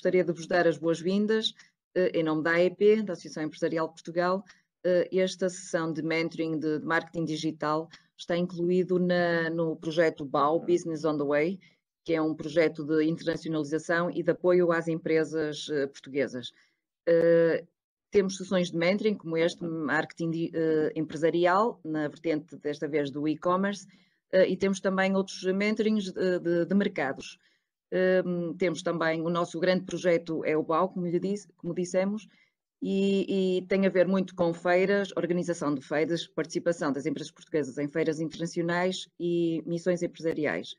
gostaria de vos dar as boas-vindas eh, em nome da AEP, da Associação Empresarial de Portugal. Eh, esta sessão de mentoring de marketing digital está incluído na, no projeto BAU, Business on the Way, que é um projeto de internacionalização e de apoio às empresas eh, portuguesas. Temos sessões de mentoring, como este, marketing empresarial, na vertente desta vez do e-commerce, e temos também outros mentorings de, de, de mercados um, temos também o nosso grande projeto é o BAU, como, lhe disse, como dissemos, e, e, tem a ver muito com feiras, organização de feiras, participação das empresas portuguesas em feiras internacionais e missões empresariais.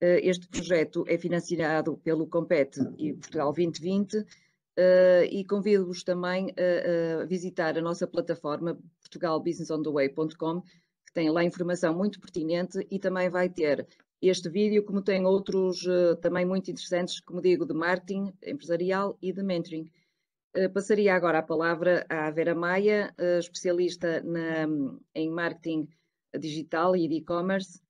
Uh, este projeto é financiado pelo Compete e Portugal 2020 uh, ah, e convido-vos também a, a visitar a nossa plataforma portugalbusinessontheway.com que tem lá informação muito pertinente e também vai ter este vídeo, como tem outros uh, também muito interessantes, como digo, de marketing empresarial e de mentoring. Uh, passaria agora a palavra à Vera Maia, uh, especialista na, em marketing digital e de e-commerce,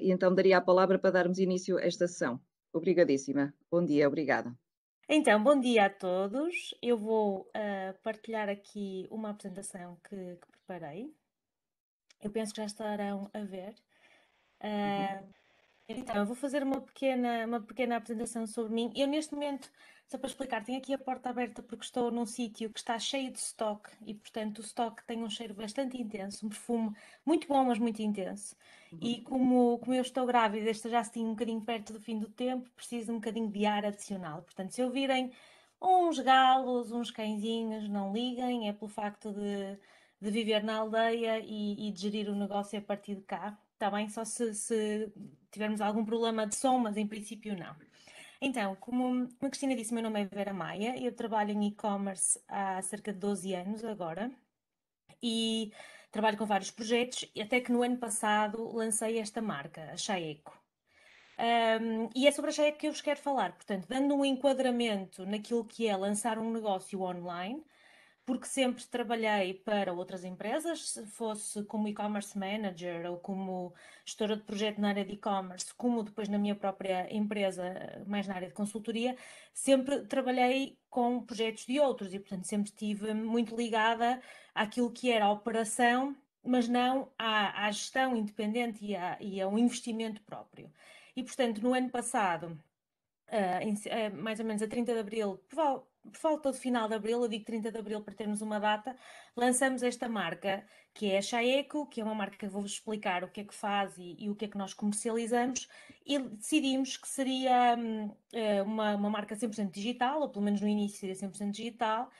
e então daria a palavra para darmos início a esta sessão. Obrigadíssima. Bom dia, obrigada. Então, bom dia a todos. Eu vou partilhar aqui uma apresentação que, que, preparei. Eu penso que já estarão a ver. Uhum. Então, eu vou fazer uma pequena, uma pequena apresentação sobre mim. Eu, neste momento, só para explicar, tenho aqui a porta aberta porque estou num sítio que está cheio de estoque e, portanto, o estoque tem um cheiro bastante intenso, um perfume muito bom, mas muito intenso. E uhum. como, como eu estou grávida, esta já assim um bocadinho perto do fim do tempo, preciso um bocadinho de ar adicional. Portanto, se ouvirem uns galos, uns cãezinhos, não liguem, é pelo facto de, de viver na aldeia e, e de gerir o negócio a partir de cá está bem? Só se, se, tivermos algum problema de som, mas em princípio não. Então, como a Cristina disse, meu nome é Vera Maia, eu trabalho em e-commerce há cerca de 12 anos agora e trabalho com vários projetos e até que no ano passado lancei esta marca, a Chaeco. Um, e é sobre a Chaeco que eu vos quero falar, portanto, dando um enquadramento naquilo que é lançar um negócio online, porque sempre trabalhei para outras empresas, se fosse como e-commerce manager ou como gestora de projeto na área de e-commerce, como depois na minha própria empresa, mais na área de consultoria, sempre trabalhei com projetos de outros e, portanto, sempre estive muito ligada àquilo que era a operação, mas não à, à gestão independente e, à, e ao investimento próprio. E, portanto, no ano passado, uh, em, uh, mais ou menos a 30 de abril, provavelmente falta de final de abril, eu digo 30 de abril para termos uma data, lançamos esta marca, que é a Chaeco, que é uma marca que vou-vos explicar o que é que faz e, e, o que é que nós comercializamos, e decidimos que seria hum, eh, uma, uma marca 100% digital, ou pelo menos no início seria 100% digital,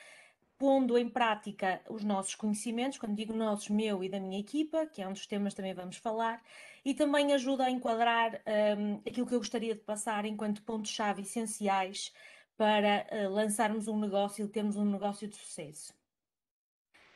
pondo em prática os nossos conhecimentos, quando digo nossos, meu e da minha equipa, que é um dos temas que também vamos falar, e também ajuda a enquadrar hum, aquilo que eu gostaria de passar enquanto pontos-chave essenciais para uh, lançarmos um negócio e termos um negócio de sucesso.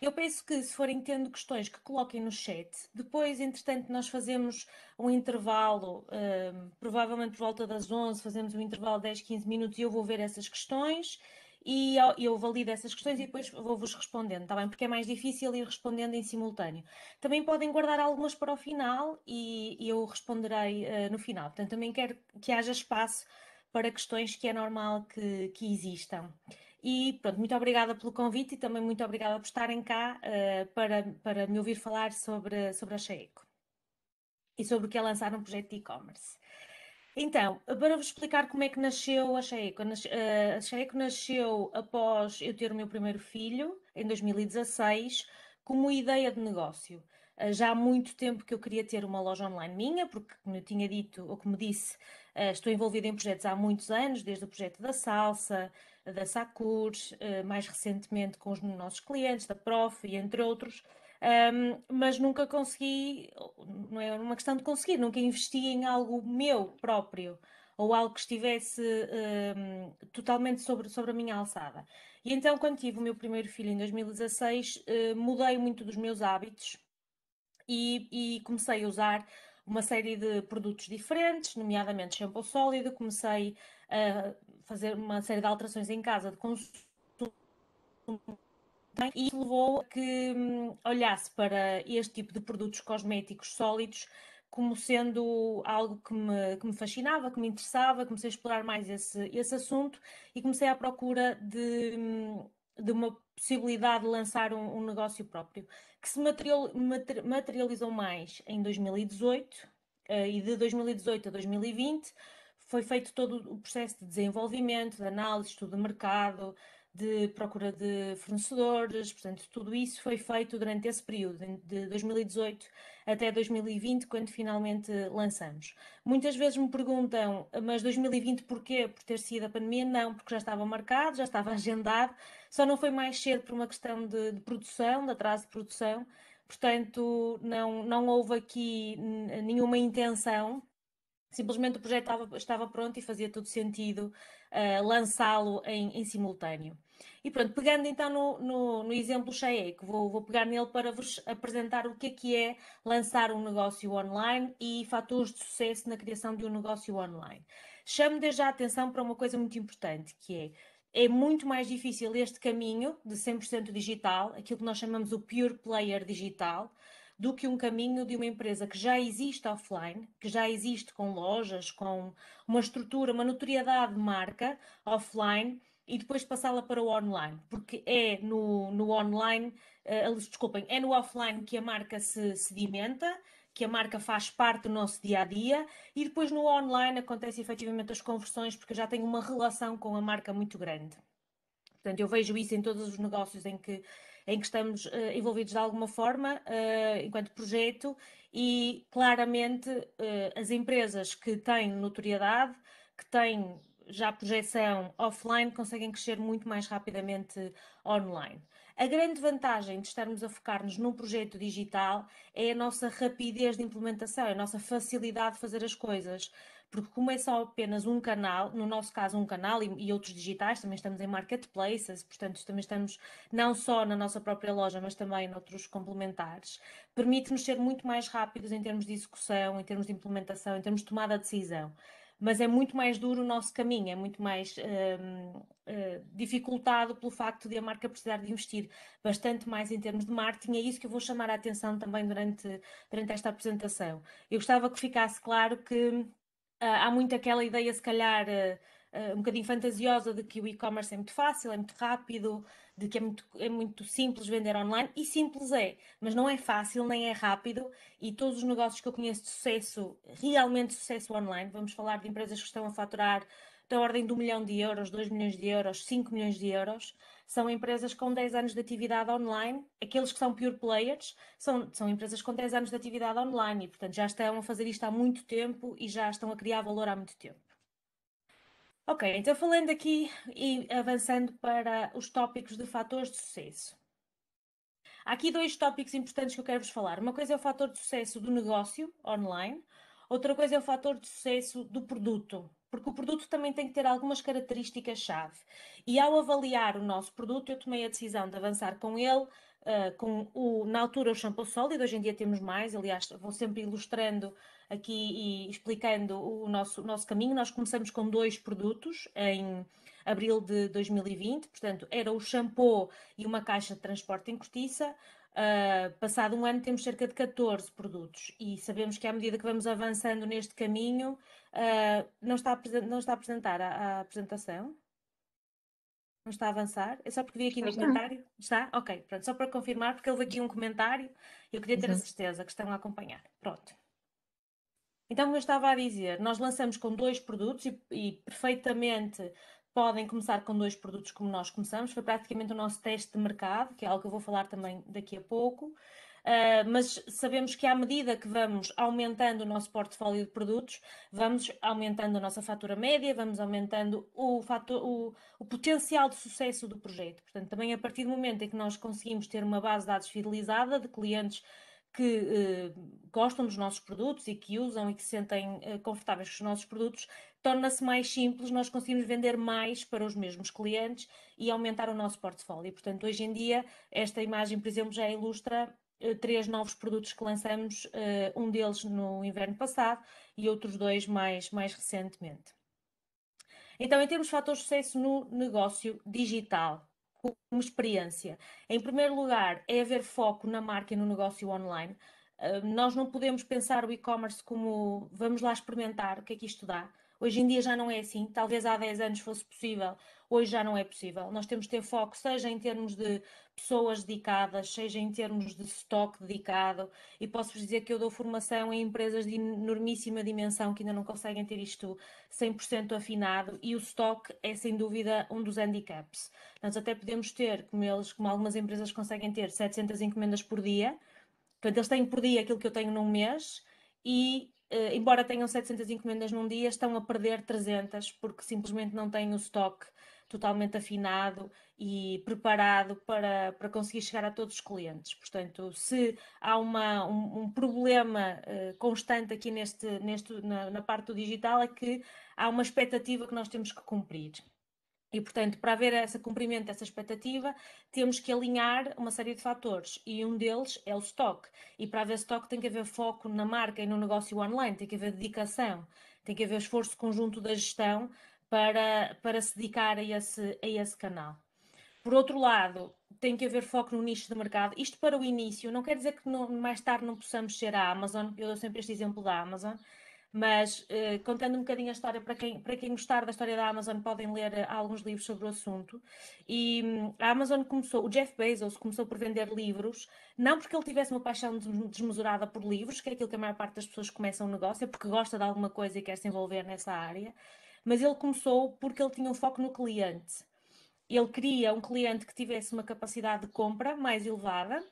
Eu penso que se forem tendo questões que coloquem no chat, depois, entretanto, nós fazemos um intervalo, ehm, provavelmente por volta das 11, fazemos um intervalo de 10, 15 minutos e eu vou ver essas questões e eu valido essas questões e depois vou-vos respondendo, está bem? Porque é mais difícil ir respondendo em simultâneo. Também podem guardar algumas para o final e eu responderei uh, no final. Portanto, também quero que haja espaço para questões que é normal que, que existam. E pronto, muito obrigada pelo convite e também muito obrigada por estarem cá uh, para, para me ouvir falar sobre, sobre a Cheeco e sobre o que é lançar um projeto de e-commerce. Então, para vos explicar como é que nasceu a Cheeco. Eh, a Cheeco nasceu após eu ter o meu primeiro filho, em 2016, como ideia de negócio. Eh, já há muito tempo que eu queria ter uma loja online minha, porque, como eu tinha dito, ou como disse, eh, estou envolvida em projetos há muitos anos, desde o projeto da Salsa, da Sacur, eh, mais recentemente com os nossos clientes, da Prof e entre outros, mas nunca consegui, não é uma questão de conseguir, nunca investi em algo meu próprio ou algo que estivesse um, totalmente sobre, sobre a minha alçada. E então, quando tive o meu primeiro filho em 2016, uh, eh, mudei muito dos meus hábitos e, e comecei a usar uma série de produtos diferentes, nomeadamente shampoo sólido, comecei a fazer uma série de alterações em casa de consumo e levou a que hum, olhasse para este tipo de produtos cosméticos sólidos como sendo algo que me, que me fascinava, que me interessava, comecei a explorar mais esse, esse assunto e comecei à procura de hum, de uma possibilidade de lançar um, um negócio próprio, que se materializou mais em 2018 eh, e de 2018 a 2020 foi feito todo o processo de desenvolvimento, de análise, estudo de mercado, de procura de fornecedores, portanto, tudo isso foi feito durante esse período, de 2018 até 2020, quando finalmente lançamos. Muitas vezes me perguntam, mas 2020 porquê? Por ter sido a pandemia? Não, porque já estava marcado, já estava agendado, só não foi mais cedo por uma questão de, de produção, de atraso de produção, portanto, não, não houve aqui nenhuma intenção Simplesmente o projeto estava, estava, pronto e fazia todo sentido uh, lançá-lo em, em simultâneo. E pronto, pegando então no, no, no exemplo Cheie, é, que vou, vou pegar nele para vos apresentar o que é que é lançar um negócio online e fatores de sucesso na criação de um negócio online. Chamo desde já a atenção para uma coisa muito importante, que é é muito mais difícil este caminho de 100% digital, aquilo que nós chamamos o pure player digital, do que um caminho de uma empresa que já existe offline, que já existe com lojas, com uma estrutura, uma notoriedade de marca offline e depois passá-la para o online, porque é no, no online, uh, desculpem, é no offline que a marca se sedimenta, que a marca faz parte do nosso dia a dia, e depois no online acontece efetivamente as conversões, porque já tem uma relação com a marca muito grande. Portanto, eu vejo isso em todos os negócios em que, em que estamos uh, envolvidos de alguma forma, uh, enquanto projeto, e claramente uh, as empresas que têm notoriedade, que têm já projeção offline, conseguem crescer muito mais rapidamente online. A grande vantagem de estarmos a focar-nos num projeto digital é a nossa rapidez de implementação, é a nossa facilidade de fazer as coisas. Porque como é só apenas um canal, no nosso caso um canal e, e outros digitais, também estamos em marketplaces, portanto também estamos não só na nossa própria loja, mas também noutros complementares, permite-nos ser muito mais rápidos em termos de execução, em termos de implementação, em termos de tomada de decisão mas é muito mais duro o nosso caminho, é muito mais uh, uh, dificultado pelo facto de a marca precisar de investir bastante mais em termos de marketing. É isso que eu vou chamar a atenção também durante, durante esta apresentação. Eu gostava que ficasse claro que uh, há muito aquela ideia, se calhar eh, uh, um bocadinho fantasiosa de que o e-commerce é muito fácil, é muito rápido, de que é muito, é muito simples vender online, e simples é, mas não é fácil, nem é rápido, e todos os negócios que eu conheço de sucesso, realmente sucesso online, vamos falar de empresas que estão a faturar da ordem de 1 milhão de euros, 2 milhões de euros, 5 milhões de euros, são empresas com 10 anos de atividade online. Aqueles que são pure players são, são empresas com 10 anos de atividade online e, portanto, já estão a fazer isto há muito tempo e já estão a criar valor há muito tempo. Ok, então falando aqui e avançando para os tópicos de fatores de sucesso. Há aqui dois tópicos importantes que eu quero vos falar. Uma coisa é o fator de sucesso do negócio online, outra coisa é o fator de sucesso do produto, porque o produto também tem que ter algumas características-chave. E ao avaliar o nosso produto, eu tomei a decisão de avançar com ele. Uh, com o, na altura o shampoo sólido, hoje em dia temos mais, aliás, vou sempre ilustrando aqui e explicando o nosso, o nosso caminho. Nós começamos com dois produtos em abril de 2020, portanto, era o shampoo e uma caixa de transporte em cortiça. Uh, passado um ano temos cerca de 14 produtos e sabemos que à medida que vamos avançando neste caminho, uh, não, está a, não está a apresentar a, a, apresentação? Não está a avançar? É só porque vi aqui no comentário. Está? Ok, pronto, só para confirmar, porque houve aqui um comentário e eu queria ter a certeza que estão a acompanhar. Pronto. Então, como eu estava a dizer, nós lançamos com dois produtos e, e perfeitamente podem começar com dois produtos como nós começamos. Foi praticamente o nosso teste de mercado, que é algo que eu vou falar também daqui a pouco. Uh, mas sabemos que à medida que vamos aumentando o nosso portfólio de produtos, vamos aumentando a nossa fatura média, vamos aumentando o, fator, o, o, potencial de sucesso do projeto. Portanto, também a partir do momento em que nós conseguimos ter uma base de dados fidelizada de clientes que uh, gostam dos nossos produtos e que usam e que se sentem uh, confortáveis com os nossos produtos, torna-se mais simples, nós conseguimos vender mais para os mesmos clientes e aumentar o nosso portfólio. Portanto, hoje em dia, esta imagem, por exemplo, já ilustra eh, três novos produtos que lançamos, um deles no inverno passado e outros dois mais, mais recentemente. Então, em termos de fatores de sucesso no negócio digital, como experiência. Em primeiro lugar, é haver foco na marca e no negócio online. Ah, nós não podemos pensar o e-commerce como vamos lá experimentar o que é que isto dá Hoje em dia já não é assim, talvez há 10 anos fosse possível, hoje já não é possível. Nós temos que ter foco, seja em termos de pessoas dedicadas, seja em termos de estoque dedicado, e posso-vos dizer que eu dou formação em empresas de enormíssima dimensão que ainda não conseguem ter isto 100% afinado, e o estoque é sem dúvida um dos handicaps. Nós até podemos ter, como, eles, como algumas empresas conseguem ter, 700 encomendas por dia, portanto, eles têm por dia aquilo que eu tenho num mês, e eh, embora tenham 700 encomendas num dia, estão a perder 300 porque simplesmente não têm o estoque totalmente afinado e preparado para, para conseguir chegar a todos os clientes. Portanto, se há uma, um, um problema eh, constante aqui neste, neste, na, na parte do digital, é que há uma expectativa que nós temos que cumprir. E, portanto, para haver esse cumprimento dessa expectativa, temos que alinhar uma série de fatores e um deles é o stock. E para haver stock tem que haver foco na marca e no negócio online, tem que haver dedicação, tem que haver esforço conjunto da gestão para, para se dedicar a esse, a esse canal. Por outro lado, tem que haver foco no nicho de mercado. Isto para o início, não quer dizer que não, mais tarde não possamos ser a Amazon, eu dou sempre este exemplo da Amazon, mas eh, contando um bocadinho a história, para quem, para quem gostar da história da Amazon, podem ler eh, alguns livros sobre o assunto. E hum, a Amazon começou, o Jeff Bezos começou por vender livros, não porque ele tivesse uma paixão desmesurada por livros, que é aquilo que a maior parte das pessoas começa um negócio, é porque gosta de alguma coisa e quer se envolver nessa área, mas ele começou porque ele tinha um foco no cliente. Ele queria um cliente que tivesse uma capacidade de compra mais elevada.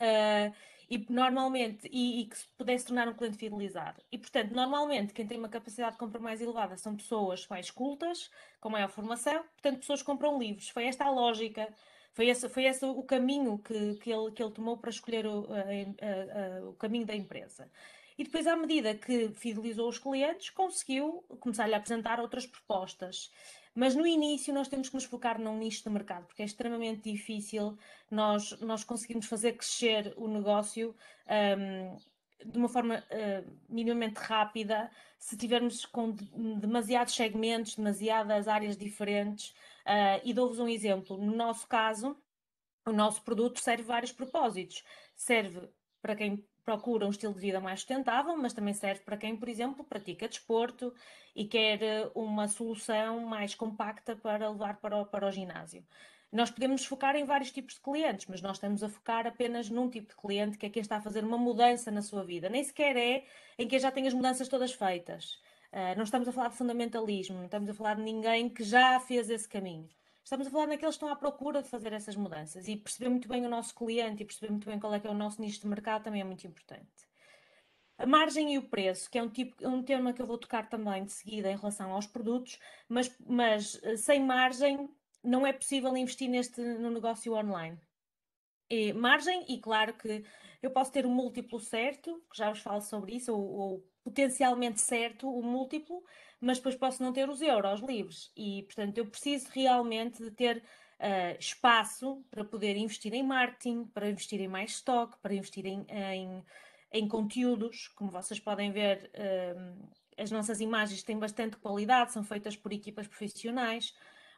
Uh, e normalmente e, e, que se pudesse tornar um cliente fidelizado. E portanto, normalmente quem tem uma capacidade de compra mais elevada são pessoas mais cultas, com maior formação, portanto pessoas compram livros. Foi esta a lógica, foi esse, foi esse o caminho que, que, ele, que ele tomou para escolher o, a, a, a, o caminho da empresa. E depois, à medida que fidelizou os clientes, conseguiu começar-lhe a apresentar outras propostas. Mas no início nós temos que nos focar num nicho de mercado, porque é extremamente difícil nós, nós conseguirmos fazer crescer o negócio um, de uma forma uh, minimamente rápida se tivermos com demasiados segmentos, demasiadas áreas diferentes. Uh, e dou-vos um exemplo. No nosso caso, o nosso produto serve vários propósitos. Serve para quem procura um estilo de vida mais sustentável, mas também serve para quem, por exemplo, pratica desporto e quer eh, uma solução mais compacta para levar para o, para o ginásio. Nós podemos focar em vários tipos de clientes, mas nós estamos a focar apenas num tipo de cliente que é quem está a fazer uma mudança na sua vida. Nem sequer é em quem já tem as mudanças todas feitas. Uh, não estamos a falar de fundamentalismo, não estamos a falar de ninguém que já fez esse caminho. Estamos a falar daqueles que estão à procura de fazer essas mudanças e perceber muito bem o nosso cliente e perceber muito bem qual é que é o nosso nicho de mercado também é muito importante. A margem e o preço, que é um, tipo, um tema que eu vou tocar também de seguida em relação aos produtos, mas, mas eh, sem margem não é possível investir neste, no negócio online. E é margem, e claro que eu posso ter o um múltiplo certo, que já vos falo sobre isso, ou, ou potencialmente certo, o um múltiplo, mas depois posso não ter os euros livres. E, portanto, eu preciso realmente de ter uh, espaço para poder investir em marketing, para investir em mais estoque, para investir em, em, em conteúdos. Como vocês podem ver, uh, as nossas imagens têm bastante qualidade, são feitas por equipas profissionais.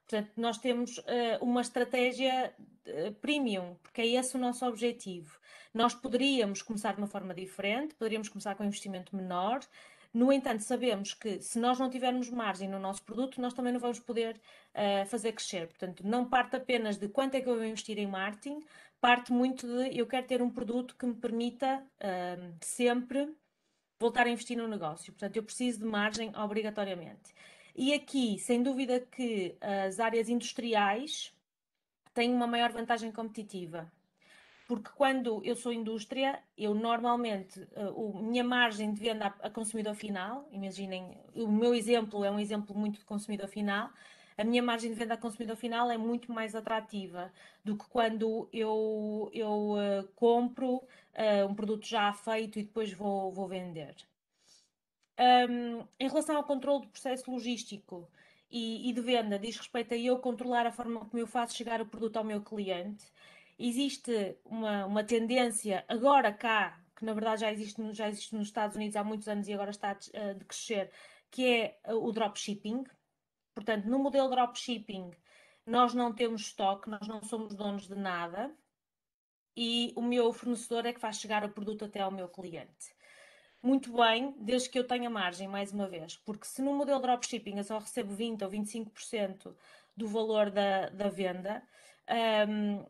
Portanto, nós temos uh, uma estratégia uh, premium, porque é esse o nosso objetivo. Nós poderíamos começar de uma forma diferente, poderíamos começar com um investimento menor, no entanto, sabemos que se nós não tivermos margem no nosso produto, nós também não vamos poder uh, fazer crescer. Portanto, não parte apenas de quanto é que eu vou investir em marketing, parte muito de eu quero ter um produto que me permita uh, sempre voltar a investir no negócio. Portanto, eu preciso de margem obrigatoriamente. E aqui, sem dúvida que as áreas industriais têm uma maior vantagem competitiva porque quando eu sou indústria, eu normalmente, a eh, minha margem de venda a, a consumidor final, imaginem, o meu exemplo é um exemplo muito de consumidor final, a minha margem de venda a consumidor final é muito mais atrativa do que quando eu, eu uh, compro uh, um produto já feito e depois vou, vou vender. Um, em relação ao controle do processo logístico e, e de venda, diz respeito a eu controlar a forma como eu faço chegar o produto ao meu cliente existe uma, uma tendência agora cá, que na verdade já existe, já existe nos Estados Unidos há muitos anos e agora está a eh, de crescer, que é eh, o dropshipping. Portanto, no modelo dropshipping, nós não temos estoque, nós não somos donos de nada e o meu fornecedor é que faz chegar o produto até ao meu cliente. Muito bem, desde que eu tenha margem, mais uma vez, porque se no modelo dropshipping eu só recebo 20% ou 25% do valor da, da venda, um, ehm,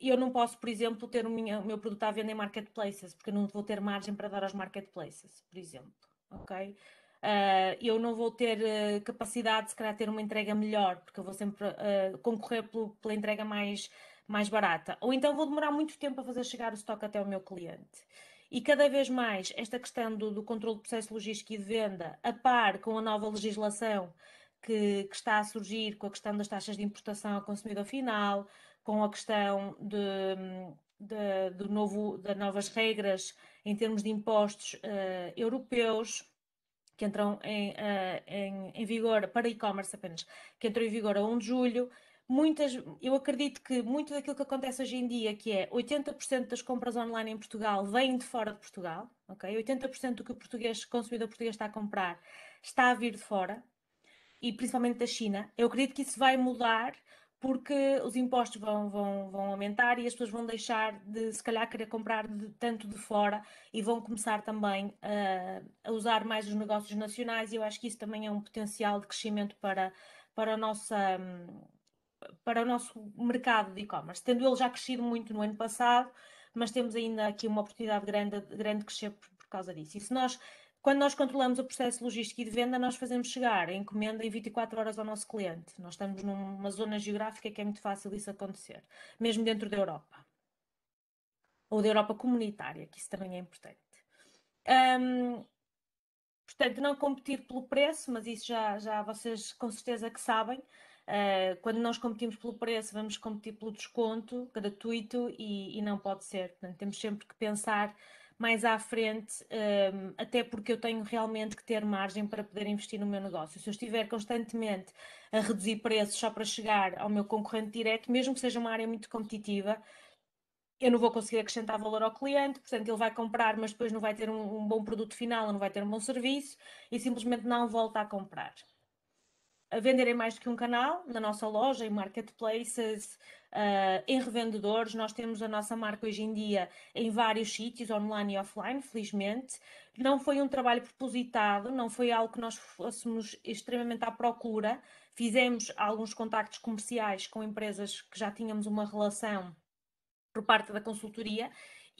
eu não posso, por exemplo, ter o, o meu produto à venda em marketplaces, porque não vou ter margem para dar aos marketplaces, por exemplo. Ok? Uh, eu não vou ter uh, capacidade, se calhar, ter uma entrega melhor, porque eu vou sempre uh, concorrer pelo, pela entrega mais, mais barata. Ou então vou demorar muito tempo a fazer chegar o estoque até o meu cliente. E cada vez mais, esta questão do, do controle do processo logístico e de venda, a par com a nova legislação que, que está a surgir, com a questão das taxas de importação ao consumidor final, com a questão de, de, do novo, das novas regras em termos de impostos uh, europeus que entram em, uh, em, em vigor para e-commerce apenas, que entrou em vigor a 1 de julho. Muitas, eu acredito que muito daquilo que acontece hoje em dia, que é 80% das compras online em Portugal vêm de fora de Portugal, ok? 80% do que o português, consumidor português está a comprar está a vir de fora, e principalmente da China. Eu acredito que isso vai mudar porque os impostos vão, vão, vão aumentar e as pessoas vão deixar de, se calhar, querer comprar de, tanto de fora e vão começar também uh, a usar mais os negócios nacionais. E eu acho que isso também é um potencial de crescimento para, para, a nossa, para o nosso mercado de e-commerce, tendo ele já crescido muito no ano passado, mas temos ainda aqui uma oportunidade grande, grande de crescer por, por causa disso. E se nós quando nós controlamos o processo logístico e de venda, nós fazemos chegar a encomenda em 24 horas ao nosso cliente. Nós estamos numa zona geográfica que é muito fácil isso acontecer, mesmo dentro da Europa. Ou da Europa comunitária, que isso também é importante. Um, portanto, não competir pelo preço, mas isso já, já vocês com certeza que sabem. Uh, quando nós competimos pelo preço, vamos competir pelo desconto gratuito e, e não pode ser. Portanto, temos sempre que pensar mais à frente, um, até porque eu tenho realmente que ter margem para poder investir no meu negócio. Se eu estiver constantemente a reduzir preços só para chegar ao meu concorrente direto, mesmo que seja uma área muito competitiva, eu não vou conseguir acrescentar valor ao cliente, portanto ele vai comprar, mas depois não vai ter um, um bom produto final, não vai ter um bom serviço e simplesmente não volta a comprar a venderem mais do que um canal na nossa loja, em marketplaces, uh, em revendedores. Nós temos a nossa marca hoje em dia em vários sítios, online e offline, felizmente. Não foi um trabalho propositado, não foi algo que nós fôssemos extremamente à procura. Fizemos alguns contactos comerciais com empresas que já tínhamos uma relação por parte da consultoria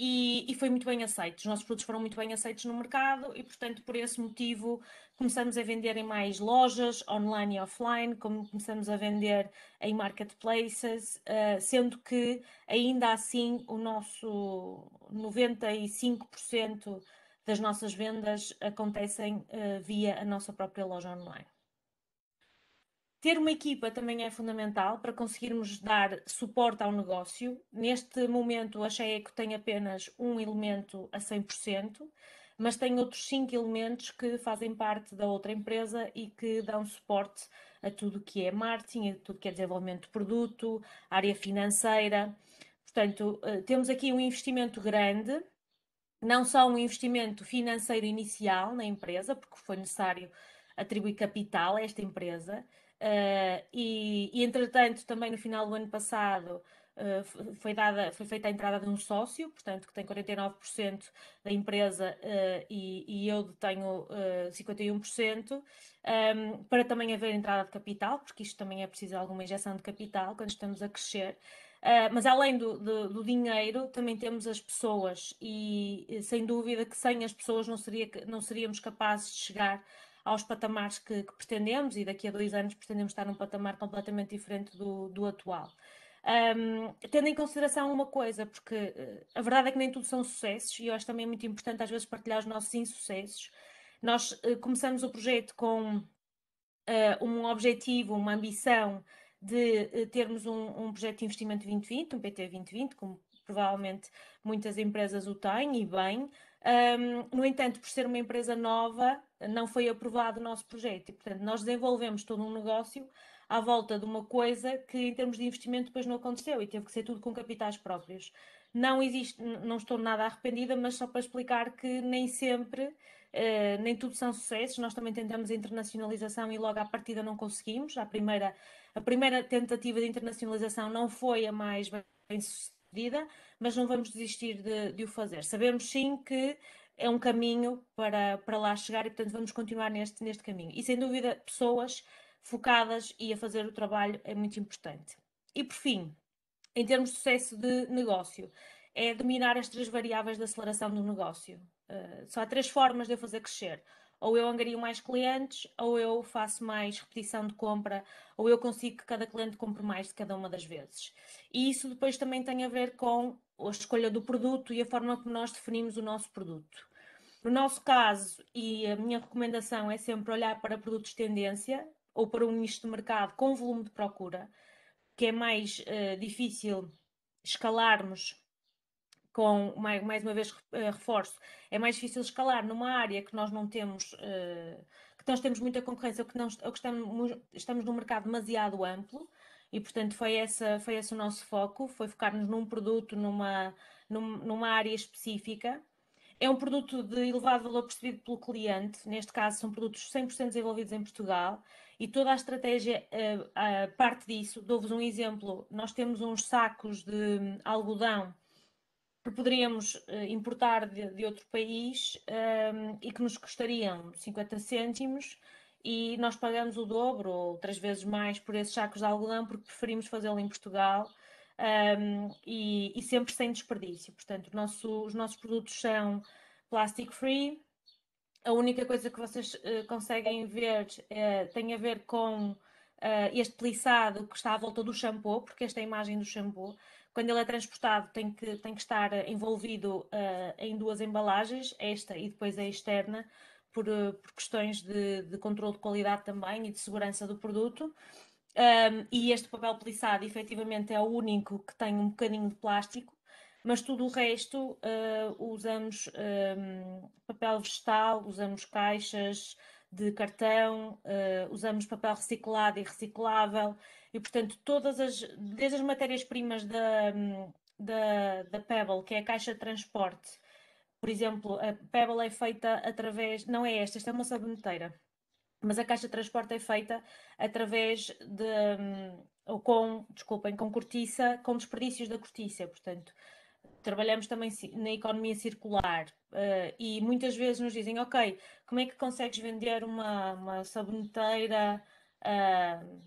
e, e, foi muito bem aceito. Os nossos produtos foram muito bem aceitos no mercado e, portanto, por esse motivo, começamos a vender em mais lojas, online e offline, como começamos a vender em marketplaces, uh, sendo que, ainda assim, o nosso 95% das nossas vendas acontecem uh, via a nossa própria loja online. Ter uma equipa também é fundamental para conseguirmos dar suporte ao negócio. Neste momento, a que tem apenas um elemento a 100%, mas tem outros cinco elementos que fazem parte da outra empresa e que dão suporte a tudo que é marketing, a tudo que é desenvolvimento de produto, área financeira. Portanto, eh, temos aqui um investimento grande, não só um investimento financeiro inicial na empresa, porque foi necessário atribuir capital a esta empresa, Uh, e, e, entretanto, também no final do ano passado, Uh, foi, dada, foi feita a entrada de um sócio, portanto, que tem 49% da empresa uh, e, e, eu detenho uh, 51%, um, ehm, para também haver entrada de capital, porque isto também é preciso alguma injeção de capital quando estamos a crescer. mas além do, do, do, dinheiro, também temos as pessoas, e sem dúvida que sem as pessoas não, seria, não seríamos capazes de chegar aos patamares que, que, pretendemos e daqui a dois anos pretendemos estar num patamar completamente diferente do, do atual. Um, tendo em consideração uma coisa, porque eh, a verdade é que nem tudo são sucessos, e eu acho também muito importante às vezes partilhar os nossos insucessos. Nós uh, começamos o projeto com uh, um objetivo, uma ambição de uh, termos um, um, projeto de investimento 2020, um PT 2020, como provavelmente muitas empresas o têm e bem, um, no entanto, por ser uma empresa nova, não foi aprovado o nosso projeto. E, portanto, nós desenvolvemos todo um negócio à volta de uma coisa que, em termos de investimento, depois não aconteceu e teve que ser tudo com capitais próprios. Não existe, não estou nada arrependida, mas só para explicar que nem sempre, eh, nem tudo são sucessos. Nós também tentamos internacionalização e logo à partida não conseguimos. A primeira, a primeira tentativa de internacionalização não foi a mais bem sucedida mas não vamos desistir de, de o fazer. Sabemos sim que é um caminho para, para lá chegar e, portanto, vamos continuar neste, neste caminho. E, sem dúvida, pessoas focadas e a fazer o trabalho é muito importante. E, por fim, em termos de sucesso de negócio, é dominar as três variáveis da aceleração do negócio. Uh, só há três formas de eu fazer crescer. Ou eu angario mais clientes, ou eu faço mais repetição de compra, ou eu consigo que cada cliente compre mais de cada uma das vezes. E isso depois também tem a ver com a escolha do produto e a forma como nós definimos o nosso produto. No nosso caso, e a minha recomendação é sempre olhar para produtos de tendência ou para um nicho de mercado com volume de procura, que é mais uh, difícil escalarmos com, mais, mais uma vez uh, reforço, é mais difícil escalar numa área que nós não temos, uh, que nós temos muita concorrência ou que, não, ou que estamos, estamos num mercado demasiado amplo, e, portanto, foi, essa, foi esse o nosso foco, foi focar-nos num produto, numa, numa área específica. É um produto de elevado valor percebido pelo cliente, neste caso são produtos 100% desenvolvidos em Portugal e toda a estratégia uh, uh, parte disso. Dou-vos um exemplo: nós temos uns sacos de hum, algodão que poderíamos uh, importar de, de, outro país hum, e que nos custariam 50 cêntimos e nós pagamos o dobro ou três vezes mais por esses sacos de algodão porque preferimos fazê-lo em Portugal um, e, e, sempre sem desperdício. Portanto, nosso, os nossos produtos são plastic free. A única coisa que vocês uh, conseguem ver uh, tem a ver com uh, este plissado que está à volta do shampoo, porque esta é a imagem do shampoo. Quando ele é transportado, tem que, tem que estar envolvido em duas embalagens, esta e depois a externa por, eh, por questões de, de controle de qualidade também e de segurança do produto. Um, e este papel poliçado, efetivamente é o único que tem um bocadinho de plástico, mas tudo o resto uh, usamos um, papel vegetal, usamos caixas de cartão, uh, usamos papel reciclado e reciclável, e portanto todas as, desde as matérias-primas da, da, da Pebble, que é a caixa de transporte, por exemplo, a Pebble é feita através, não é esta, esta é uma saboneteira, mas a caixa de transporte é feita através de, hum, ou com, desculpem, com cortiça, com desperdícios da cortiça, portanto, trabalhamos também na economia circular uh, e muitas vezes nos dizem, ok, como é que consegues vender uma, uma saboneteira uh,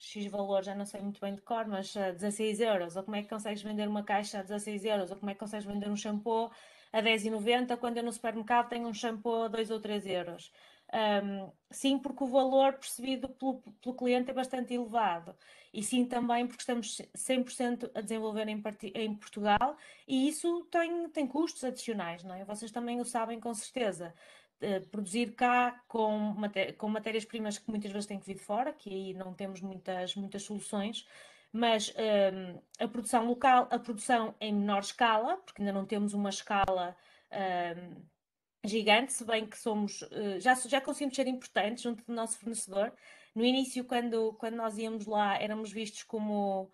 X valor, já não sei muito bem de cor, mas a uh, 16 euros, ou como é que consegues vender uma caixa a 16 euros, ou como é que consegues vender um shampoo a 10,90 quando eu no supermercado tenho um shampoo a 2 ou 3 euros. Um, sim, porque o valor percebido pelo, pelo, cliente é bastante elevado. E sim, também porque estamos 100% a desenvolver em, em, Portugal e isso tem, tem custos adicionais, não é? Vocês também o sabem com certeza. Eh, produzir cá com, maté com matérias-primas que muitas vezes têm que vir de fora, que aí não temos muitas, muitas soluções, mas um, a produção local, a produção em menor escala, porque ainda não temos uma escala um, gigante, se bem que somos, uh, já, já conseguimos ser importantes junto do nosso fornecedor. No início, quando, quando nós íamos lá, éramos vistos como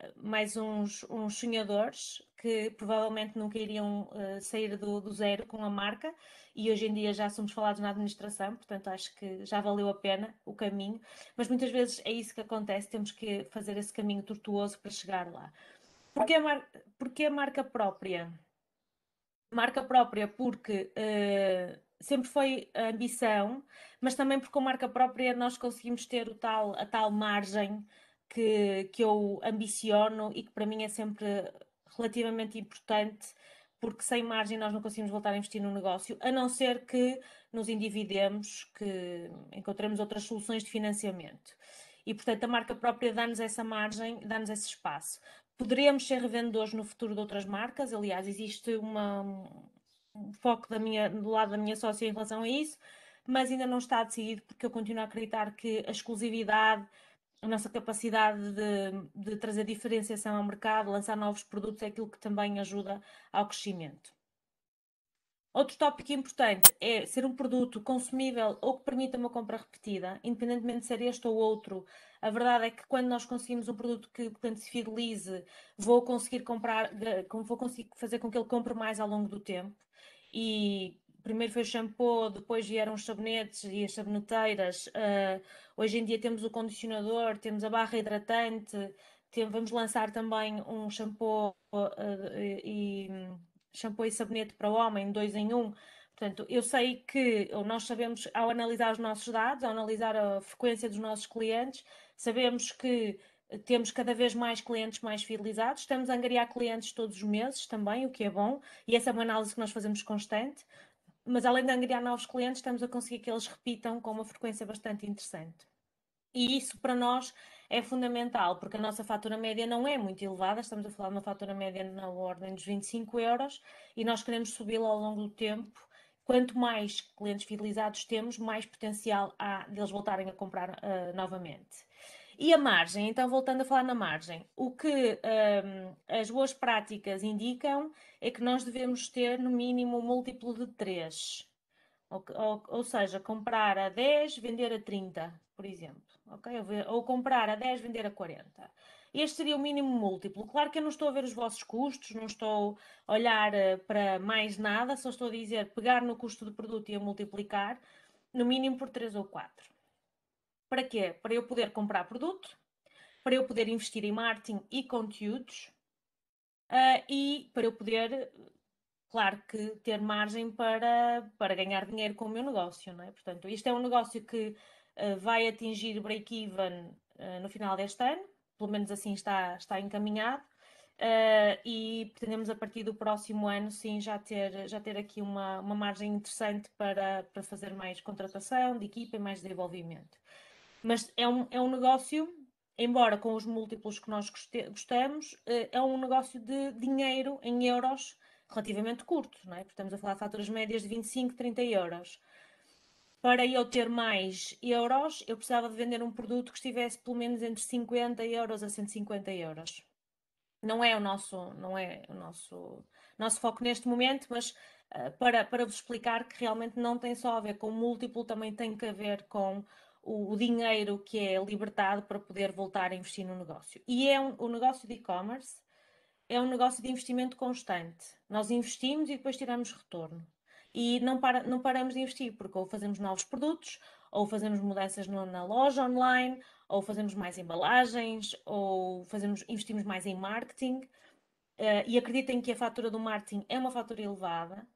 eh, mais uns, uns sonhadores, que provavelmente nunca iriam uh, sair do, do, zero com a marca e hoje em dia já somos falados na administração, portanto acho que já valeu a pena o caminho, mas muitas vezes é isso que acontece, temos que fazer esse caminho tortuoso para chegar lá. Porquê a, mar... Porquê a marca própria? Marca própria porque uh, sempre foi a ambição, mas também porque com marca própria nós conseguimos ter o tal, a tal margem que, que eu ambiciono e que para mim é sempre relativamente importante, porque sem margem nós não conseguimos voltar a investir no negócio, a não ser que nos endividemos, que encontremos outras soluções de financiamento. E, portanto, a marca própria dá-nos essa margem, dá-nos esse espaço. Poderemos ser revendedores no futuro de outras marcas, aliás, existe uma, um foco da minha, do lado da minha sócia em relação a isso, mas ainda não está decidido porque eu continuo a acreditar que a exclusividade a nossa capacidade de, de trazer diferenciação ao mercado, lançar novos produtos, é aquilo que também ajuda ao crescimento. Outro tópico importante é ser um produto consumível ou que permita uma compra repetida, independentemente de ser este ou outro. A verdade é que quando nós conseguimos um produto que o cliente se fidelize, vou conseguir comprar, vou conseguir fazer com que ele compre mais ao longo do tempo. E primeiro foi o shampoo, depois vieram os sabonetes e as saboneteiras. Uh, hoje em dia temos o condicionador, temos a barra hidratante, tem, vamos lançar também um shampoo uh, e shampoo e sabonete para o homem, dois em um. Portanto, eu sei que ou nós sabemos, ao analisar os nossos dados, ao analisar a frequência dos nossos clientes, sabemos que temos cada vez mais clientes mais fidelizados, estamos a angariar clientes todos os meses também, o que é bom, e essa é uma análise que nós fazemos constante mas além de angariar novos clientes, estamos a conseguir que eles repitam com uma frequência bastante interessante. E isso para nós é fundamental, porque a nossa fatura média não é muito elevada, estamos a falar de uma fatura média na ordem dos 25 euros e nós queremos subi-la ao longo do tempo. Quanto mais clientes fidelizados temos, mais potencial há deles voltarem a comprar uh, novamente. E a margem, então voltando a falar na margem, o que um, as boas práticas indicam é que nós devemos ter no mínimo um múltiplo de 3. Ou, ou, ou, seja, comprar a 10, vender a 30, por exemplo. Okay? Ou, ou comprar a 10, vender a 40. Este seria o mínimo múltiplo. Claro que eu não estou a ver os vossos custos, não estou a olhar eh, para mais nada, só estou a dizer pegar no custo do produto e a multiplicar, no mínimo por 3 ou 4. Para quê? Para eu poder comprar produto, para eu poder investir em marketing e conteúdos uh, e para eu poder, claro que, ter margem para, para ganhar dinheiro com o meu negócio, não é? Portanto, isto é um negócio que uh, vai atingir break-even uh, no final deste ano, pelo menos assim está, está encaminhado. Uh, e pretendemos a partir do próximo ano sim já ter, já ter aqui uma, uma margem interessante para, para fazer mais contratação de equipa e mais desenvolvimento. Mas é um, é um negócio, embora com os múltiplos que nós gostamos, eh, é um negócio de dinheiro em euros relativamente curto, não é? Porque estamos a falar de faturas médias de 25, 30 euros. Para eu ter mais euros, eu precisava de vender um produto que estivesse pelo menos entre 50 euros a 150 euros. Não é o nosso, não é o nosso, nosso foco neste momento, mas uh, para, para vos explicar que realmente não tem só a ver com múltiplo, também tem que ver com o, o, dinheiro que é libertado para poder voltar a investir no negócio. E é um, o negócio de e-commerce é um negócio de investimento constante. Nós investimos e depois tiramos retorno. E não, para, não paramos de investir, porque ou fazemos novos produtos, ou fazemos mudanças no, na loja online, ou fazemos mais embalagens, ou fazemos, investimos mais em marketing. Uh, e acreditem que a fatura do marketing é uma fatura elevada,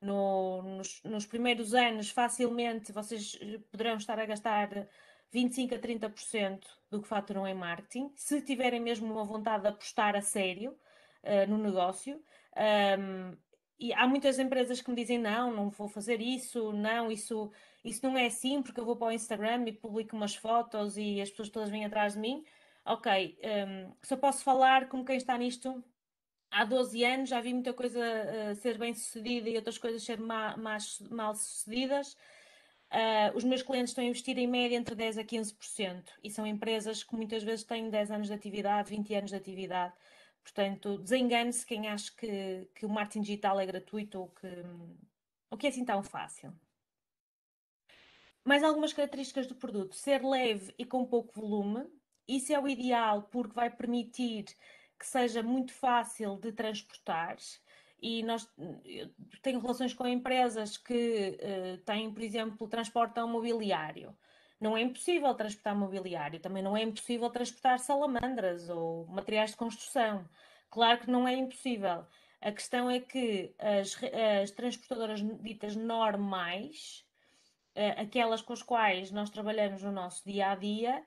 no, nos, nos, primeiros anos, facilmente vocês eh, poderão estar a gastar 25 a 30% do que faturam em marketing, se tiverem mesmo uma vontade de apostar a sério uh, no negócio. Um, e há muitas empresas que me dizem não, não vou fazer isso, não, isso, isso não é assim, porque eu vou para o Instagram e publico umas fotos e as pessoas todas vêm atrás de mim. Ok, um, só posso falar como quem está nisto há 12 anos já vi muita coisa uh, ser bem sucedida e outras coisas ser ma mais, mal sucedidas. Uh, os meus clientes estão a investir em média entre 10% a 15% e são empresas que muitas vezes têm 10 anos de atividade, 20 anos de atividade. Portanto, desengane-se quem acha que, que o marketing digital é gratuito ou que, ou que é assim tão fácil. Mais algumas características do produto: ser leve e com pouco volume. Isso é o ideal porque vai permitir que seja muito fácil de transportar. E nós tenho relações com empresas que uh, têm, por exemplo, transportam mobiliário. Não é impossível transportar mobiliário, também não é impossível transportar salamandras ou materiais de construção. Claro que não é impossível. A questão é que as, as transportadoras ditas normais, eh, aquelas com as quais nós trabalhamos no nosso dia a dia,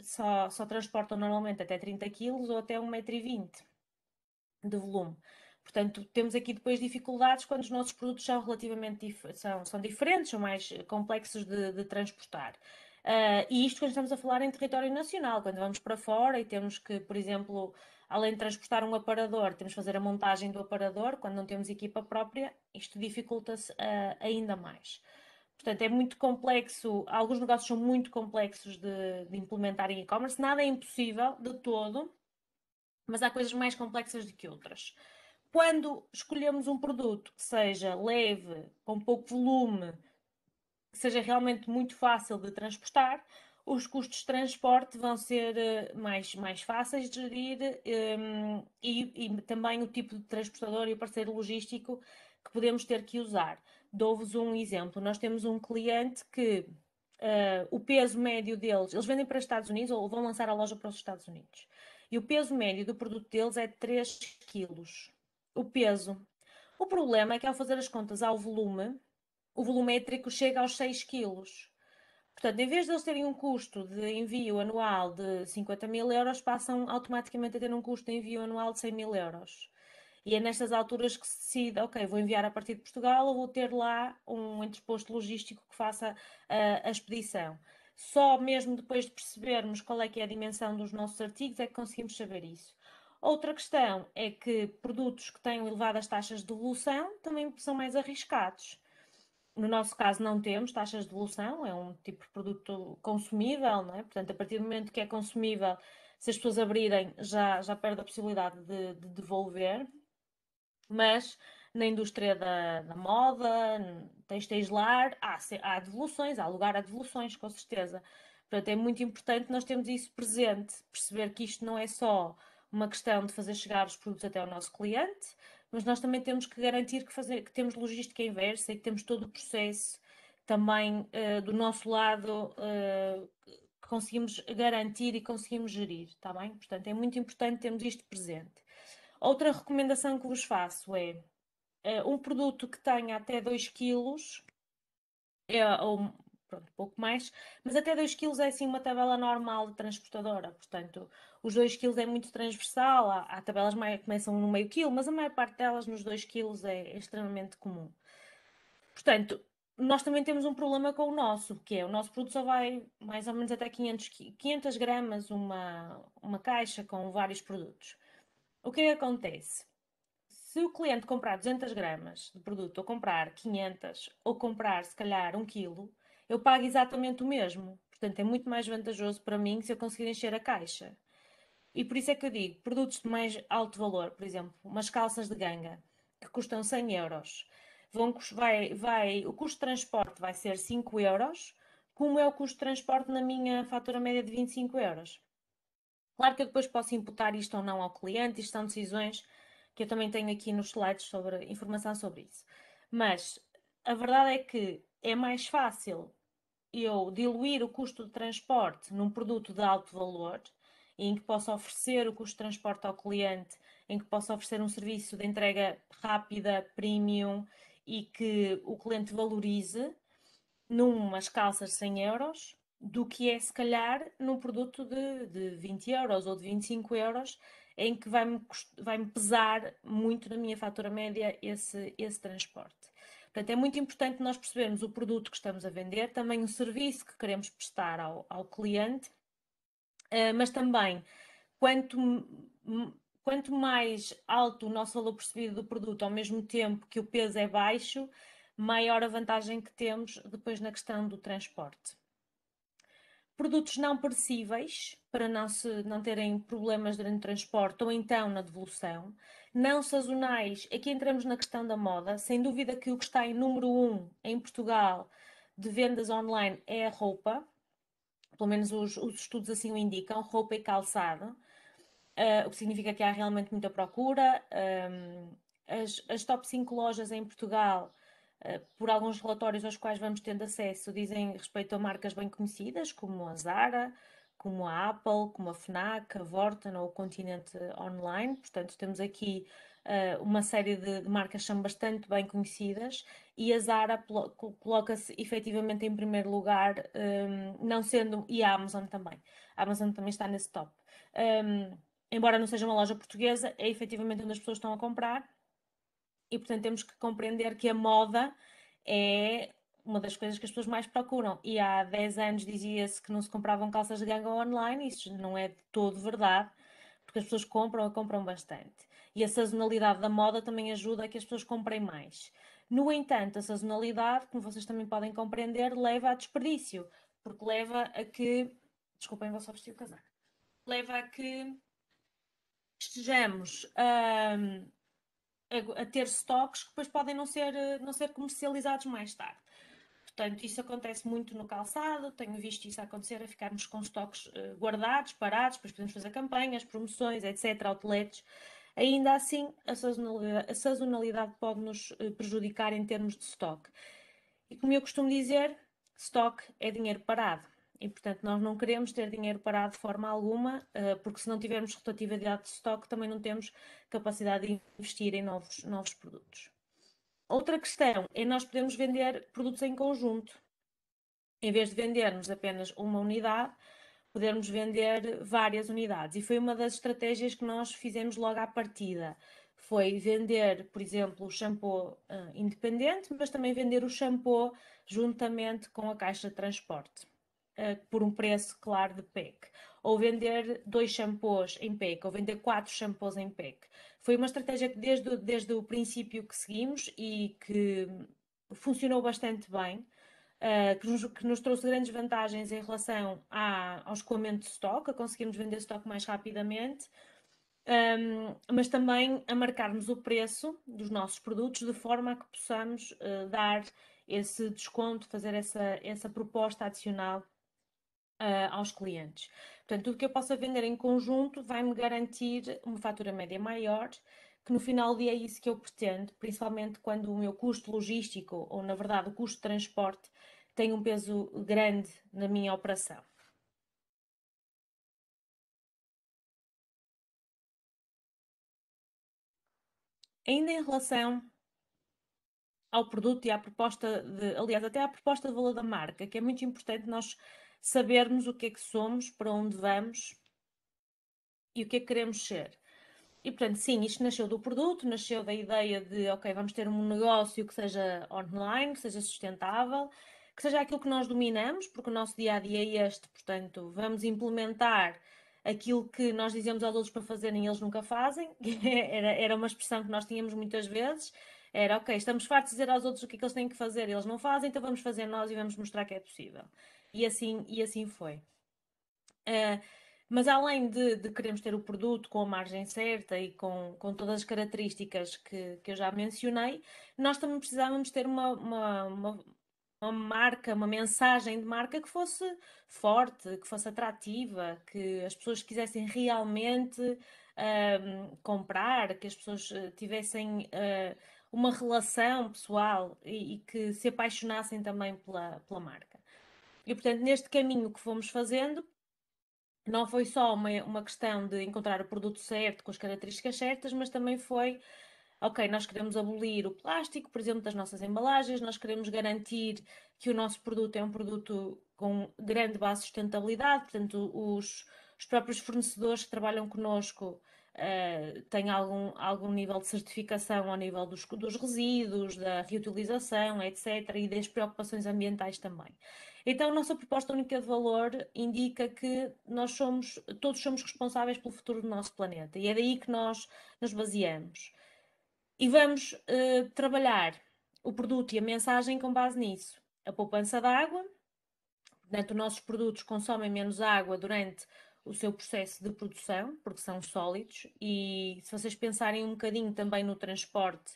só, só transportam normalmente até 30 kg ou até 1,20m de volume. Portanto, temos aqui depois dificuldades quando os nossos produtos são relativamente dif são, são diferentes, são mais complexos de, de transportar. Uh, e isto quando estamos a falar em território nacional, quando vamos para fora e temos que, por exemplo, além de transportar um aparador, temos que fazer a montagem do aparador, quando não temos equipa própria, isto dificulta-se uh, ainda mais. Portanto, é muito complexo, alguns negócios são muito complexos de, de implementar em e-commerce, nada é impossível de todo, mas há coisas mais complexas do que outras. Quando escolhemos um produto que seja leve, com pouco volume, que seja realmente muito fácil de transportar, os custos de transporte vão ser eh, mais, mais fáceis de gerir um, ehm, e, e, também o tipo de transportador e o parceiro logístico que podemos ter que usar. Dou-vos um exemplo. Nós temos um cliente que uh, o peso médio deles, eles vendem para os Estados Unidos ou vão lançar a loja para os Estados Unidos. E o peso médio do produto deles é 3 quilos. O peso. O problema é que ao fazer as contas ao volume, o volumétrico chega aos 6 quilos. Portanto, em vez de eles terem um custo de envio anual de 50 mil euros, passam automaticamente a ter um custo de envio anual de 100 mil euros. E é nestas alturas que se decide, ok, vou enviar a partir de Portugal ou vou ter lá um entreposto logístico que faça a, ah, a expedição. Só mesmo depois de percebermos qual é que é a dimensão dos nossos artigos é que conseguimos saber isso. Outra questão é que produtos que têm elevadas taxas de devolução também são mais arriscados. No nosso caso, não temos taxas de devolução, é um tipo de produto consumível, não é? portanto, a partir do momento que é consumível, se as pessoas abrirem, já, já perde a possibilidade de, de devolver. Mas na indústria da, da moda, textilar, há, há devoluções, há lugar a devoluções, com certeza. Portanto, é muito importante nós termos isso presente, perceber que isto não é só uma questão de fazer chegar os produtos até ao nosso cliente, mas nós também temos que garantir que, fazer, que temos logística inversa e que temos todo o processo também uh, do nosso lado uh, que conseguimos garantir e conseguimos gerir, está bem? Portanto, é muito importante termos isto presente. Outra recomendação que vos faço é uh, um produto que tenha até 2 kg, é, ou pronto, pouco mais, mas até 2 kg é assim uma tabela normal de transportadora, portanto, os 2 kg é muito transversal, há, há tabelas que começam no meio quilo, mas a maior parte delas nos 2 kg é, é extremamente comum. Portanto, nós também temos um problema com o nosso, que é o nosso produto só vai mais ou menos até 500, 500 gramas, uma, uma caixa com vários produtos. O que é que acontece? Se o cliente comprar 200 gramas de produto, ou comprar 500, ou comprar se calhar 1 quilo, eu pago exatamente o mesmo. Portanto, é muito mais vantajoso para mim se eu conseguir encher a caixa. E por isso é que eu digo, produtos de mais alto valor, por exemplo, umas calças de ganga, que custam 100 euros, vão, vai, vai, o custo de transporte vai ser 5 euros, como é o custo de transporte na minha fatura média de 25 euros. Claro que eu depois posso imputar isto ou não ao cliente, isto são decisões que eu também tenho aqui nos slides sobre informação sobre isso. Mas a verdade é que é mais fácil eu diluir o custo de transporte num produto de alto valor, em que possa oferecer o custo de transporte ao cliente, em que possa oferecer um serviço de entrega rápida, premium e que o cliente valorize, numas calças 100 euros, do que é, se calhar, num produto de, de 20 euros ou de 25 euros, em que vai-me vai -me pesar muito na minha fatura média esse, esse transporte. Portanto, é muito importante nós percebermos o produto que estamos a vender, também o serviço que queremos prestar ao, ao cliente, eh, mas também quanto, quanto mais alto o nosso valor percebido do produto, ao mesmo tempo que o peso é baixo, maior a vantagem que temos depois na questão do transporte produtos não perecíveis, para não, se, não terem problemas durante o transporte ou então na devolução. Não sazonais, aqui entramos na questão da moda. Sem dúvida que o que está em número um em Portugal de vendas online é a roupa. Pelo menos os, os estudos assim o indicam, roupa e calçado. Uh, o que significa que há realmente muita procura. Um, as, as top 5 lojas em Portugal ah, por alguns relatórios aos quais vamos tendo acesso, dizem respeito a marcas bem conhecidas, como a Zara, como a Apple, como a FNAC, a Vorten ou o Continente Online. Portanto, temos aqui uh, uma série de, de marcas que são bastante bem conhecidas e a Zara coloca-se efetivamente em primeiro lugar, um, ah, não sendo, e a Amazon também. A Amazon também está nesse top. Um, embora não seja uma loja portuguesa, é efetivamente onde as pessoas estão a comprar e portanto temos que compreender que a moda é uma das coisas que as pessoas mais procuram. E há 10 anos dizia-se que não se compravam calças de ganga online, isso não é de todo verdade, porque as pessoas compram e compram bastante. E a sazonalidade da moda também ajuda a que as pessoas comprem mais. No entanto, a sazonalidade, como vocês também podem compreender, leva a desperdício, porque leva a que. Desculpem, vou só vestir o casaco. Leva a que estejamos. Um a, a ter estoques que depois podem não ser, eh, não ser comercializados mais tarde. Portanto, isso acontece muito no calçado, tenho visto isso acontecer, a ficarmos com estoques eh, guardados, parados, depois podemos fazer campanhas, promoções, etc., outlets. Ainda assim, a sazonalidade, a sazonalidade pode nos eh, prejudicar em termos de estoque. E como eu costumo dizer, estoque é dinheiro parado. E, portanto, nós não queremos ter dinheiro parado de forma alguma, eh, porque se não tivermos rotatividade de estoque, também não temos capacidade de investir em novos, novos produtos. Outra questão é nós podemos vender produtos em conjunto. Em vez de vendermos apenas uma unidade, podermos vender várias unidades. E foi uma das estratégias que nós fizemos logo à partida. Foi vender, por exemplo, o shampoo uh, independente, mas também vender o shampoo juntamente com a caixa de transporte. Eh, por um preço claro de PEC, ou vender dois shampoos em PEC, ou vender quatro shampoos em PEC. Foi uma estratégia que desde, o, desde o princípio que seguimos e que funcionou bastante bem. Uh, que, nos, que, nos, trouxe grandes vantagens em relação à, ao escoamento de stock, a conseguirmos vender estoque mais rapidamente, um, ehm, mas também a marcarmos o preço dos nossos produtos de forma a que possamos uh, dar esse desconto, fazer essa, essa proposta adicional uh, aos clientes. Portanto, tudo que eu possa vender em conjunto vai-me garantir uma fatura média maior, que no final do dia é isso que eu pretendo, principalmente quando o meu custo logístico, ou na verdade o custo de transporte, tem um peso grande na minha operação. Ainda em relação ao produto e à proposta, de, aliás, até à proposta de valor da marca, que é muito importante nós sabermos o que é que somos, para onde vamos e o que é que queremos ser. E portanto, sim, isto nasceu do produto, nasceu da ideia de, ok, vamos ter um negócio que seja online, que seja sustentável, que seja aquilo que nós dominamos, porque o nosso dia a dia é este, portanto, vamos implementar aquilo que nós dizemos aos outros para fazerem e eles nunca fazem, era, era uma expressão que nós tínhamos muitas vezes, era ok, estamos fartos de dizer aos outros o que é que eles têm que fazer e eles não fazem, então vamos fazer nós e vamos mostrar que é possível. E assim, e assim foi. Uh, mas além de, de, queremos ter o produto com a margem certa e com, com todas as características que, que eu já mencionei, nós também precisávamos ter uma, uma, uma, uma marca, uma mensagem de marca que fosse forte, que fosse atrativa, que as pessoas quisessem realmente uh, comprar, que as pessoas ah, tivessem uh, uma relação pessoal e, e que se apaixonassem também pela, pela marca. E, portanto, neste caminho que fomos fazendo, não foi só uma, uma questão de encontrar o produto certo, com as características certas, mas também foi, ok, nós queremos abolir o plástico, por exemplo, das nossas embalagens, nós queremos garantir que o nosso produto é um produto com grande base de sustentabilidade, portanto, os, os próprios fornecedores que trabalham conosco uh, eh, têm algum, algum nível de certificação ao nível dos, dos resíduos, da reutilização, etc., e das preocupações ambientais também. Então, a nossa proposta única de valor indica que nós somos, todos somos responsáveis pelo futuro do nosso planeta e é daí que nós nos baseamos. E vamos uh, trabalhar o produto e a mensagem com base nisso. A poupança de água, portanto, nossos produtos consomem menos água durante o seu processo de produção, porque são sólidos, e se vocês pensarem um bocadinho também no transporte,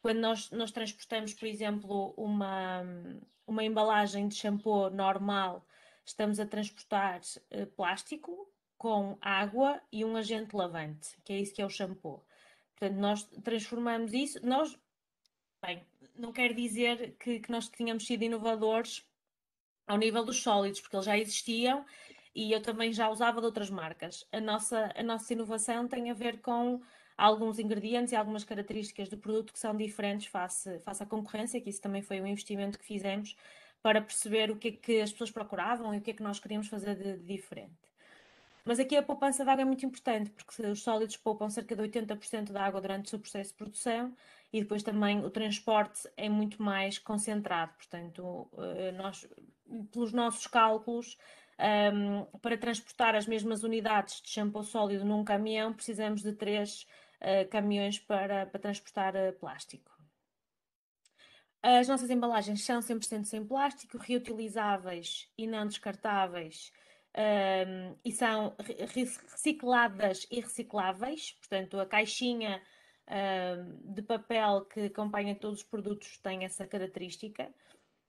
quando nós, nós transportamos, por exemplo, uma, uma embalagem de shampoo normal, estamos a transportar uh, plástico com água e um agente lavante, que é isso que é o shampoo. Portanto, nós transformamos isso, nós, bem, não quer dizer que, que nós tínhamos sido inovadores ao nível dos sólidos, porque eles já existiam e eu também já usava de outras marcas. A nossa, a nossa inovação tem a ver com alguns ingredientes e algumas características do produto que são diferentes face, face à concorrência, que isso também foi um investimento que fizemos para perceber o que é que as pessoas procuravam e o que é que nós queríamos fazer de, de diferente. Mas aqui a poupança de água é muito importante, porque os sólidos poupam cerca de 80% da água durante o seu processo de produção e depois também o transporte é muito mais concentrado. Portanto, eh, nós, pelos nossos cálculos, ehm, para transportar as mesmas unidades de shampoo sólido num caminhão, precisamos de três eh, caminhões para, para transportar uh, plástico. As nossas embalagens são 100% sem plástico, reutilizáveis e não descartáveis, um, ehm, e são recicladas e recicláveis, portanto, a caixinha um, ehm, de papel que acompanha todos os produtos tem essa característica.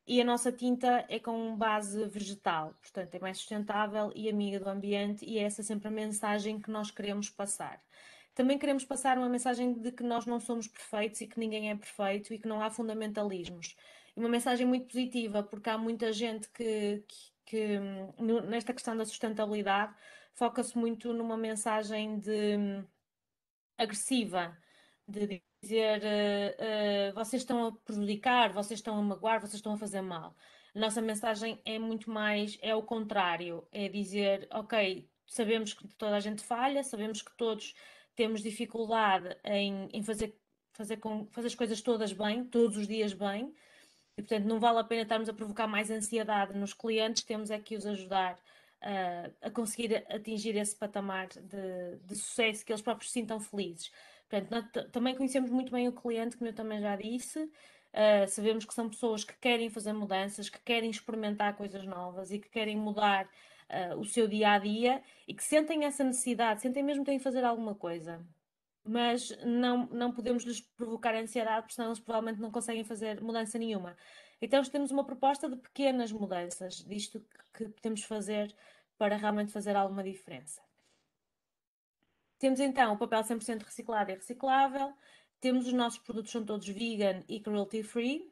E a nossa tinta é com base vegetal, portanto, é mais sustentável e amiga do ambiente, e é essa é sempre a mensagem que nós queremos passar. Também queremos passar uma mensagem de que nós não somos perfeitos e que ninguém é perfeito e que não há fundamentalismos. E uma mensagem muito positiva, porque há muita gente que, que, que nesta questão da sustentabilidade foca-se muito numa mensagem de hum, agressiva, de dizer uh, uh, vocês estão a prejudicar, vocês estão a magoar, vocês estão a fazer mal. A nossa mensagem é muito mais, é o contrário, é dizer, ok, sabemos que toda a gente falha, sabemos que todos temos dificuldade em, em fazer, fazer, com, fazer as coisas todas bem, todos os dias bem, e portanto não vale a pena estarmos a provocar mais ansiedade nos clientes, temos é que os ajudar uh, a conseguir atingir esse patamar de, de sucesso que eles próprios se sintam felizes. Portanto, nós também conhecemos muito bem o cliente, como eu também já disse, uh, sabemos que são pessoas que querem fazer mudanças, que querem experimentar coisas novas e que querem mudar uh, o seu dia a dia e que sentem essa necessidade, sentem mesmo que têm de fazer alguma coisa. Mas não, não podemos lhes provocar ansiedade, porque senão eles provavelmente não conseguem fazer mudança nenhuma. Então, temos uma proposta de pequenas mudanças, disto que podemos fazer para realmente fazer alguma diferença. Temos então o papel 100% reciclado e reciclável, temos os nossos produtos são todos vegan e cruelty free,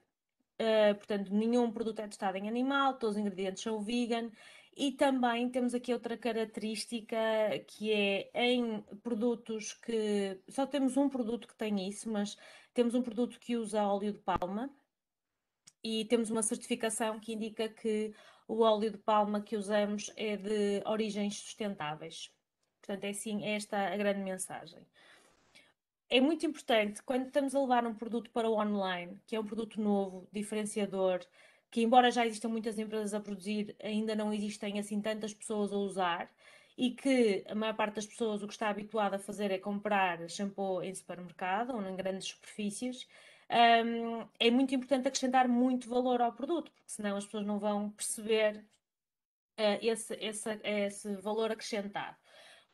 uh, ah, portanto nenhum produto é testado em animal, todos os ingredientes são vegan e também temos aqui outra característica que é em produtos que só temos um produto que tem isso, mas temos um produto que usa óleo de palma e temos uma certificação que indica que o óleo de palma que usamos é de origens sustentáveis. Portanto, é sim é esta a grande mensagem. É muito importante quando estamos a levar um produto para o online, que é um produto novo, diferenciador, que embora já existam muitas empresas a produzir, ainda não existem assim tantas pessoas a usar e que a maior parte das pessoas o que está habituada a fazer é comprar shampoo em supermercado ou em grandes superfícies, um, é muito importante acrescentar muito valor ao produto, porque senão as pessoas não vão perceber uh, esse, esse, esse valor acrescentado.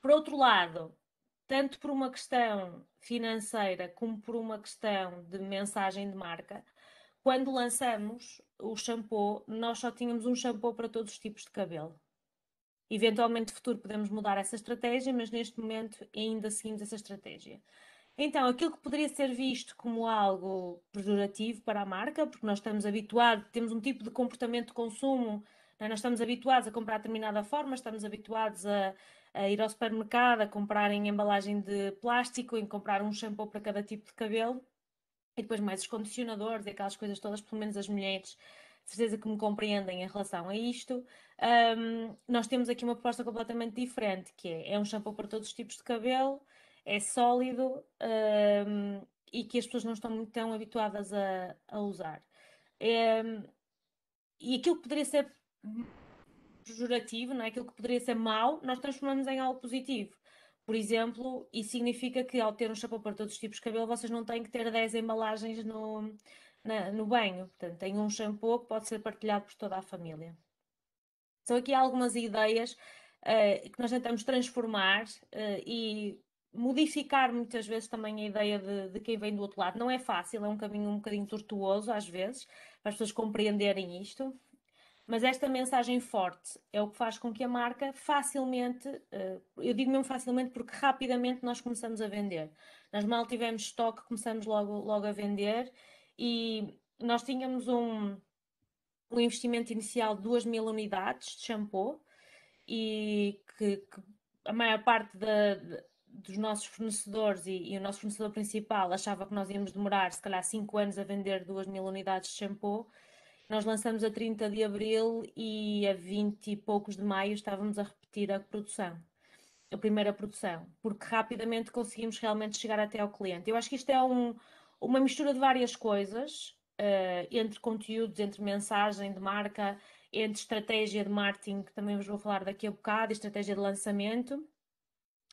Por outro lado, tanto por uma questão financeira como por uma questão de mensagem de marca, quando lançamos o shampoo, nós só tínhamos um shampoo para todos os tipos de cabelo. Eventualmente, no futuro, podemos mudar essa estratégia, mas neste momento ainda seguimos essa estratégia. Então, aquilo que poderia ser visto como algo pejorativo para a marca, porque nós estamos habituados, temos um tipo de comportamento de consumo, né? nós estamos habituados a comprar de determinada forma, estamos habituados a, a, ir ao supermercado, a comprar em embalagem de plástico, em comprar um shampoo para cada tipo de cabelo. E depois mais os condicionadores e aquelas coisas todas, pelo menos as mulheres, de certeza que me compreendem em relação a isto. Um, nós temos aqui uma proposta completamente diferente, que é, é um shampoo para todos os tipos de cabelo, é sólido um, e que as pessoas não estão muito tão habituadas a, a usar. Um, e aquilo que poderia ser uhum. pejorativo, não é? aquilo que poderia ser mau, nós transformamos em algo positivo por exemplo, e significa que ao ter um chapéu para todos os tipos de cabelo, vocês não têm que ter 10 embalagens no, na, no banho. Portanto, tem um shampoo que pode ser partilhado por toda a família. São aqui algumas ideias uh, que nós tentamos transformar uh, e modificar muitas vezes também a ideia de, de, quem vem do outro lado. Não é fácil, é um caminho um bocadinho tortuoso às vezes, para as pessoas compreenderem isto, mas esta mensagem forte é o que faz com que a marca facilmente, eh, eu digo mesmo facilmente porque rapidamente nós começamos a vender. Nós mal tivemos estoque, começamos logo, logo a vender e nós tínhamos um, um investimento inicial de 2 mil unidades de shampoo e que, que a maior parte da, de, dos nossos fornecedores e, e, o nosso fornecedor principal achava que nós íamos demorar se calhar 5 anos a vender 2 mil unidades de shampoo nós lançamos a 30 de abril e a 20 e poucos de maio estávamos a repetir a produção, a primeira produção, porque rapidamente conseguimos realmente chegar até ao cliente. Eu acho que isto é um, uma mistura de várias coisas, uh, entre conteúdos, entre mensagem de marca, entre estratégia de marketing, que também vos vou falar daqui a bocado, estratégia de lançamento,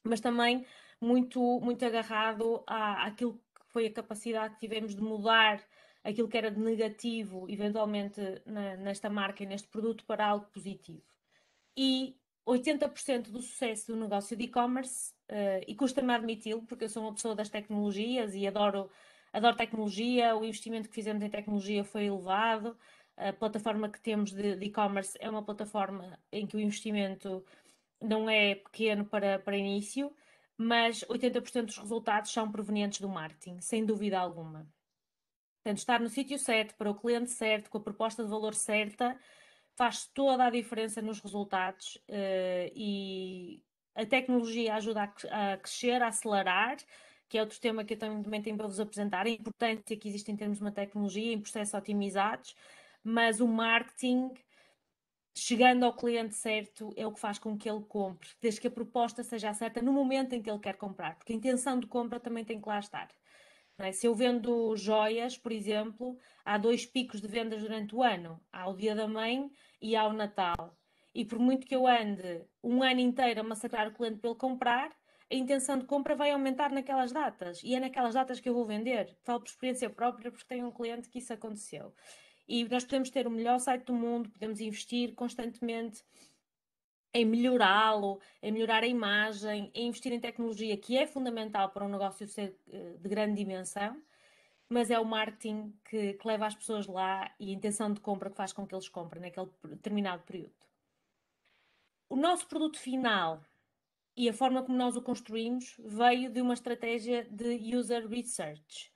mas também muito, muito agarrado à, àquilo que foi a capacidade que tivemos de mudar aquilo que era de negativo, eventualmente, na, nesta marca e neste produto, para algo positivo. E 80% do sucesso do negócio de e-commerce, uh, e custa-me admiti-lo, porque eu sou uma pessoa das tecnologias e adoro, adoro tecnologia, o investimento que fizemos em tecnologia foi elevado, a plataforma que temos de e-commerce é uma plataforma em que o investimento não é pequeno para, para início, mas 80% dos resultados são provenientes do marketing, sem dúvida alguma. Portanto, estar no sítio certo, para o cliente certo, com a proposta de valor certa, faz toda a diferença nos resultados uh, e a tecnologia ajuda a, a, crescer, a acelerar, que é outro tema que eu também tenho para vos apresentar. A é importância que existe em termos de uma tecnologia, em processos otimizados, mas o marketing, chegando ao cliente certo, é o que faz com que ele compre, desde que a proposta seja certa no momento em que ele quer comprar, porque a intenção de compra também tem que lá estar. É? Se eu vendo joias, por exemplo, há dois picos de vendas durante o ano: há o Dia da Mãe e há o Natal. E por muito que eu ande um ano inteiro a massacrar o cliente pelo comprar, a intenção de compra vai aumentar naquelas datas e é naquelas datas que eu vou vender. Falo por experiência própria, porque tenho um cliente que isso aconteceu. E nós podemos ter o melhor site do mundo, podemos investir constantemente em melhorá-lo, em melhorar a imagem, em investir em tecnologia, que é fundamental para um negócio ser eh, de grande dimensão, mas é o marketing que, que leva as pessoas lá e a intenção de compra que faz com que eles comprem naquele determinado período. O nosso produto final e a forma como nós o construímos veio de uma estratégia de user research.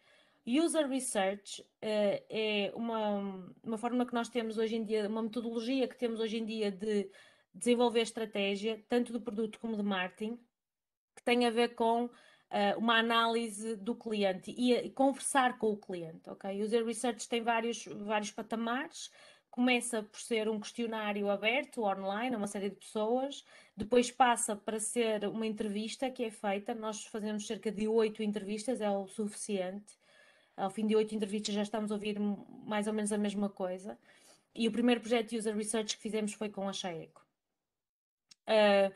User research uh, é uma, uma forma que nós temos hoje em dia, uma metodologia que temos hoje em dia de desenvolver estratégia, tanto do produto como de marketing, que tem a ver com uh, uma análise do cliente e, e, conversar com o cliente, ok? User Research tem vários, vários patamares, começa por ser um questionário aberto, online, a uma série de pessoas, depois passa para ser uma entrevista que é feita, nós fazemos cerca de oito entrevistas, é o suficiente, ao fim de oito entrevistas já estamos a ouvir mais ou menos a mesma coisa, e o primeiro projeto de User Research que fizemos foi com a Chaeco. Ah,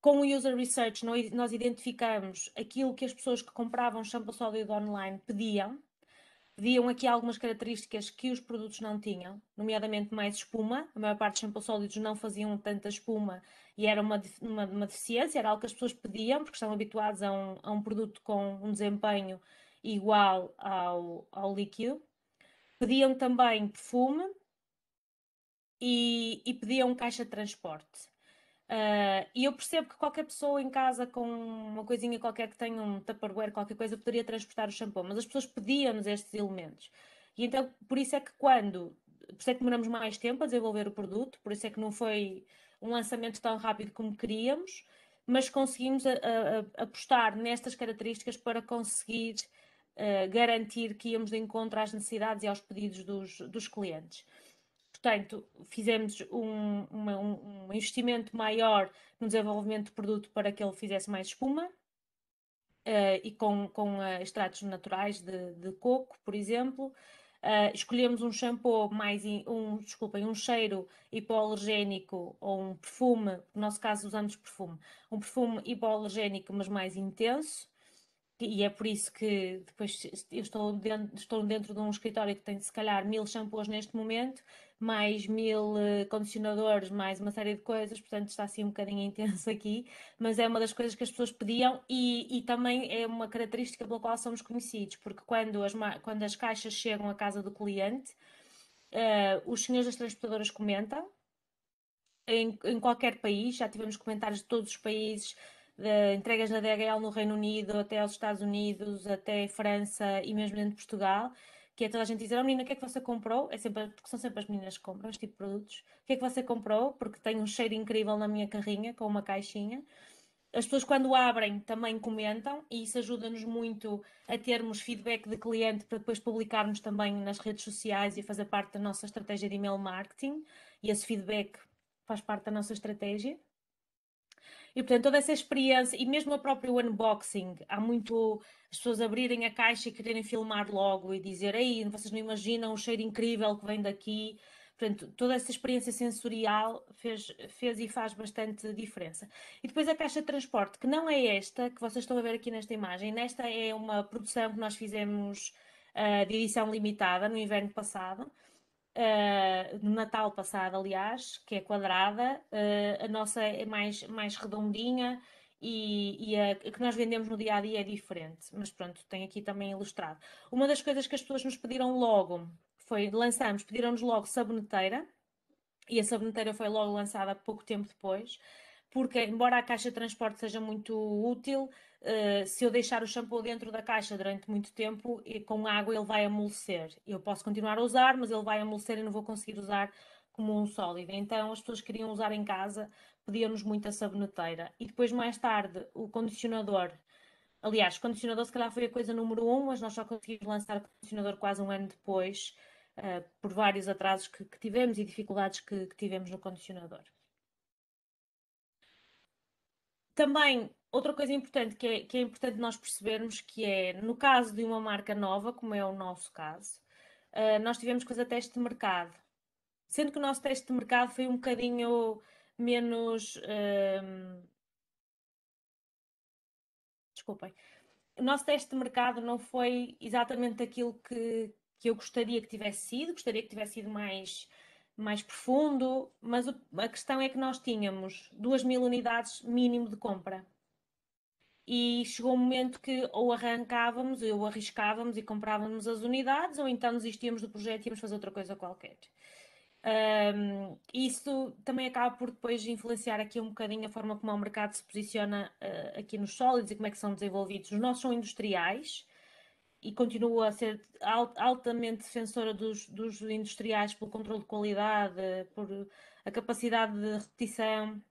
com o user research, nós identificamos aquilo que as pessoas que compravam shampoo sólido online pediam. Pediam aqui algumas características que os produtos não tinham, nomeadamente mais espuma. A maior parte dos shampoos sólidos não faziam tanta espuma e era uma, uma, uma deficiência, era algo que as pessoas pediam porque estão habituados a um, a um produto com um desempenho igual ao, ao líquido. Pediam também perfume, e, e pediam caixa de transporte. Uh, e eu percebo que qualquer pessoa em casa com uma coisinha qualquer que tenha um Tupperware, qualquer coisa, poderia transportar o shampoo, mas as pessoas pediam-nos estes elementos. E então, por isso é que quando, por isso é que demoramos mais tempo a desenvolver o produto, por isso é que não foi um lançamento tão rápido como queríamos, mas conseguimos a, a, a apostar nestas características para conseguir uh, garantir que íamos de encontro às necessidades e aos pedidos dos, dos clientes. Portanto, fizemos um, uma, um, investimento maior no desenvolvimento do produto para que ele fizesse mais espuma uh, e com, com uh, extratos naturais de, de, coco, por exemplo. Uh, escolhemos um shampoo mais in, um, desculpem, um cheiro hipoalergénico ou um perfume, no nosso caso usamos perfume, um perfume hipoalergénico, mas mais intenso, e é por isso que depois eu estou dentro, estou dentro de um escritório que tem se calhar mil shampoos neste momento mais mil eh, condicionadores, mais uma série de coisas, portanto está assim um bocadinho intenso aqui, mas é uma das coisas que as pessoas pediam e, e também é uma característica pela qual somos conhecidos, porque quando as, quando as caixas chegam à casa do cliente, uh, os senhores das transportadoras comentam, em, em qualquer país, já tivemos comentários de todos os países, entregas na DHL no Reino Unido, até aos Estados Unidos, até França e mesmo dentro de Portugal que é toda a gente dizer, oh menina, o que é que você comprou? É sempre, porque são sempre as meninas que compram este tipo de produtos. O que é que você comprou? Porque tem um cheiro incrível na minha carrinha, com uma caixinha. As pessoas quando abrem também comentam e isso ajuda-nos muito a termos feedback de cliente para depois publicarmos também nas redes sociais e fazer parte da nossa estratégia de email marketing. E esse feedback faz parte da nossa estratégia. E portanto, toda essa experiência, e mesmo o próprio unboxing, há muito as pessoas abrirem a caixa e quererem filmar logo e dizer, aí vocês não imaginam o cheiro incrível que vem daqui. Portanto, toda essa experiência sensorial fez, fez e faz bastante diferença. E depois a caixa de transporte, que não é esta que vocês estão a ver aqui nesta imagem, nesta é uma produção que nós fizemos uh, de edição limitada no inverno passado Uh, no Natal passado, aliás, que é quadrada, uh, a nossa é mais, mais redondinha e, e a, a, que nós vendemos no dia a dia é diferente. Mas pronto, tem aqui também ilustrado. Uma das coisas que as pessoas nos pediram logo foi: lançamos, pediram-nos logo saboneteira, e a saboneteira foi logo lançada pouco tempo depois porque embora a caixa de transporte seja muito útil, uh, se eu deixar o shampoo dentro da caixa durante muito tempo, e com água ele vai amolecer. Eu posso continuar a usar, mas ele vai amolecer e não vou conseguir usar como um sólido. Então as pessoas queriam usar em casa, pediam-nos muito a saboneteira. E depois mais tarde o condicionador. Aliás, o condicionador se calhar foi a coisa número um, mas nós só conseguimos lançar o condicionador quase um ano depois, uh, por vários atrasos que, que tivemos e dificuldades que, que tivemos no condicionador. Também, outra coisa importante que é, que é importante nós percebermos que é, no caso de uma marca nova, como é o nosso caso, uh, nós tivemos que fazer teste de mercado. Sendo que o nosso teste de mercado foi um bocadinho menos. Uh, desculpem. O nosso teste de mercado não foi exatamente aquilo que, que eu gostaria que tivesse sido, gostaria que tivesse sido mais mais profundo, mas o, a questão é que nós tínhamos 2 mil unidades mínimo de compra. E chegou o um momento que ou arrancávamos, ou arriscávamos e comprávamos as unidades, ou então desistíamos do projeto e íamos fazer outra coisa qualquer. Um, isso também acaba por depois influenciar aqui um bocadinho a forma como o mercado se posiciona uh, aqui nos sólidos e como é que são desenvolvidos. Os nossos são industriais, e continuo a ser altamente defensora dos, dos industriais pelo controle de qualidade, por a capacidade de repetição,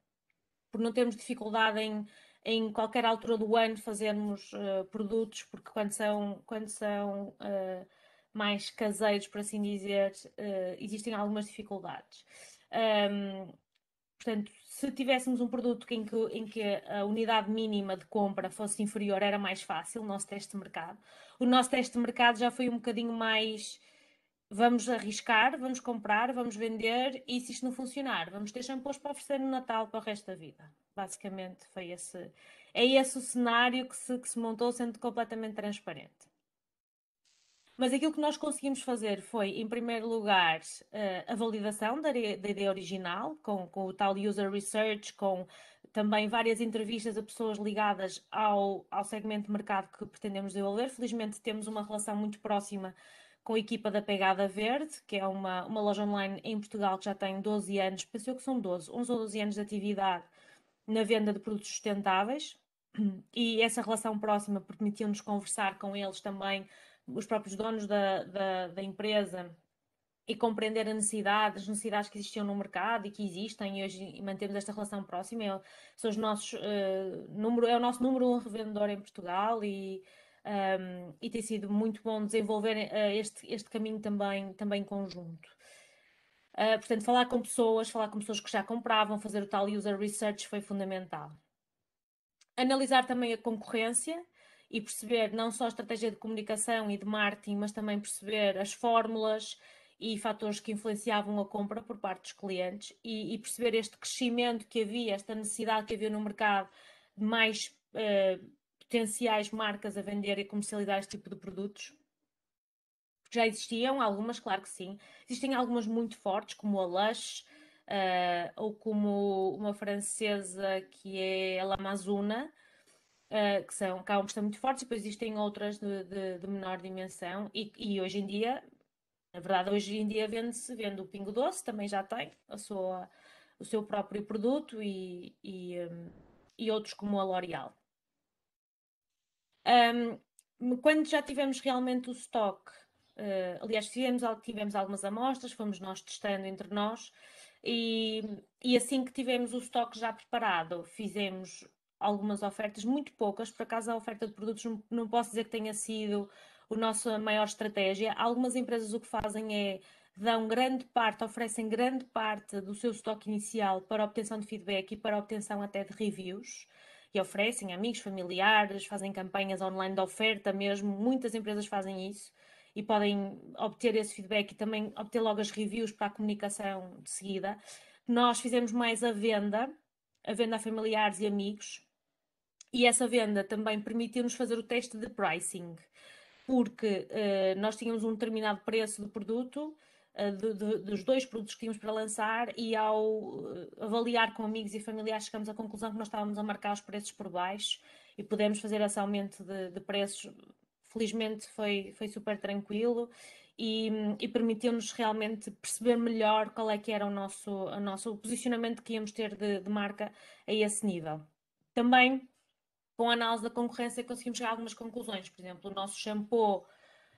por não termos dificuldade em, em qualquer altura do ano fazermos uh, produtos, porque quando são, quando são uh, mais caseiros, por assim dizer, uh, existem algumas dificuldades. Um, portanto, se tivéssemos um produto em que, em que a unidade mínima de compra fosse inferior, era mais fácil o nosso teste de mercado. O nosso teste de mercado já foi um bocadinho mais vamos arriscar, vamos comprar, vamos vender e se isto não funcionar, vamos ter shampoos para oferecer no Natal para o resto da vida. Basicamente foi esse, é esse o cenário que se, que se montou sendo completamente transparente. Mas aquilo que nós conseguimos fazer foi, em primeiro lugar, eh, a validação da, ideia original, com, com o tal user research, com também várias entrevistas a pessoas ligadas ao, ao segmento de mercado que pretendemos desenvolver. Felizmente temos uma relação muito próxima com a equipa da Pegada Verde, que é uma, uma loja online em Portugal que já tem 12 anos, pensou que são 12, 11 ou 12 anos de atividade na venda de produtos sustentáveis. E essa relação próxima permitiu-nos conversar com eles também os próprios donos da, da, da empresa e compreender a necessidade, as necessidades que existiam no mercado e que existem e hoje mantemos esta relação próxima. É, são os nossos, uh, número, é o nosso número um revendedor em Portugal e, um, ehm, e tem sido muito bom desenvolver uh, este, este caminho também, também conjunto. Uh, portanto, falar com pessoas, falar com pessoas que já compravam, fazer o tal user research foi fundamental. Analisar também a concorrência, e perceber não só a estratégia de comunicação e de marketing, mas também perceber as fórmulas e fatores que influenciavam a compra por parte dos clientes e, e perceber este crescimento que havia, esta necessidade que havia no mercado de mais eh, potenciais marcas a vender e comercializar este tipo de produtos? Já existiam algumas, claro que sim. Existem algumas muito fortes, como a Lush, uh, ou como uma francesa que é a Lamazuna, eh, que são, acabam por ser muito fortes, e depois existem outras de, de, de menor dimensão, e, e, hoje em dia, na verdade, hoje em dia vende-se, vende o Pingo Doce, também já tem a sua, o seu próprio produto e, e, hum, e outros como a L'Oreal. Um, quando já tivemos realmente o estoque, uh, aliás, tivemos, tivemos algumas amostras, fomos nós testando entre nós, e, e, assim que tivemos o estoque já preparado, fizemos algumas ofertas, muito poucas, por acaso a oferta de produtos não, posso dizer que tenha sido a nossa maior estratégia. Algumas empresas o que fazem é dão grande parte, oferecem grande parte do seu estoque inicial para obtenção de feedback e para obtenção até de reviews e oferecem amigos, familiares, fazem campanhas online de oferta mesmo, muitas empresas fazem isso e podem obter esse feedback e também obter logo as reviews para a comunicação de seguida. Nós fizemos mais a venda, a venda a familiares e amigos, e essa venda também permitiu-nos fazer o teste de pricing, porque uh, nós tínhamos um determinado preço do produto, uh, eh, de, de, dos dois produtos que tínhamos para lançar, e ao eh, avaliar com amigos e familiares, chegamos à conclusão que nós estávamos a marcar os preços por baixo e pudemos fazer esse aumento de, de preços. Felizmente foi, foi super tranquilo e, e permitiu-nos realmente perceber melhor qual é que era o nosso, o nosso posicionamento que íamos ter de, de marca a esse nível. Também com a análise da concorrência conseguimos chegar a algumas conclusões. Por exemplo, o nosso shampoo.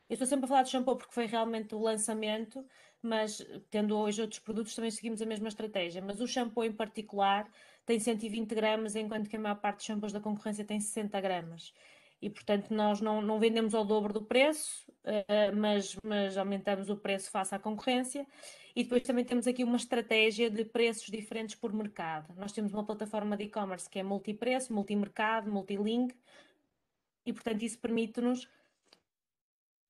Eu estou sempre a falar de shampoo porque foi realmente o lançamento, mas tendo hoje outros produtos também seguimos a mesma estratégia. Mas o shampoo em particular tem 120 gramas, enquanto que a maior parte dos shampoos da concorrência tem 60 gramas e, portanto, nós não, não vendemos ao dobro do preço, uh, mas, mas aumentamos o preço face à concorrência. E depois também temos aqui uma estratégia de preços diferentes por mercado. Nós temos uma plataforma de e-commerce que é multipreço, multimercado, multilink, e, portanto, isso permite-nos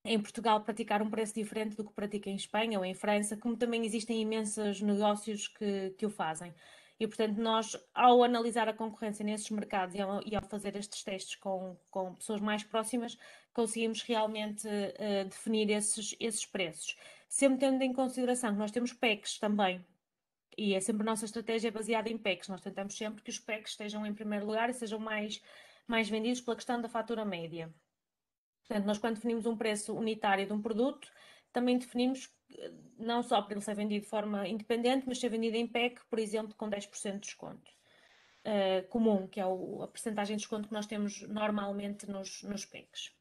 em Portugal praticar um preço diferente do que pratica em Espanha ou em França, como também existem imensos negócios que, que o fazem. E, portanto, nós, ao analisar a concorrência nesses mercados e ao, e ao fazer estes testes com, com, pessoas mais próximas, conseguimos realmente uh, definir esses, esses preços. Sempre tendo em consideração que nós temos PECs também, e é sempre a nossa estratégia baseada em PECs. Nós tentamos sempre que os PECs estejam em primeiro lugar e sejam mais, mais vendidos pela questão da fatura média. Portanto, nós quando definimos um preço unitário de um produto, também definimos não só por ele ser vendido de forma independente, mas ser vendido em PEC, por exemplo, com 10% de desconto. Uh, comum, que é o, a percentagem de desconto que nós temos normalmente nos, nos PECs.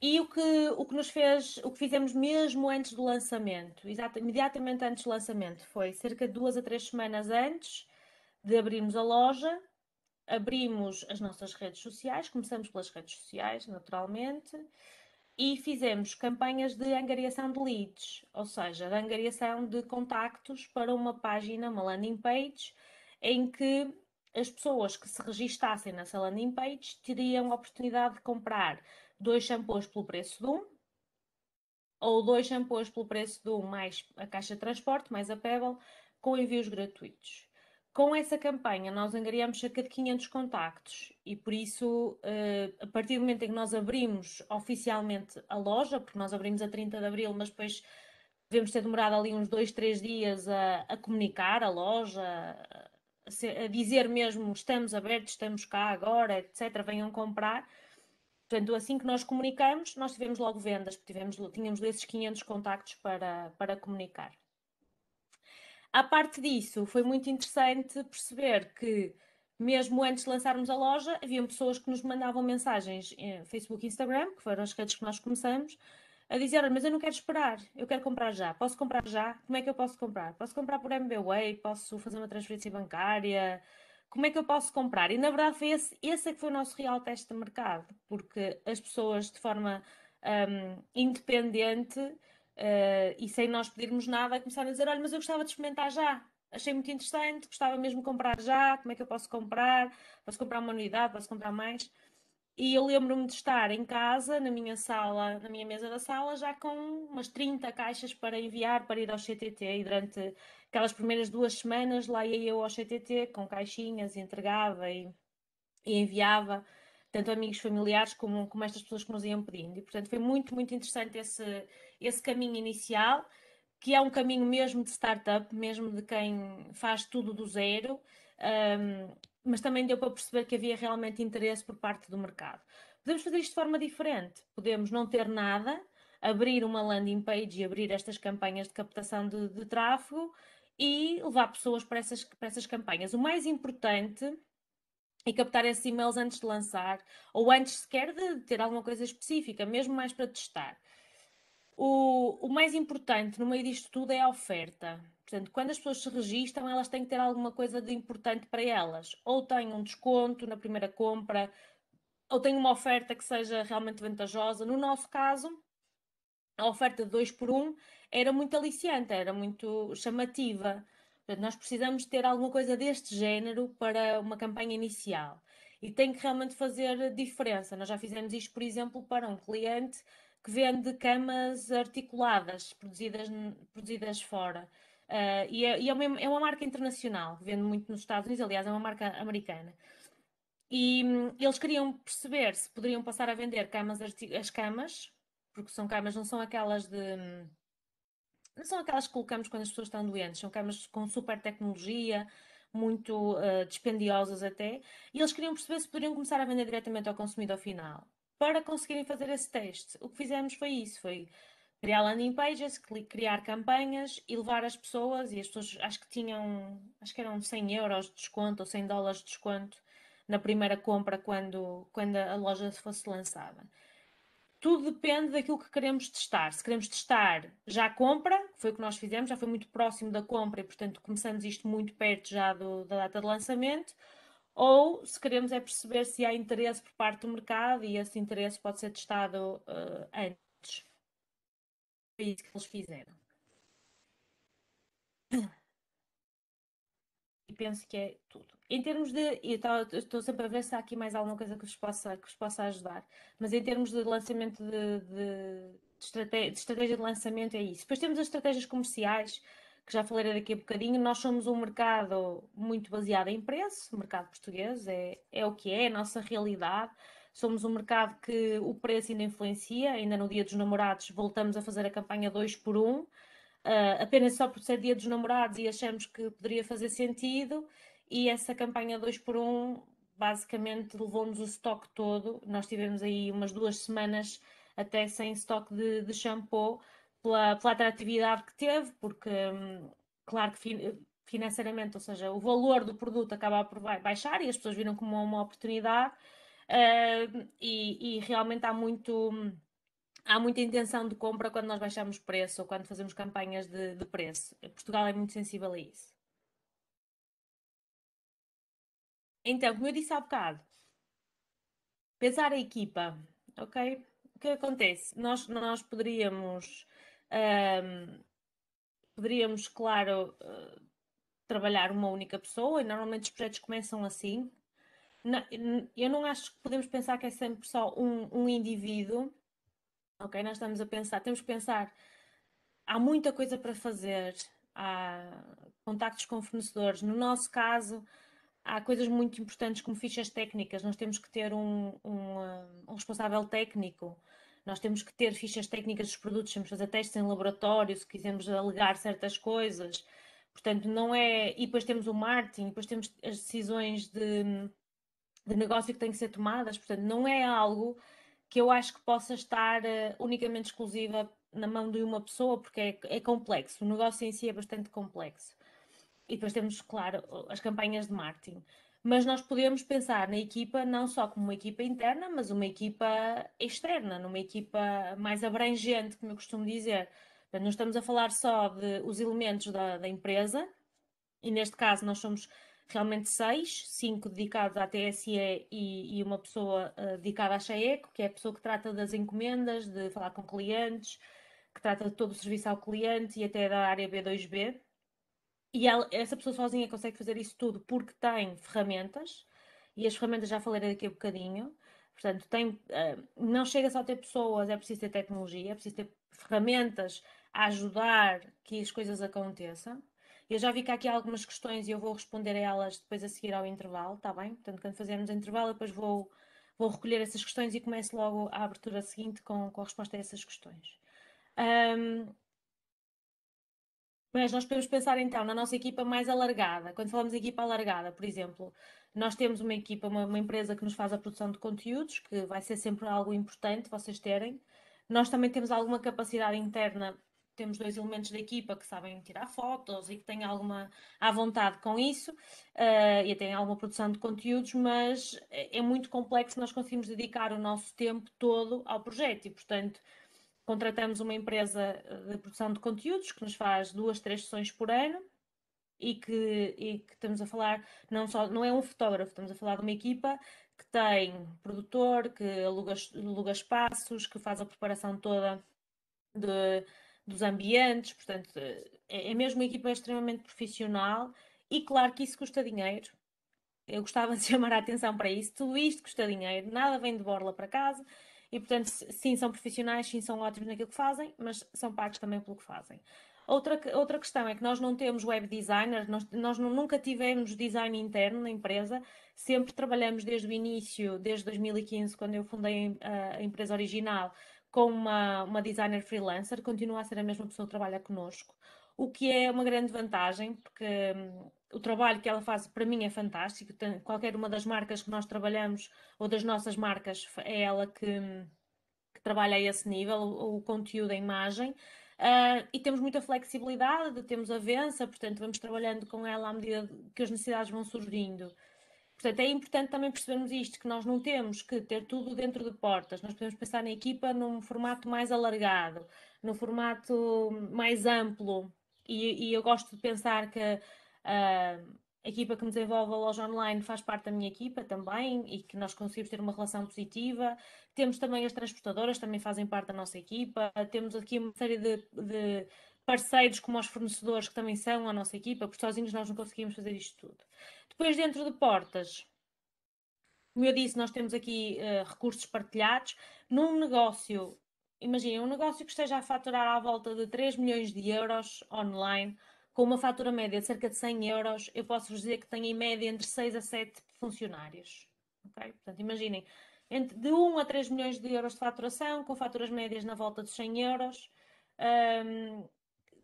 E o que, o que nos fez, o que fizemos mesmo antes do lançamento, exato, imediatamente antes do lançamento, foi cerca de duas a três semanas antes de abrirmos a loja, abrimos as nossas redes sociais, começamos pelas redes sociais, naturalmente, e fizemos campanhas de angariação de leads, ou seja, de angariação de contactos para uma página, uma landing page, em que as pessoas que se registassem nessa landing page teriam a oportunidade de comprar dois shampoos pelo preço de um, ou dois shampoos pelo preço de um mais a caixa de transporte, mais a Pebble, com envios gratuitos. Com essa campanha, nós angariamos cerca de 500 contactos e, por isso, eh, a partir do momento em que nós abrimos oficialmente a loja, porque nós abrimos a 30 de abril, mas depois devemos ter demorado ali uns dois, três dias a, a comunicar a loja, a, a, dizer mesmo estamos abertos, estamos cá agora, etc., venham comprar. Portanto, assim que nós comunicamos, nós tivemos logo vendas, tivemos, tínhamos desses 500 contactos para, para comunicar. À parte disso, foi muito interessante perceber que, mesmo antes de lançarmos a loja, haviam pessoas que nos mandavam mensagens em eh, Facebook e Instagram, que foram as redes que nós começamos, a dizer: Mas eu não quero esperar, eu quero comprar já. Posso comprar já? Como é que eu posso comprar? Posso comprar por MBWay? Posso fazer uma transferência bancária? Como é que eu posso comprar? E na verdade, foi esse, esse é que foi o nosso real teste de mercado, porque as pessoas, de forma um, independente, Uh, e sem nós pedirmos nada, começaram a dizer: Olha, mas eu gostava de experimentar já, achei muito interessante, gostava mesmo de comprar já, como é que eu posso comprar? Posso comprar uma unidade, posso comprar mais? E eu lembro-me de estar em casa, na minha sala, na minha mesa da sala, já com umas 30 caixas para enviar para ir ao CTT. E durante aquelas primeiras duas semanas lá ia eu ao CTT com caixinhas, entregava e, e enviava tanto amigos familiares como, como estas pessoas que nos iam pedindo. E, portanto, foi muito, muito interessante esse, esse caminho inicial, que é um caminho mesmo de startup, mesmo de quem faz tudo do zero, um, mas também deu para perceber que havia realmente interesse por parte do mercado. Podemos fazer isto de forma diferente, podemos não ter nada, abrir uma landing page e abrir estas campanhas de captação de, de tráfego e levar pessoas para essas, para essas campanhas. O mais importante e captar esses e-mails antes de lançar ou antes sequer de ter alguma coisa específica, mesmo mais para testar. O, o, mais importante no meio disto tudo é a oferta. Portanto, quando as pessoas se registram, elas têm que ter alguma coisa de importante para elas. Ou têm um desconto na primeira compra, ou têm uma oferta que seja realmente vantajosa. No nosso caso, a oferta de 2 por 1 um era muito aliciante, era muito chamativa. Portanto, nós precisamos ter alguma coisa deste género para uma campanha inicial e tem que realmente fazer diferença. Nós já fizemos isto, por exemplo, para um cliente que vende camas articuladas produzidas, produzidas fora. Uh, e é, e é, uma, é, uma, marca internacional, vende muito nos Estados Unidos, aliás, é uma marca americana. E hum, eles queriam perceber se poderiam passar a vender camas, as camas, porque são camas, não são aquelas de hum, não são aquelas que colocamos quando as pessoas estão doentes, são camas com super tecnologia, muito uh, dispendiosas até, e eles queriam perceber se poderiam começar a vender diretamente ao consumidor final. Para conseguirem fazer esse teste, o que fizemos foi isso, foi criar landing pages, criar campanhas e levar as pessoas, e as pessoas acho que tinham, acho que eram 100 euros de desconto ou 100 dólares de desconto na primeira compra quando, quando a loja fosse lançada tudo depende daquilo que queremos testar. Se queremos testar já compra, foi o que nós fizemos, já foi muito próximo da compra e, portanto, começamos isto muito perto já do, da data de lançamento, ou se queremos é perceber se há interesse por parte do mercado e esse interesse pode ser testado uh, antes. Foi isso que eles fizeram e penso que é tudo. Em termos de. estou sempre a ver se há aqui mais alguma coisa que vos possa, que vos possa ajudar, mas em termos de lançamento de, de, de, estratégia, de estratégia de lançamento é isso. Depois temos as estratégias comerciais, que já falei daqui a bocadinho. Nós somos um mercado muito baseado em preço, o mercado português é, é o que é, é a nossa realidade. Somos um mercado que o preço ainda influencia, ainda no dia dos namorados voltamos a fazer a campanha 2 por 1 um, uh, apenas só por ser dia dos namorados e achamos que poderia fazer sentido. E essa campanha 2x1 basicamente levou-nos o estoque todo. Nós tivemos aí umas duas semanas até sem estoque de, de shampoo pela, pela atratividade que teve, porque, hum, claro que fi, financeiramente, ou seja, o valor do produto acaba por baixar e as pessoas viram como uma oportunidade. Uh, e, e, realmente há muito hum, há muita intenção de compra quando nós baixamos preço ou quando fazemos campanhas de, de preço. Portugal é muito sensível a isso. Então, como eu disse há bocado, pesar a equipa, ok? O que é acontece? Nós, nós poderíamos, um, poderíamos, claro, eh, trabalhar uma única pessoa e normalmente os projetos começam assim. eu não acho que podemos pensar que é sempre só um, um indivíduo Ok? Nós estamos a pensar, temos que pensar, há muita coisa para fazer, há contactos com fornecedores. No nosso caso, há coisas muito importantes como fichas técnicas. Nós temos que ter um, um, eh, um responsável técnico, nós temos que ter fichas técnicas dos produtos, temos que fazer testes em laboratório se quisermos alegar certas coisas. Portanto, não é. E depois temos o marketing, depois temos as decisões de, de negócio que têm que ser tomadas. Portanto, não é algo que eu acho que possa estar uh, unicamente exclusiva na mão de uma pessoa, porque é, é, complexo, o negócio em si é bastante complexo. E depois temos, claro, as campanhas de marketing. Mas nós podemos pensar na equipa não só como uma equipa interna, mas uma equipa externa, numa equipa mais abrangente, como eu costumo dizer. Portanto, não estamos a falar só de os elementos da, da empresa, e neste caso nós somos realmente seis, cinco dedicados à TSE e, e uma pessoa uh, dedicada à Chaeco, que é a pessoa que trata das encomendas, de falar com clientes, que trata de todo o serviço ao cliente e até da área B2B. E ela, essa pessoa sozinha consegue fazer isso tudo porque tem ferramentas, e as ferramentas já falei daqui a bocadinho. Portanto, tem, uh, não chega só a ter pessoas, é preciso ter tecnologia, é preciso ter ferramentas a ajudar que as coisas aconteçam. Eu já vi que há aqui algumas questões e eu vou responder a elas depois a seguir ao intervalo, está bem? Portanto, quando fazermos intervalo, depois vou, vou recolher essas questões e começo logo a abertura seguinte com, com a resposta a essas questões. Um, mas nós podemos pensar então na nossa equipa mais alargada. Quando falamos equipa alargada, por exemplo, nós temos uma equipa, uma, uma empresa que nos faz a produção de conteúdos, que vai ser sempre algo importante vocês terem. Nós também temos alguma capacidade interna temos dois elementos da equipa que sabem tirar fotos e que têm alguma à vontade com isso uh, e têm alguma produção de conteúdos, mas é, é muito complexo nós conseguimos dedicar o nosso tempo todo ao projeto e, portanto, contratamos uma empresa eh, de produção de conteúdos que nos faz duas, três sessões por ano e que, e que estamos a falar, não, só, não é um fotógrafo, estamos a falar de uma equipa que tem produtor, que aluga, aluga espaços, que faz a preparação toda de, dos ambientes, portanto, eh, é, é mesmo uma equipa extremamente profissional e claro que isso custa dinheiro. Eu gostava de chamar a atenção para isso. Tudo isto custa dinheiro, nada vem de borla para casa e, portanto, sim, são profissionais, sim, são ótimos naquilo que fazem, mas são pagos também pelo que fazem. Outra, outra questão é que nós não temos web designer, nós, nós nunca tivemos design interno na empresa, sempre trabalhamos desde o início, desde 2015, quando eu fundei a, a empresa original, com uma, uma designer freelancer, continua a ser a mesma pessoa que trabalha connosco, o que é uma grande vantagem, porque hum, o trabalho que ela faz para mim é fantástico. Tem, qualquer uma das marcas que nós trabalhamos ou das nossas marcas é ela que, hum, que trabalha a esse nível, o, o conteúdo, a imagem. Uh, e temos muita flexibilidade, temos avança, portanto, vamos trabalhando com ela à medida que as necessidades vão surgindo. Portanto, é importante também percebermos isto, que nós não temos que ter tudo dentro de portas, nós podemos pensar na equipa num formato mais alargado, num formato mais amplo, e, e eu gosto de pensar que uh, a equipa que me desenvolve a loja online faz parte da minha equipa também e que nós conseguimos ter uma relação positiva. Temos também as transportadoras, também fazem parte da nossa equipa. Temos aqui uma série de, de parceiros como os fornecedores que também são a nossa equipa, porque sozinhos nós não conseguimos fazer isto tudo. Depois, dentro de portas, como eu disse, nós temos aqui uh, recursos partilhados. Num negócio, imaginem, um negócio que esteja a faturar à volta de 3 milhões de euros online, com uma fatura média de cerca de 100 euros, eu posso vos dizer que tem em média entre 6 a 7 funcionários. Okay? Portanto, imaginem, entre de 1 a 3 milhões de euros de faturação, com faturas médias na volta de 100 euros. Um, ehm,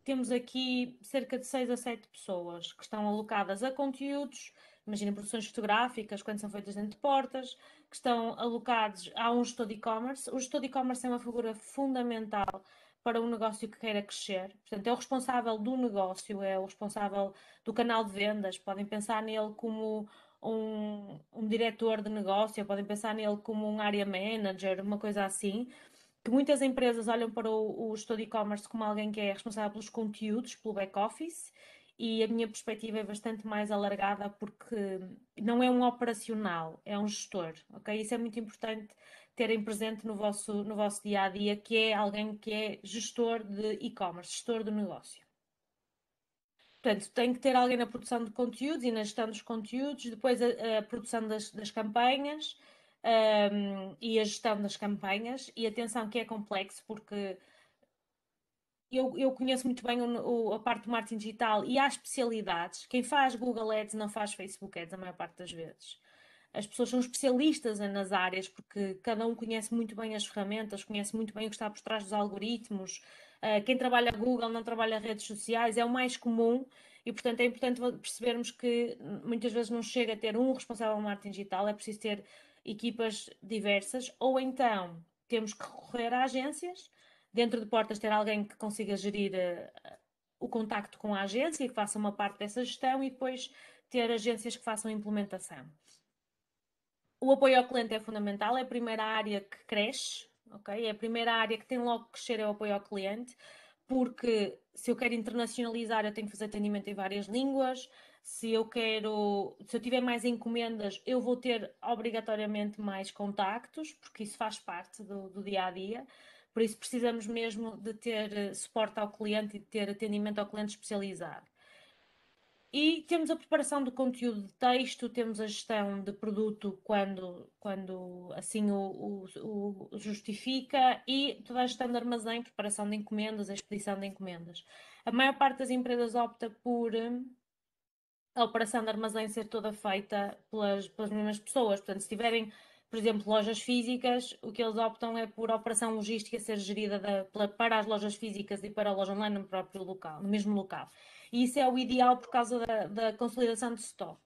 temos aqui cerca de 6 a 7 pessoas que estão alocadas a conteúdos, imagina produções fotográficas, quando são feitas dentro de portas, que estão alocados a um gestor de e-commerce. O gestor de e-commerce é uma figura fundamental para um negócio que queira crescer. Portanto, é o responsável do negócio, é o responsável do canal de vendas. Podem pensar nele como um, um diretor de negócio, podem pensar nele como um área manager, uma coisa assim que muitas empresas olham para o, o gestor de e-commerce como alguém que é responsável pelos conteúdos, pelo back-office, e a minha perspectiva é bastante mais alargada porque não é um operacional, é um gestor, ok? Isso é muito importante terem presente no vosso, no vosso dia a dia, que é alguém que é gestor de e-commerce, gestor do negócio. Portanto, tem que ter alguém na produção de conteúdos e na gestão dos conteúdos, depois a, a produção das, das campanhas, um, e a gestão das campanhas. E atenção que é complexo, porque eu, eu conheço muito bem o, o, a parte do marketing digital e há especialidades. Quem faz Google Ads não faz Facebook Ads a maior parte das vezes. As pessoas são especialistas nas áreas porque cada um conhece muito bem as ferramentas, conhece muito bem o que está por trás dos algoritmos. Uh, quem trabalha Google não trabalha redes sociais, é o mais comum e, portanto, é importante percebermos que muitas vezes não chega a ter um responsável marketing digital, é preciso ter equipas diversas, ou então temos que recorrer a agências, dentro de portas ter alguém que consiga gerir uh, o contacto com a agência, que faça uma parte dessa gestão e depois ter agências que façam a implementação. O apoio ao cliente é fundamental, é a primeira área que cresce, ok? É a primeira área que tem logo que crescer é o apoio ao cliente, porque se eu quero internacionalizar, eu tenho que fazer atendimento em várias línguas, se eu quero, se eu tiver mais encomendas, eu vou ter obrigatoriamente mais contactos, porque isso faz parte do, do dia a dia. Por isso precisamos mesmo de ter eh, suporte ao cliente e de ter atendimento ao cliente especializado. E temos a preparação do conteúdo de texto, temos a gestão de produto quando, quando assim o, o, o, justifica e toda a gestão de armazém, preparação de encomendas, expedição de encomendas. A maior parte das empresas opta por, a operação de armazém ser toda feita pelas, pelas mesmas pessoas. Portanto, se tiverem, por exemplo, lojas físicas, o que eles optam é por operação logística ser gerida da, pela, para as lojas físicas e para a loja online no próprio local, no mesmo local. E isso é o ideal por causa da, da consolidação de stock.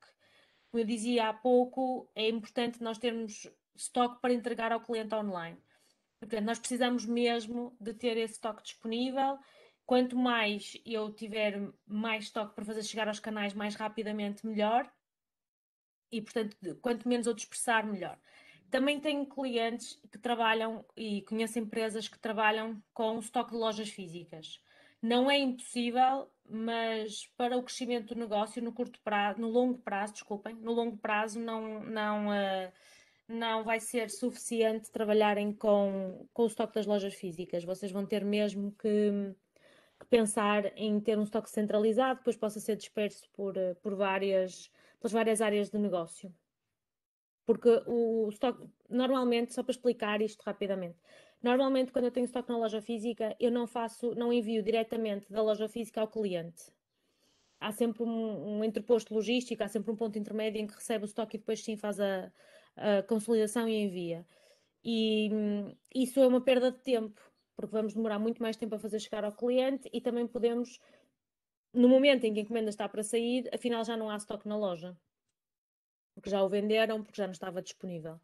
Como eu dizia há pouco, é importante nós termos estoque para entregar ao cliente online. Portanto, nós precisamos mesmo de ter esse estoque disponível quanto mais eu tiver mais estoque para fazer chegar aos canais mais rapidamente, melhor. E, portanto, quanto menos eu dispersar, melhor. Também tenho clientes que trabalham e conheço empresas que trabalham com estoque de lojas físicas. Não é impossível, mas para o crescimento do negócio no curto prazo, no longo prazo, desculpem, no longo prazo não, não, eh, não vai ser suficiente trabalharem com, com o estoque das lojas físicas. Vocês vão ter mesmo que pensar em ter um estoque centralizado, depois possa ser disperso por, eh, por várias, pelas várias áreas de negócio. Porque o estoque, normalmente, só para explicar isto rapidamente, normalmente quando eu tenho estoque na loja física, eu não faço, não envio diretamente da loja física ao cliente. Há sempre um, um interposto logístico, há sempre um ponto intermédio em que recebe o estoque e depois sim faz a, a consolidação e envia. E hum, isso é uma perda de tempo porque vamos demorar muito mais tempo a fazer chegar ao cliente e também podemos, no momento em que a encomenda está para sair, afinal já não há estoque na loja, porque já o venderam, porque já não estava disponível.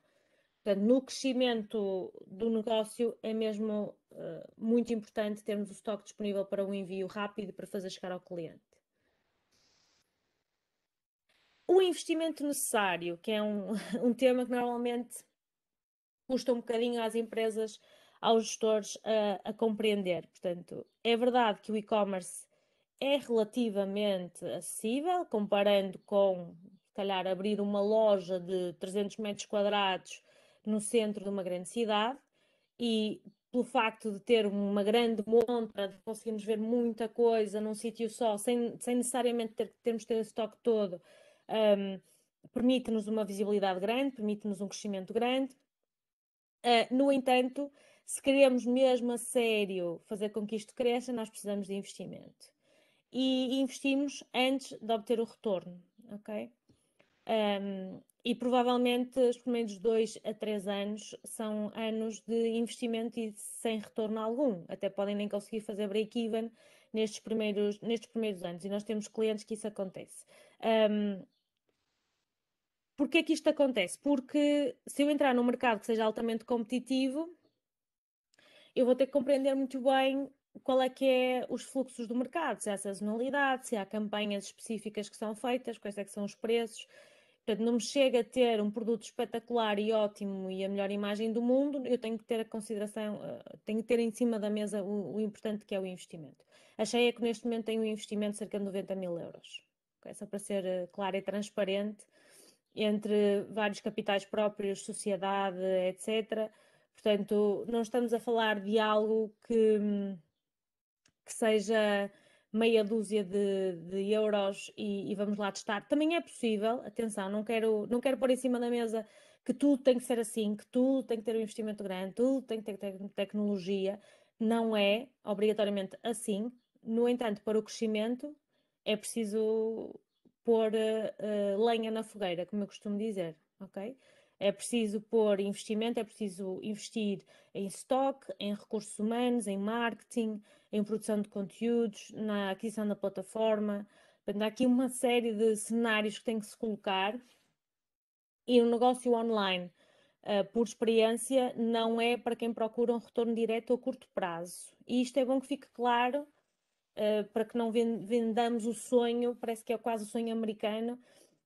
Portanto, no crescimento do negócio é mesmo uh, muito importante termos o estoque disponível para um envio rápido para fazer chegar ao cliente. O investimento necessário, que é um, um tema que normalmente custa um bocadinho às empresas aos gestores a, a compreender. Portanto, é verdade que o e-commerce é relativamente acessível, comparando com, se calhar, abrir uma loja de 300 metros quadrados no centro de uma grande cidade e pelo facto de ter uma grande montra, de conseguirmos ver muita coisa num sítio só, sem, sem necessariamente ter, termos ter o toque todo, um, permite-nos uma visibilidade grande, permite-nos um crescimento grande. Uh, no entanto, se queremos mesmo a sério fazer com que isto cresça, nós precisamos de investimento. E investimos antes de obter o retorno, ok? Um, e provavelmente os primeiros dois a três anos são anos de investimento e sem retorno algum. Até podem nem conseguir fazer break-even nestes primeiros, nestes primeiros anos. E nós temos clientes que isso acontece. Um, Porquê é que isto acontece? Porque se eu entrar num mercado que seja altamente competitivo, eu vou ter que compreender muito bem qual é que é os fluxos do mercado, se há sazonalidade, se há campanhas específicas que são feitas, quais é que são os preços. Portanto, não me chega a ter um produto espetacular e ótimo e a melhor imagem do mundo, eu tenho que ter a consideração, eh, tenho que ter em cima da mesa o, o importante que é o investimento. Achei é que neste momento tenho um investimento de cerca de 90 mil euros. Só para ser eh, clara e transparente, entre vários capitais próprios, sociedade, etc., Portanto, não estamos a falar de algo que, que seja meia dúzia de, de euros e, e, vamos lá testar. Também é possível, atenção, não quero, não quero pôr em cima da mesa que tudo tem que ser assim, que tudo tem que ter um investimento grande, tudo tem que ter te tecnologia. Não é obrigatoriamente assim. No entanto, para o crescimento é preciso pôr uh, lenha na fogueira, como eu costumo dizer, ok? É preciso pôr investimento, é preciso investir em stock, em recursos humanos, em marketing, em produção de conteúdos, na aquisição da plataforma. Portanto, há aqui uma série de cenários que tem que se colocar. E o um negócio online, eh, por experiência, não é para quem procura um retorno direto a curto prazo. E isto é bom que fique claro. Uh, para que não vendamos o sonho, parece que é quase o sonho americano,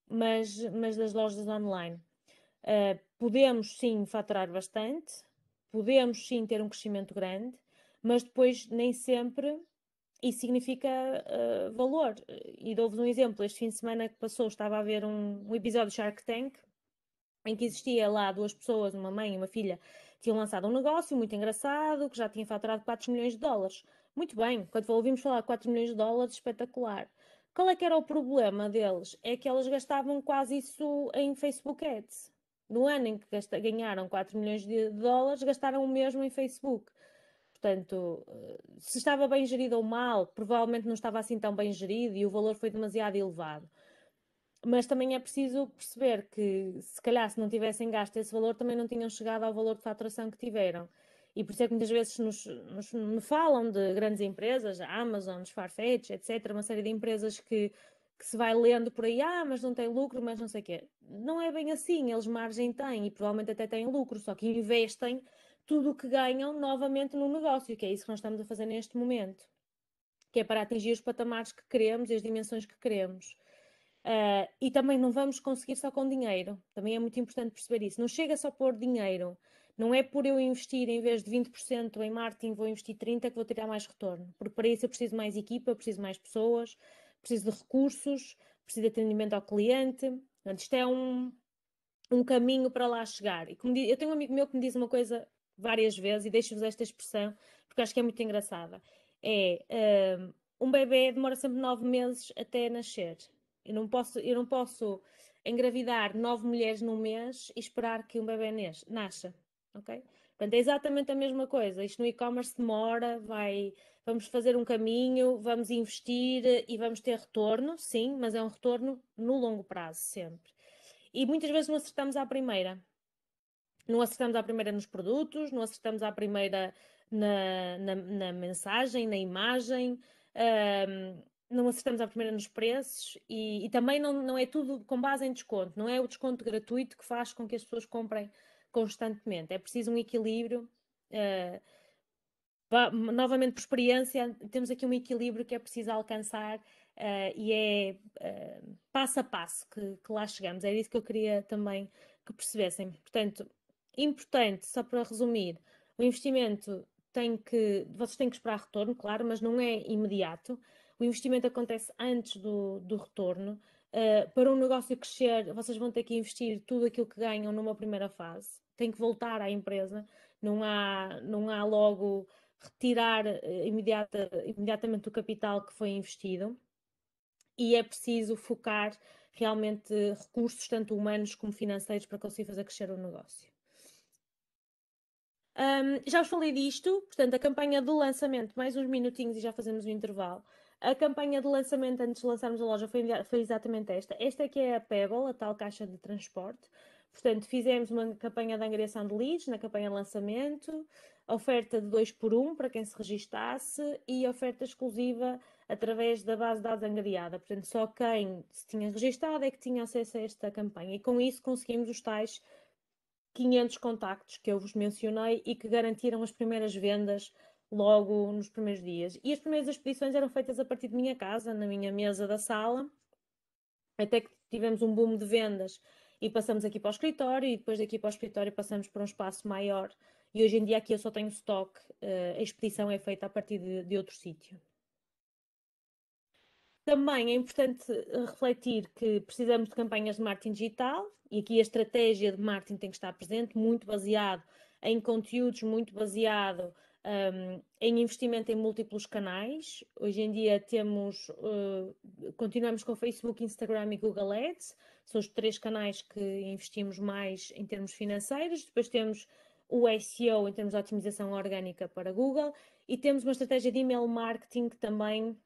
mas, mas das lojas online. Uh, podemos sim faturar bastante, podemos sim ter um crescimento grande, mas depois nem sempre isso significa uh, valor. E dou-vos um exemplo: este fim de semana que passou, estava a ver um, um episódio de Shark Tank em que existia lá duas pessoas, uma mãe e uma filha, que tinham lançado um negócio muito engraçado que já tinha faturado 4 milhões de dólares. Muito bem, quando ouvimos falar 4 milhões de dólares, espetacular. Qual é que era o problema deles? É que elas gastavam quase isso em Facebook Ads. No ano em que gasta, ganharam 4 milhões de dólares, gastaram o mesmo em Facebook. Portanto, eh, se estava bem gerido ou mal, provavelmente não estava assim tão bem gerido e o valor foi demasiado elevado. Mas também é preciso perceber que, se calhar, se não tivessem gasto esse valor, também não tinham chegado ao valor de faturação que tiveram. E por isso é que muitas vezes nos, nos, falam de grandes empresas, Amazon, Farfetch, etc., uma série de empresas que que se vai lendo por aí, ah, mas não tem lucro, mas não sei o quê. Não é bem assim, eles margem têm e provavelmente até têm lucro, só que investem tudo o que ganham novamente no negócio, que é isso que nós estamos a fazer neste momento, que é para atingir os patamares que queremos e as dimensões que queremos. Uh, e também não vamos conseguir só com dinheiro, também é muito importante perceber isso. Não chega só por dinheiro, não é por eu investir em vez de 20% em marketing, vou investir 30% que vou tirar mais retorno, porque para isso eu preciso mais equipa, preciso mais pessoas, preciso de recursos, preciso de atendimento ao cliente. Portanto, isto é um, um caminho para lá chegar. E como, eu tenho um amigo meu que me diz uma coisa várias vezes, e deixo-vos esta expressão, porque acho que é muito engraçada. É, hum, um, bebê demora sempre nove meses até nascer. Eu não posso, eu não posso engravidar nove mulheres num mês e esperar que um bebê nasça, ok? Portanto, é exatamente a mesma coisa. Isto no e-commerce demora, vai vamos fazer um caminho, vamos investir eh, e vamos ter retorno, sim, mas é um retorno no longo prazo sempre. E muitas vezes não acertamos à primeira. Não acertamos à primeira nos produtos, não acertamos à primeira na, na, na mensagem, na imagem, um, não acertamos à primeira nos preços e, e também não, não é tudo com base em desconto, não é o desconto gratuito que faz com que as pessoas comprem constantemente. É preciso um equilíbrio. Uh, novamente por experiência, temos aqui um equilíbrio que é preciso alcançar uh, e é uh, passo a passo que, que, lá chegamos. Era isso que eu queria também que percebessem. Portanto, importante, só para resumir, o investimento tem que, vocês têm que esperar retorno, claro, mas não é imediato. O investimento acontece antes do, do retorno. Uh, para um negócio crescer, vocês vão ter que investir tudo aquilo que ganham numa primeira fase. Tem que voltar à empresa. Não há, não há logo retirar eh, imediata, imediatamente o capital que foi investido e é preciso focar realmente recursos, tanto humanos como financeiros, para conseguir fazer crescer o negócio. Um, já vos falei disto, portanto, a campanha de lançamento, mais uns minutinhos e já fazemos o intervalo. A campanha de lançamento antes de lançarmos a loja foi, foi exatamente esta. Esta é que é a Pebble, a tal caixa de transporte. Portanto, fizemos uma campanha de angariação de leads, na campanha de lançamento, oferta de 2 por 1 um para quem se registasse e oferta exclusiva através da base de dados angariada. Portanto, só quem se tinha registado é que tinha acesso a esta campanha. E com isso conseguimos os tais 500 contactos que eu vos mencionei e que garantiram as primeiras vendas logo nos primeiros dias. E as primeiras expedições eram feitas a partir de minha casa, na minha mesa da sala, até que tivemos um boom de vendas e passamos aqui para o escritório e depois daqui para o escritório passamos para um espaço maior. E hoje em dia aqui eu só tenho stock, eh, a expedição é feita a partir de, de outro sítio. Também é importante eh, refletir que precisamos de campanhas de marketing digital e aqui a estratégia de marketing tem que estar presente, muito baseado em conteúdos, muito baseado um, em investimento em múltiplos canais. Hoje em dia temos, uh, continuamos com Facebook, Instagram e Google Ads, são os três canais que investimos mais em termos financeiros. Depois temos o SEO em termos de otimização orgânica para Google e temos uma estratégia de email marketing que também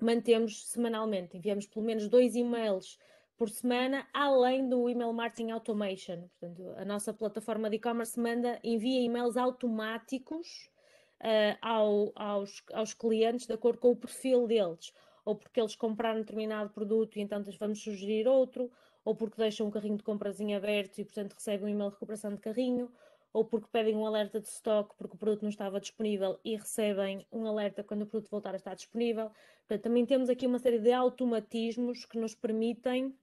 mantemos semanalmente. Enviamos pelo menos dois e-mails por semana, além do email marketing automation. Portanto, a nossa plataforma de e-commerce manda, envia e-mails automáticos uh, ao, aos, aos clientes de acordo com o perfil deles, ou porque eles compraram determinado produto e então vamos sugerir outro, ou porque deixam um carrinho de compras em aberto e, portanto, recebem um e-mail de recuperação de carrinho, ou porque pedem um alerta de stock porque o produto não estava disponível e recebem um alerta quando o produto voltar a estar disponível. Portanto, também temos aqui uma série de automatismos que nos permitem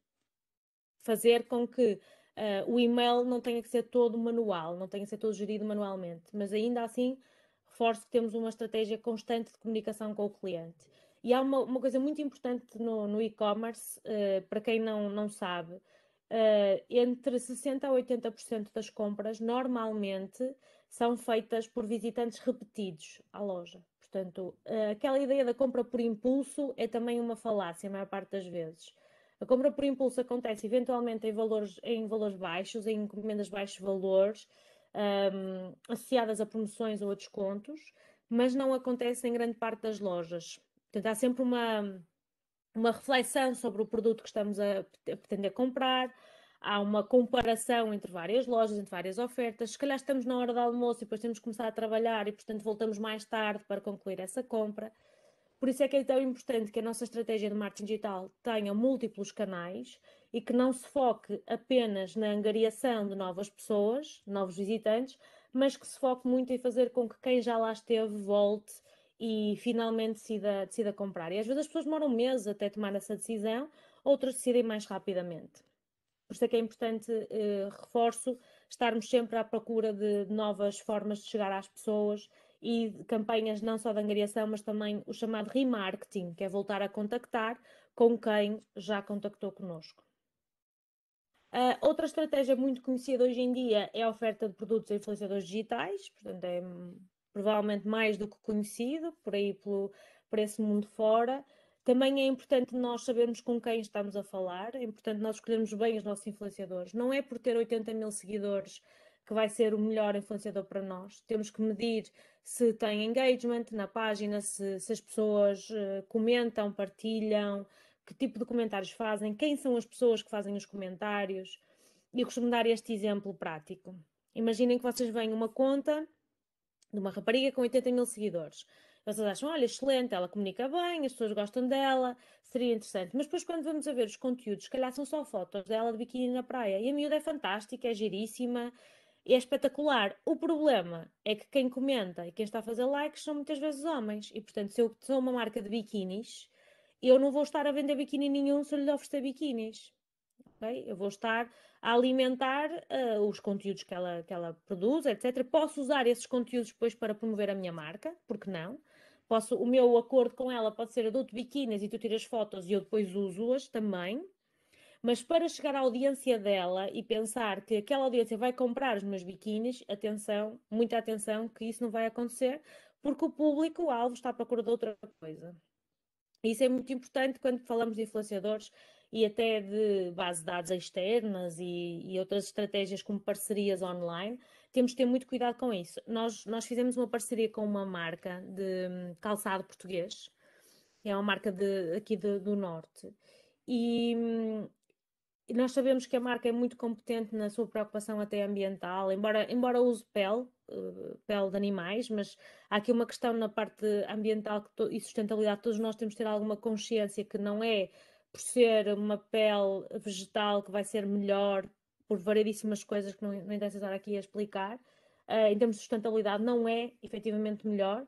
fazer com que uh, o e-mail não tenha que ser todo manual, não tenha que ser todo gerido manualmente, mas ainda assim reforço que temos uma estratégia constante de comunicação com o cliente. E há uma, uma coisa muito importante no, no e-commerce, uh, para quem não, não sabe, uh, entre 60% a 80% das compras normalmente são feitas por visitantes repetidos à loja. Portanto, uh, aquela ideia da compra por impulso é também uma falácia, a maior parte das vezes. A compra por impulso acontece eventualmente em valores, em valores baixos, em encomendas de baixos valores, um, associadas a promoções ou a descontos, mas não acontece em grande parte das lojas. Portanto, há sempre uma, uma reflexão sobre o produto que estamos a, pretender comprar, há uma comparação entre várias lojas, entre várias ofertas. Se calhar estamos na hora do almoço e depois temos que começar a trabalhar e, portanto, voltamos mais tarde para concluir essa compra. Por isso é que é tão importante que a nossa estratégia de marketing digital tenha múltiplos canais e que não se foque apenas na angariação de novas pessoas, novos visitantes, mas que se foque muito em fazer com que quem já lá esteve volte e finalmente decida, decida comprar. E às vezes as pessoas demoram meses até tomar essa decisão, outras decidem mais rapidamente. Por isso é que é importante, eh, reforço, estarmos sempre à procura de novas formas de chegar às pessoas e campanhas não só de angariação, mas também o chamado remarketing, que é voltar a contactar com quem já contactou connosco. Uh, outra estratégia muito conhecida hoje em dia é a oferta de produtos a influenciadores digitais, portanto é hum, provavelmente mais do que conhecido por aí pelo, por esse mundo fora. Também é importante nós sabermos com quem estamos a falar, é importante nós escolhermos bem os nossos influenciadores. Não é por ter 80 mil seguidores que vai ser o melhor influenciador para nós. Temos que medir se tem engagement na página, se, se as pessoas eh, comentam, partilham, que tipo de comentários fazem, quem são as pessoas que fazem os comentários. E eu costumo dar este exemplo prático. Imaginem que vocês veem uma conta de uma rapariga com 80 mil seguidores. Vocês acham, olha, excelente, ela comunica bem, as pessoas gostam dela, seria interessante. Mas depois, quando vamos a ver os conteúdos, se calhar são só fotos dela de biquíni na praia. E a miúda é fantástica, é giríssima, é espetacular. O problema é que quem comenta e quem está a fazer likes são muitas vezes homens. E, portanto, se eu sou uma marca de biquínis eu não vou estar a vender biquíni nenhum se eu lhe oferecer biquínis. Okay? Eu vou estar a alimentar uh, os conteúdos que ela, que ela produz, etc. Posso usar esses conteúdos depois para promover a minha marca, porque não? Posso, o meu acordo com ela pode ser adulto biquínis e tu tiras fotos e eu depois uso-as também. Mas para chegar à audiência dela e pensar que aquela audiência vai comprar os meus biquínis, atenção, muita atenção, que isso não vai acontecer, porque o público-alvo está à procura de outra coisa. Isso é muito importante quando falamos de influenciadores e até de base de dados externas e, e, outras estratégias como parcerias online, temos que ter muito cuidado com isso. Nós, nós fizemos uma parceria com uma marca de hum, calçado português, é uma marca de, aqui de, do Norte, e, e hum, nós sabemos que a marca é muito competente na sua preocupação até ambiental, embora, embora use pele, eh, pele de animais, mas há aqui uma questão na parte ambiental e sustentabilidade, todos nós temos que ter alguma consciência que não é por ser uma pele vegetal que vai ser melhor por variedíssimas coisas que não, não interessa estar aqui a explicar, uh, em termos de sustentabilidade não é efetivamente melhor,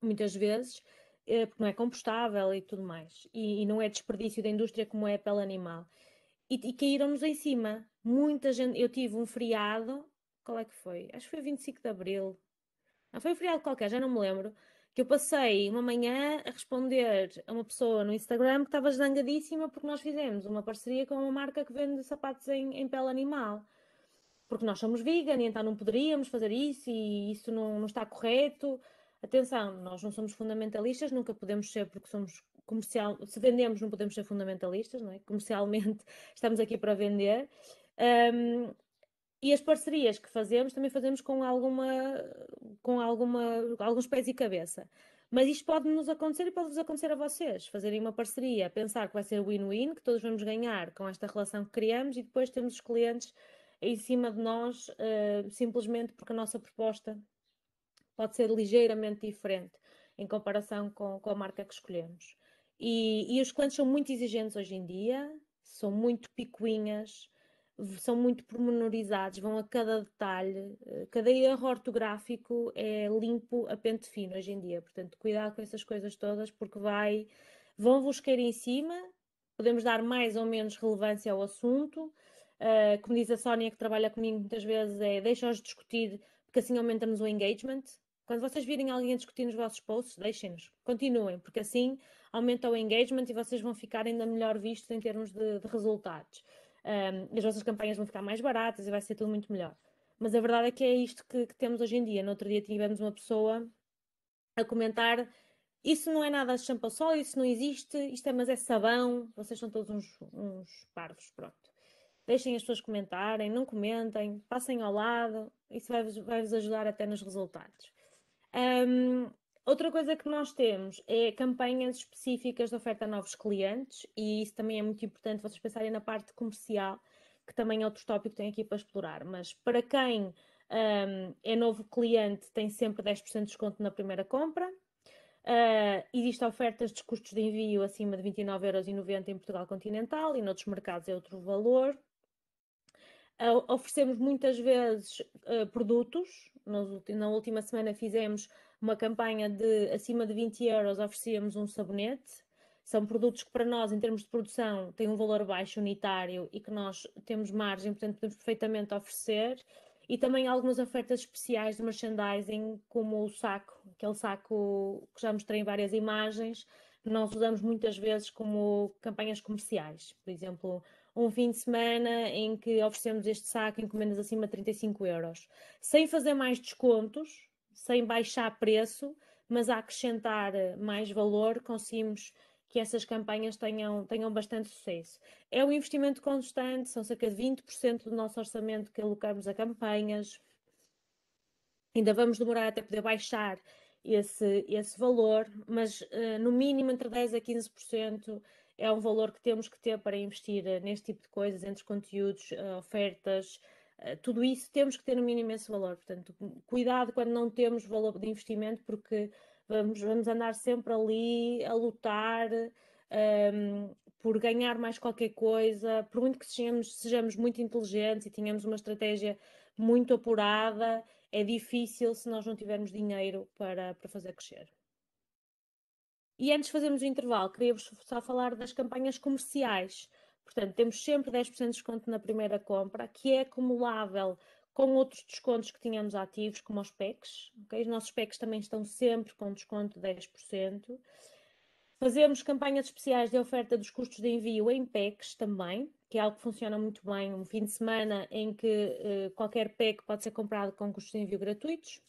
muitas vezes, eh, porque não é compostável e tudo mais. E, e, não é desperdício da indústria como é a pele animal. E, e caíram-nos em cima. Muita gente, eu tive um feriado qual é que foi? Acho que foi 25 de Abril. Ah, foi um feriado qualquer, já não me lembro. Que eu passei uma manhã a responder a uma pessoa no Instagram que estava zangadíssima porque nós fizemos uma parceria com uma marca que vende sapatos em, em pele animal porque nós somos vegan e então não poderíamos fazer isso e isso não, não, está correto. Atenção, nós não somos fundamentalistas, nunca podemos ser porque somos comercial, se vendemos não podemos ser fundamentalistas, não é? Comercialmente estamos aqui para vender. Um, e as parcerias que fazemos também fazemos com alguma, com alguma, alguns pés e cabeça. Mas isto pode nos acontecer e pode-vos acontecer a vocês, fazerem uma parceria, pensar que vai ser win-win, que todos vamos ganhar com esta relação que criamos e depois temos os clientes em cima de nós, uh, simplesmente porque a nossa proposta pode ser ligeiramente diferente em comparação com, com a marca que escolhemos. E, e os clientes são muito exigentes hoje em dia, são muito picuinhas, são muito pormenorizados, vão a cada detalhe, eh, cada erro ortográfico é limpo a pente fino hoje em dia. Portanto, cuidado com essas coisas todas, porque vai, vão vos cair em cima, podemos dar mais ou menos relevância ao assunto. Uh, como diz a Sónia, que trabalha comigo muitas vezes, é deixa-os discutir, porque assim aumentamos o engagement. Quando vocês virem alguém a discutir nos vossos posts, deixem-nos, continuem, porque assim aumenta o engagement e vocês vão ficar ainda melhor vistos em termos de, de resultados um, as vossas campanhas vão ficar mais baratas e vai ser tudo muito melhor. Mas a verdade é que é isto que, que temos hoje em dia. No outro dia tivemos uma pessoa a comentar isso não é nada de shampoo sol, isso não existe, isto é, mas é sabão, vocês são todos uns, uns parvos, pronto. Deixem as pessoas comentarem, não comentem, passem ao lado, isso vai-vos vai ajudar até nos resultados. Um, Outra coisa que nós temos é campanhas específicas de oferta a novos clientes, e isso também é muito importante vocês pensarem na parte comercial, que também é outro tópico que tem aqui para explorar. Mas para quem um, é novo cliente, tem sempre 10% de desconto na primeira compra. Uh, Existem ofertas de custos de envio acima de 29,90€ em Portugal Continental e noutros mercados é outro valor. Uh, oferecemos muitas vezes uh, produtos. Nos, na última semana fizemos uma campanha de acima de 20 euros oferecíamos um sabonete. São produtos que para nós, em termos de produção, têm um valor baixo unitário e que nós temos margem, portanto, podemos perfeitamente oferecer. E também algumas ofertas especiais de merchandising, como o saco, aquele saco que já mostrei em várias imagens, que nós usamos muitas vezes como campanhas comerciais. Por exemplo, um fim de semana em que oferecemos este saco em encomendas acima de 35 euros. Sem fazer mais descontos, sem baixar preço, mas a acrescentar eh, mais valor, conseguimos que essas campanhas tenham, tenham bastante sucesso. É um investimento constante, são cerca de 20% do nosso orçamento que alocamos a campanhas. Ainda vamos demorar até poder baixar esse, esse valor, mas uh, no mínimo entre 10% a 15% é um valor que temos que ter para investir eh, neste tipo de coisas, entre conteúdos, uh, ofertas, eh, tudo isso temos que ter no mínimo esse valor. Portanto, cuidado quando não temos valor de investimento, porque vamos, vamos andar sempre ali a lutar um, ehm, por ganhar mais qualquer coisa, por muito que sejamos, sejamos muito inteligentes e tenhamos uma estratégia muito apurada, é difícil se nós não tivermos dinheiro para, para fazer crescer. E antes de fazermos o intervalo, queria-vos só falar das campanhas comerciais. Portanto, temos sempre 10% de desconto na primeira compra, que é acumulável com outros descontos que tínhamos ativos, como os PECs. Okay? Os nossos PECs também estão sempre com desconto de 10%. Fazemos campanhas especiais de oferta dos custos de envio em PECs também, que é algo que funciona muito bem. Um fim de semana em que uh, qualquer PEC pode ser comprado com custos de envio gratuitos.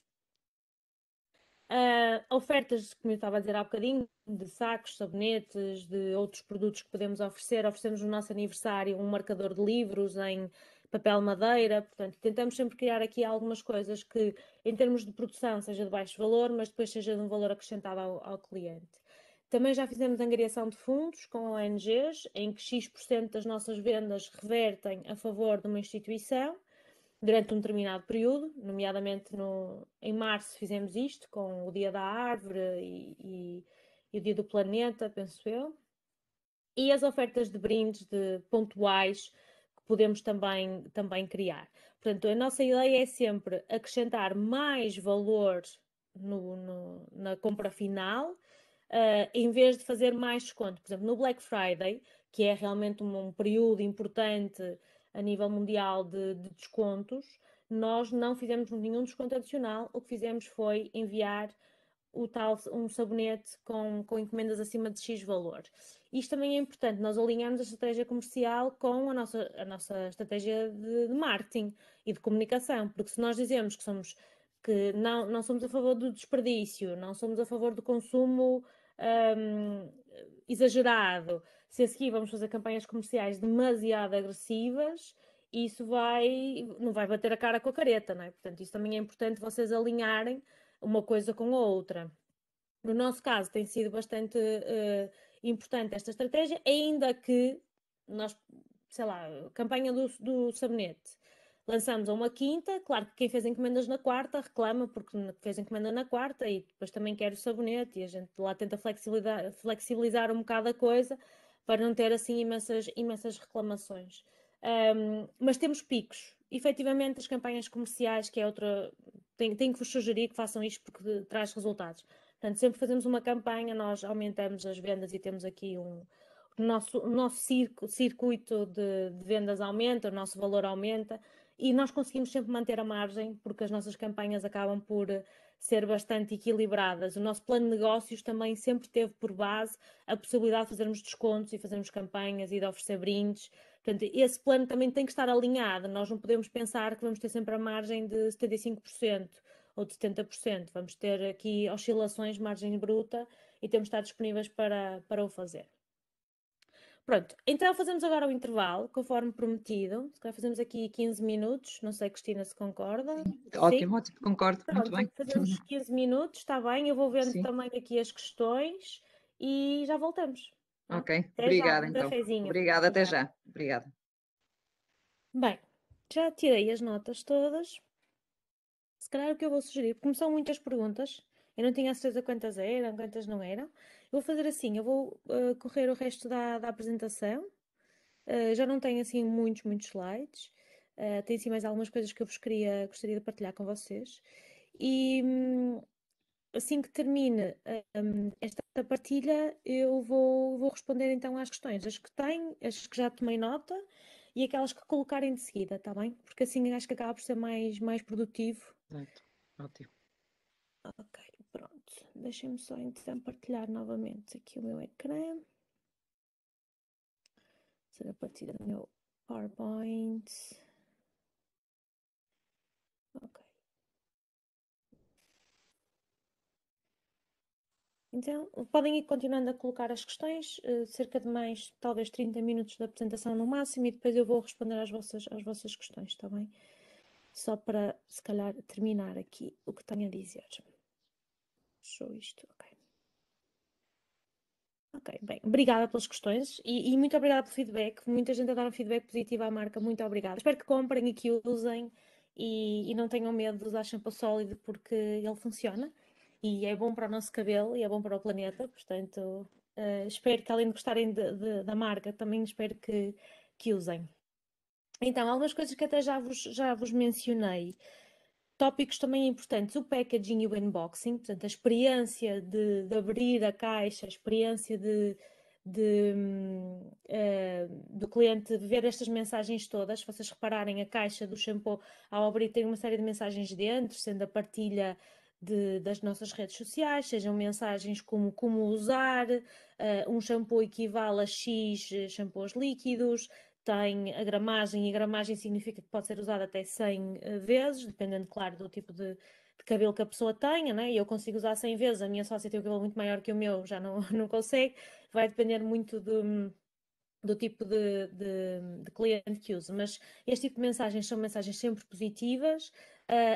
Uh, ofertas, como eu estava a dizer há bocadinho, de sacos, sabonetes, de outros produtos que podemos oferecer. Oferecemos no nosso aniversário um marcador de livros em papel madeira, portanto, tentamos sempre criar aqui algumas coisas que, em termos de produção, seja de baixo valor, mas depois seja de um valor acrescentado ao, ao cliente. Também já fizemos angariação de fundos com ONGs, em que X% das nossas vendas revertem a favor de uma instituição durante um determinado período, nomeadamente no, em março fizemos isto com o Dia da Árvore e, e, e o Dia do Planeta, penso eu, e as ofertas de brindes de pontuais que podemos também, também criar. Portanto, a nossa ideia é sempre acrescentar mais valor no, no, na compra final, uh, em vez de fazer mais desconto. Por exemplo, no Black Friday, que é realmente um, um período importante a nível mundial de, de descontos, nós não fizemos nenhum desconto adicional, o que fizemos foi enviar o tal, um sabonete com, com encomendas acima de X valor. Isto também é importante, nós alinhamos a estratégia comercial com a nossa, a nossa estratégia de, de marketing e de comunicação, porque se nós dizemos que somos que não, não somos a favor do desperdício, não somos a favor do consumo um, exagerado, se a seguir vamos fazer campanhas comerciais demasiado agressivas, isso vai, não vai bater a cara com a careta, não é? Portanto, isso também é importante vocês alinharem uma coisa com a outra. No nosso caso, tem sido bastante uh, importante esta estratégia, ainda que nós, sei lá, campanha do, do sabonete. Lançamos a uma quinta, claro que quem fez encomendas na quarta reclama porque fez encomenda na quarta e depois também quer o sabonete e a gente lá tenta flexibilizar, flexibilizar um bocado a coisa, para não ter assim imensas, imensas reclamações. Um, mas temos picos. Efetivamente, as campanhas comerciais, que é outra. Tenho, tenho que vos sugerir que façam isto porque traz resultados. Portanto, sempre fazemos uma campanha, nós aumentamos as vendas e temos aqui um. O nosso, nosso circuito de, de vendas aumenta, o nosso valor aumenta e nós conseguimos sempre manter a margem, porque as nossas campanhas acabam por ser bastante equilibradas. O nosso plano de negócios também sempre teve por base a possibilidade de fazermos descontos e fazermos campanhas e de oferecer brindes. Portanto, esse plano também tem que estar alinhado. Nós não podemos pensar que vamos ter sempre a margem de 75% ou de 70%. Vamos ter aqui oscilações, margem bruta, e temos de estar disponíveis para, para o fazer. Pronto, então fazemos agora o intervalo, conforme prometido. Se calhar fazemos aqui 15 minutos, não sei, Cristina, se concorda. Ótimo, Sim. ótimo, concordo, Pronto, muito bem. Fazemos 15 minutos, está bem, eu vou vendo Sim. também aqui as questões e já voltamos. É? Ok, até obrigada já, então. Cafezinho. Obrigada, até já. Obrigada. Bem, já tirei as notas todas. Se calhar o que eu vou sugerir, porque como são muitas perguntas, eu não tinha a certeza quantas eram, quantas não eram. Vou fazer assim, eu vou uh, correr o resto da, da apresentação. Uh, já não tenho assim muitos, muitos slides. Uh, eh, tenho assim, mais algumas coisas que eu vos queria, gostaria de partilhar com vocês. E hum, assim que termine um, esta partilha, eu vou, vou responder então às questões. As que têm, as que já tomei nota e aquelas que colocarem de seguida, está bem? Porque assim acho que acaba por ser mais, mais produtivo. Certo, ótimo. Deixem-me só então partilhar novamente aqui o meu ecrã. Será a do meu PowerPoint. Ok. Então, podem ir continuando a colocar as questões, eh, cerca de mais, talvez 30 minutos da apresentação no máximo, e depois eu vou responder às vossas, às vossas questões, está bem? Só para, se calhar, terminar aqui o que tenho a dizer. Fechou isto, ok. Ok, bem, obrigada pelas questões e, e, muito obrigada pelo feedback. Muita gente a dar um feedback positivo à marca, muito obrigada. Espero que comprem e que usem e, e não tenham medo de usar shampoo sólido porque ele funciona e é bom para o nosso cabelo e é bom para o planeta. Portanto, uh, espero que além de gostarem de, de, da marca, também espero que, que usem. Então, algumas coisas que até já vos, já vos mencionei tópicos também importantes, o packaging e o unboxing, portanto, a experiência de, de abrir a caixa, a experiência de, de uh, do cliente ver estas mensagens todas. Se vocês repararem, a caixa do shampoo ao abrir tem uma série de mensagens dentro, sendo a partilha de, das nossas redes sociais, sejam mensagens como como usar, uh, um shampoo equivale a X eh, shampoos líquidos, tem a gramagem, e a gramagem significa que pode ser usada até 100 eh, vezes, dependendo, claro, do tipo de, de cabelo que a pessoa tenha, né? E eu consigo usar 100 vezes, a minha sócia tem um cabelo muito maior que o meu, já não, não consegue. Vai depender muito do, do tipo de, de, de cliente que usa. Mas este tipo de mensagens são mensagens sempre positivas,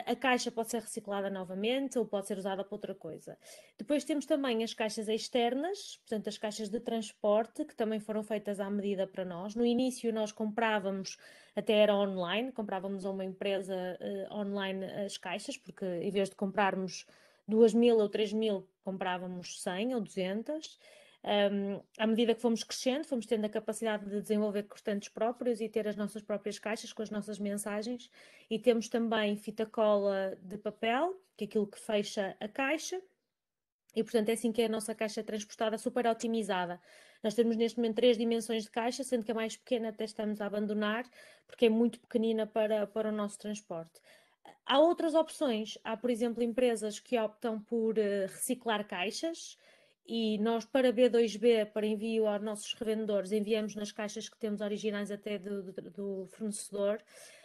a caixa pode ser reciclada novamente ou pode ser usada para outra coisa. Depois temos também as caixas externas, portanto, as caixas de transporte, que também foram feitas à medida para nós. No início, nós comprávamos, até era online, comprávamos a uma empresa uh, online as caixas, porque em vez de comprarmos 2 mil ou 3 mil, comprávamos 100 ou 200 um, à medida que fomos crescendo, fomos tendo a capacidade de desenvolver cortantes próprios e ter as nossas próprias caixas com as nossas mensagens. E temos também fita cola de papel, que é aquilo que fecha a caixa. E, portanto, é assim que é a nossa caixa transportada, super otimizada. Nós temos neste momento três dimensões de caixa, sendo que a mais pequena até estamos a abandonar, porque é muito pequenina para, para o nosso transporte. Há outras opções. Há, por exemplo, empresas que optam por eh, reciclar caixas e nós para B2B, para envio aos nossos revendedores, enviamos nas caixas que temos originais até do, do, fornecedor,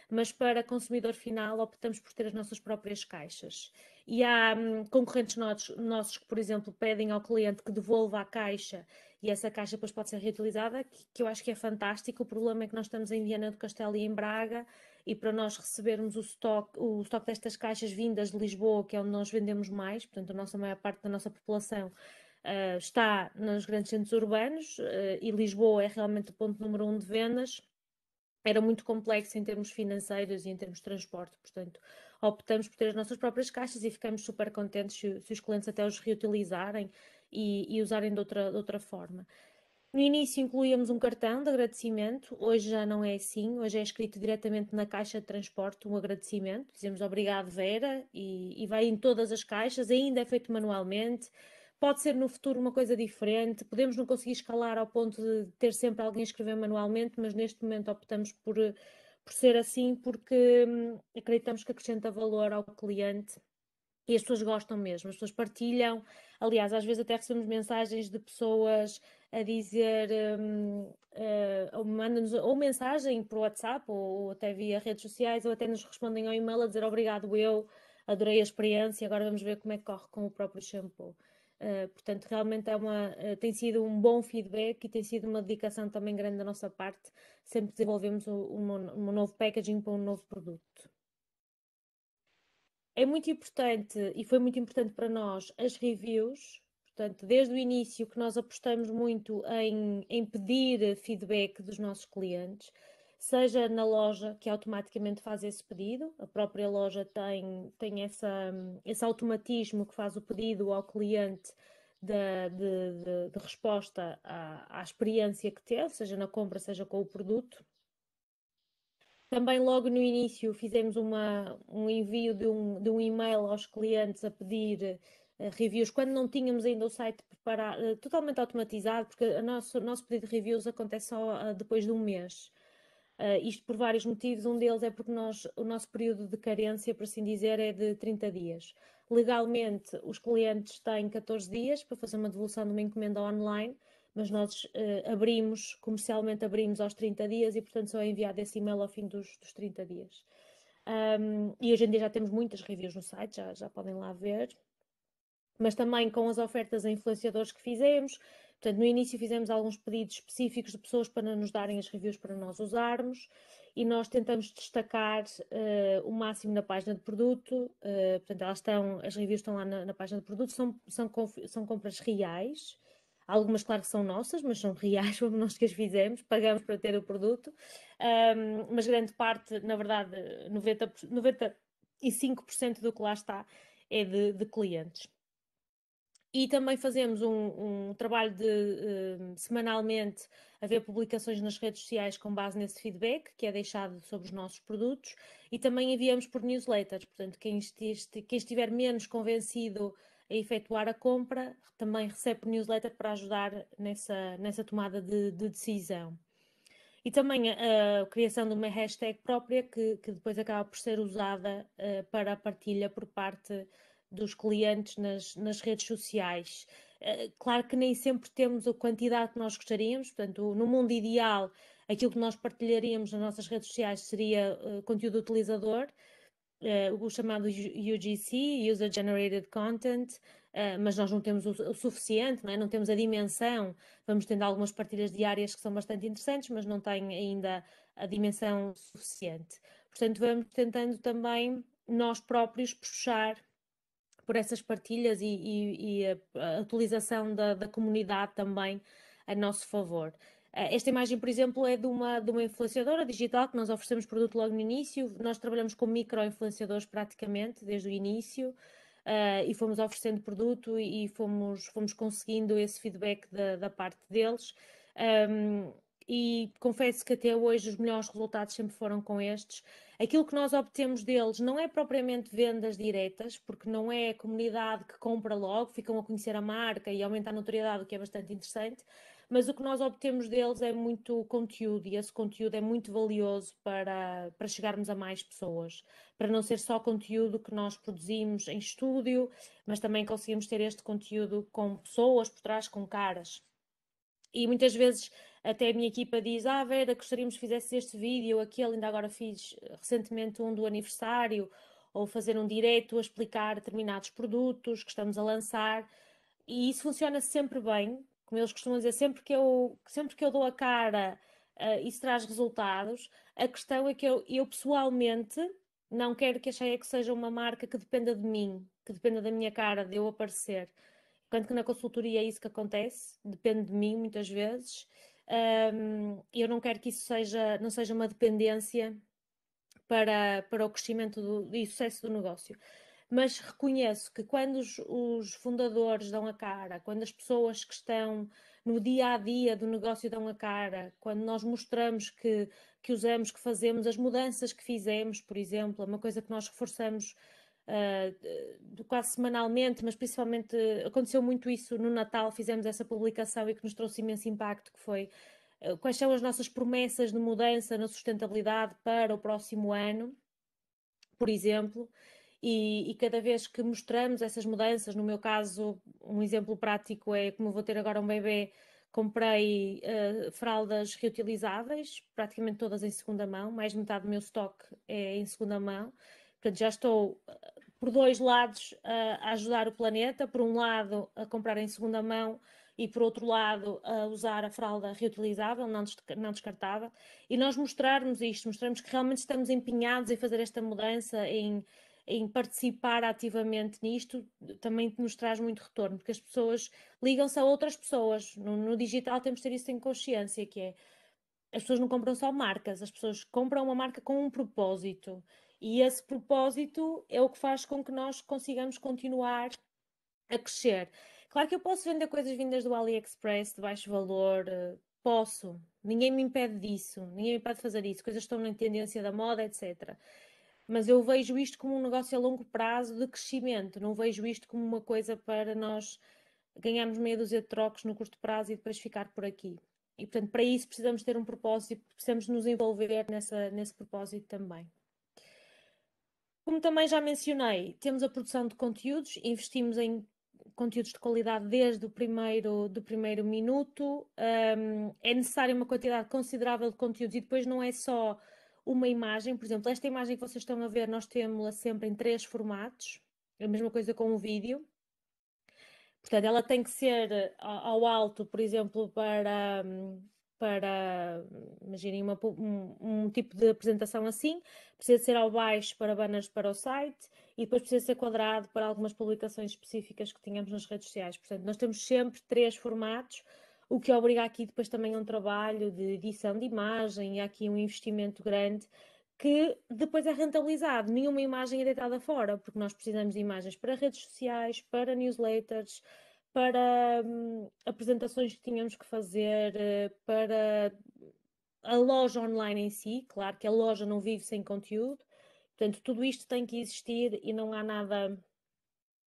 mas para consumidor final optamos por ter as nossas próprias caixas. E há hum, concorrentes nossos, nossos que, por exemplo, pedem ao cliente que devolva a caixa e essa caixa depois pode ser reutilizada, que, que eu acho que é fantástico. O problema é que nós estamos em Viana do Castelo e em Braga e para nós recebermos o estoque, o estoque destas caixas vindas de Lisboa, que é onde nós vendemos mais, portanto a nossa maior parte da nossa população uh, está nos grandes centros urbanos uh, e Lisboa é realmente o ponto número um de vendas. Era muito complexo em termos financeiros e em termos de transporte, portanto, optamos por ter as nossas próprias caixas e ficamos super contentes se, se os clientes até os reutilizarem e, e usarem de outra, de outra forma. No início incluíamos um cartão de agradecimento, hoje já não é assim, hoje é escrito diretamente na caixa de transporte um agradecimento, dizemos obrigado Vera e, e vai em todas as caixas, ainda é feito manualmente, pode ser no futuro uma coisa diferente, podemos não conseguir escalar ao ponto de ter sempre alguém a escrever manualmente, mas neste momento optamos por, por ser assim porque hum, acreditamos que acrescenta valor ao cliente e as pessoas gostam mesmo, as pessoas partilham. Aliás, às vezes até recebemos mensagens de pessoas a dizer, hum, eh, ou uh, mandam-nos ou mensagem por WhatsApp ou, ou até via redes sociais ou até nos respondem ao e-mail a dizer obrigado eu, adorei a experiência, agora vamos ver como é que corre com o próprio shampoo. Uh, portanto, realmente é uma, uh, tem sido um bom feedback e tem sido uma dedicação também grande da nossa parte. Sempre desenvolvemos um, um, um novo packaging para um novo produto. É muito importante e foi muito importante para nós as reviews. Portanto, desde o início que nós apostamos muito em, em pedir feedback dos nossos clientes seja na loja que automaticamente faz esse pedido, a própria loja tem, tem essa, esse automatismo que faz o pedido ao cliente de, de, de, de resposta à, à experiência que teve, seja na compra, seja com o produto. Também logo no início fizemos uma, um envio de um, de um e-mail aos clientes a pedir eh, reviews, quando não tínhamos ainda o site preparado, eh, totalmente automatizado, porque o nosso, nosso pedido de reviews acontece só eh, depois de um mês. Uh, isto por vários motivos, um deles é porque nós, o nosso período de carência, por assim dizer, é de 30 dias. Legalmente, os clientes têm 14 dias para fazer uma devolução de uma encomenda online, mas nós uh, abrimos, comercialmente abrimos aos 30 dias e, portanto, só é enviado esse e-mail ao fim dos, dos 30 dias. Um, e hoje em dia já temos muitas reviews no site, já, já podem lá ver. Mas também com as ofertas a influenciadores que fizemos, Portanto, no início fizemos alguns pedidos específicos de pessoas para nos darem as reviews para nós usarmos e nós tentamos destacar uh, o máximo na página de produto. Uh, portanto, elas estão, as reviews estão lá na, na página de produto, são, são, são compras reais. Algumas, claro que são nossas, mas são reais, como nós que as fizemos, pagamos para ter o produto. Um, mas grande parte, na verdade, 90, 95% do que lá está é de, de clientes e também fazemos um, um trabalho de uh, semanalmente ver publicações nas redes sociais com base nesse feedback que é deixado sobre os nossos produtos e também enviamos por newsletters. Portanto, quem, este, quem estiver menos convencido a efetuar a compra também recebe por newsletter para ajudar nessa, nessa tomada de, de decisão. E também a, eh, a, criação de uma hashtag própria que, que depois acaba por ser usada uh, para a partilha por parte dos clientes nas, nas redes sociais. Eh, claro que nem sempre temos a quantidade que nós gostaríamos, portanto, no mundo ideal, aquilo que nós partilharíamos nas nossas redes sociais seria eh, conteúdo utilizador, eh, o chamado UGC, User Generated Content, mas nós não temos o, o suficiente, não, é? não, temos a dimensão. Vamos tendo algumas partilhas diárias que são bastante interessantes, mas não têm ainda a dimensão suficiente. Portanto, vamos tentando também nós próprios puxar por essas partilhas e, e, e a, atualização da, da, comunidade também a nosso favor. Eh, esta imagem, por exemplo, é de uma, de uma influenciadora digital que nós oferecemos produto logo no início. Nós trabalhamos com micro-influenciadores praticamente desde o início uh, e fomos oferecendo produto e, e, fomos, fomos conseguindo esse feedback da, da parte deles. Um, ehm, e confesso que até hoje os melhores resultados sempre foram com estes. Aquilo que nós obtemos deles não é propriamente vendas diretas, porque não é a comunidade que compra logo, ficam a conhecer a marca e aumenta a notoriedade, o que é bastante interessante, mas o que nós obtemos deles é muito conteúdo e esse conteúdo é muito valioso para, para chegarmos a mais pessoas, para não ser só conteúdo que nós produzimos em estúdio, mas também conseguimos ter este conteúdo com pessoas por trás, com caras. E muitas vezes até a minha equipa diz: Ah, Vera, gostaríamos que fizesse este vídeo, aquele, ainda agora fiz eh, recentemente um do aniversário, ou fazer um direto a explicar determinados produtos que estamos a lançar. E isso funciona sempre bem, como eles costumam dizer, sempre que eu, sempre que eu dou a cara, uh, isso traz resultados. A questão é que eu, eu pessoalmente não quero que a Cheia é seja uma marca que dependa de mim, que dependa da minha cara, de eu aparecer. enquanto que na consultoria é isso que acontece, depende de mim muitas vezes. Um, eu não quero que isso seja, não seja uma dependência para, para o crescimento do, e sucesso do negócio. Mas reconheço que quando os, os fundadores dão a cara, quando as pessoas que estão no dia a dia do negócio dão a cara, quando nós mostramos que, que usamos, que fazemos, as mudanças que fizemos, por exemplo, é uma coisa que nós reforçamos uh, quase semanalmente, mas principalmente aconteceu muito isso no Natal, fizemos essa publicação e que nos trouxe imenso impacto, que foi uh, quais são as nossas promessas de mudança na sustentabilidade para o próximo ano, por exemplo. E, e, cada vez que mostramos essas mudanças, no meu caso, um exemplo prático é como eu vou ter agora um bebê, comprei uh, fraldas reutilizáveis, praticamente todas em segunda mão, mais de metade do meu estoque é em segunda mão, Portanto, já estou eh, por dois lados eh, a ajudar o planeta, por um lado a comprar em segunda mão e por outro lado a usar a fralda reutilizável, não descartável, e nós mostrarmos isto, mostrarmos que realmente estamos empenhados em fazer esta mudança, em, em participar ativamente nisto, também nos traz muito retorno, porque as pessoas ligam-se a outras pessoas. No, no, digital temos de ter isso em consciência, que é as pessoas não compram só marcas, as pessoas compram uma marca com um propósito e esse propósito é o que faz com que nós consigamos continuar a crescer. Claro que eu posso vender coisas vindas do AliExpress de baixo valor, eh, posso, ninguém me impede disso, ninguém me impede de fazer isso, coisas estão na tendência da moda, etc. Mas eu vejo isto como um negócio a longo prazo de crescimento, não vejo isto como uma coisa para nós ganharmos meia dúzia de trocos no curto prazo e depois ficar por aqui. E portanto, para isso precisamos ter um propósito e precisamos nos envolver nessa, nesse propósito também. Como também já mencionei, temos a produção de conteúdos, investimos em conteúdos de qualidade desde o primeiro, do primeiro minuto. Um, é necessária uma quantidade considerável de conteúdos e depois não é só uma imagem. Por exemplo, esta imagem que vocês estão a ver, nós temos-la sempre em três formatos. A mesma coisa com o vídeo. Portanto, ela tem que ser ao alto, por exemplo, para, para, imaginem, uma, um, um, tipo de apresentação assim, precisa ser ao baixo para banners para o site e depois precisa ser quadrado para algumas publicações específicas que tínhamos nas redes sociais. Portanto, nós temos sempre três formatos, o que obriga aqui depois também a um trabalho de edição de imagem e aqui um investimento grande que depois é rentabilizado. Nenhuma imagem é deitada fora, porque nós precisamos de imagens para redes sociais, para newsletters, para hum, apresentações que tínhamos que fazer, eh, para a loja online em si, claro que a loja não vive sem conteúdo, portanto, tudo isto tem que existir e não há nada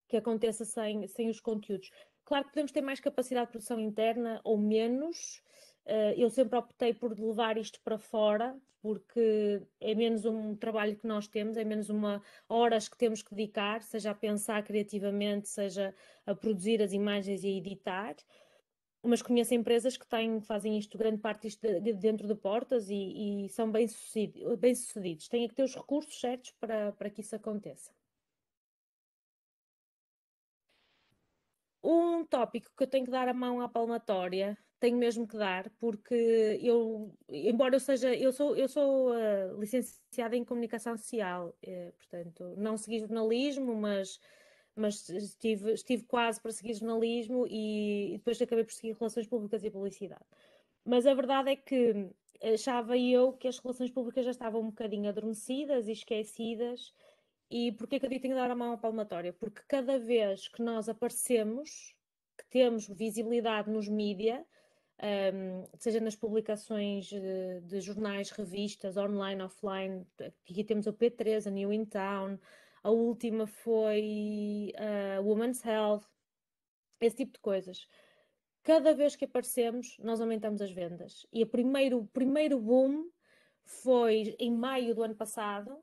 que aconteça sem, sem os conteúdos. Claro que podemos ter mais capacidade de produção interna ou menos, eh, eu sempre optei por levar isto para fora, porque é menos um trabalho que nós temos, é menos uma horas que temos que dedicar, seja a pensar criativamente, seja a produzir as imagens e a editar. Mas conheço empresas que têm, fazem isto, grande parte isto dentro de portas e, e são bem-sucedidos. Bem Têm que ter os recursos certos para, para que isso aconteça. Um tópico que eu tenho que dar a mão à palmatória tenho mesmo que dar, porque eu, embora eu seja, eu sou, eu sou uh, licenciada em comunicação social, uh, portanto, não segui jornalismo, mas, mas estive, estive quase para seguir jornalismo e, e depois acabei por seguir relações públicas e publicidade. Mas a verdade é que achava eu que as relações públicas já estavam um bocadinho adormecidas e esquecidas. E porquê é que eu digo que tenho que dar a mão à palmatória? Porque cada vez que nós aparecemos, que temos visibilidade nos mídia, um, seja nas publicações de, de, jornais, revistas, online, offline. Aqui temos o P3, a New In Town, a última foi a uh, Women's Health, esse tipo de coisas. Cada vez que aparecemos, nós aumentamos as vendas. E o primeiro, primeiro boom foi em maio do ano passado,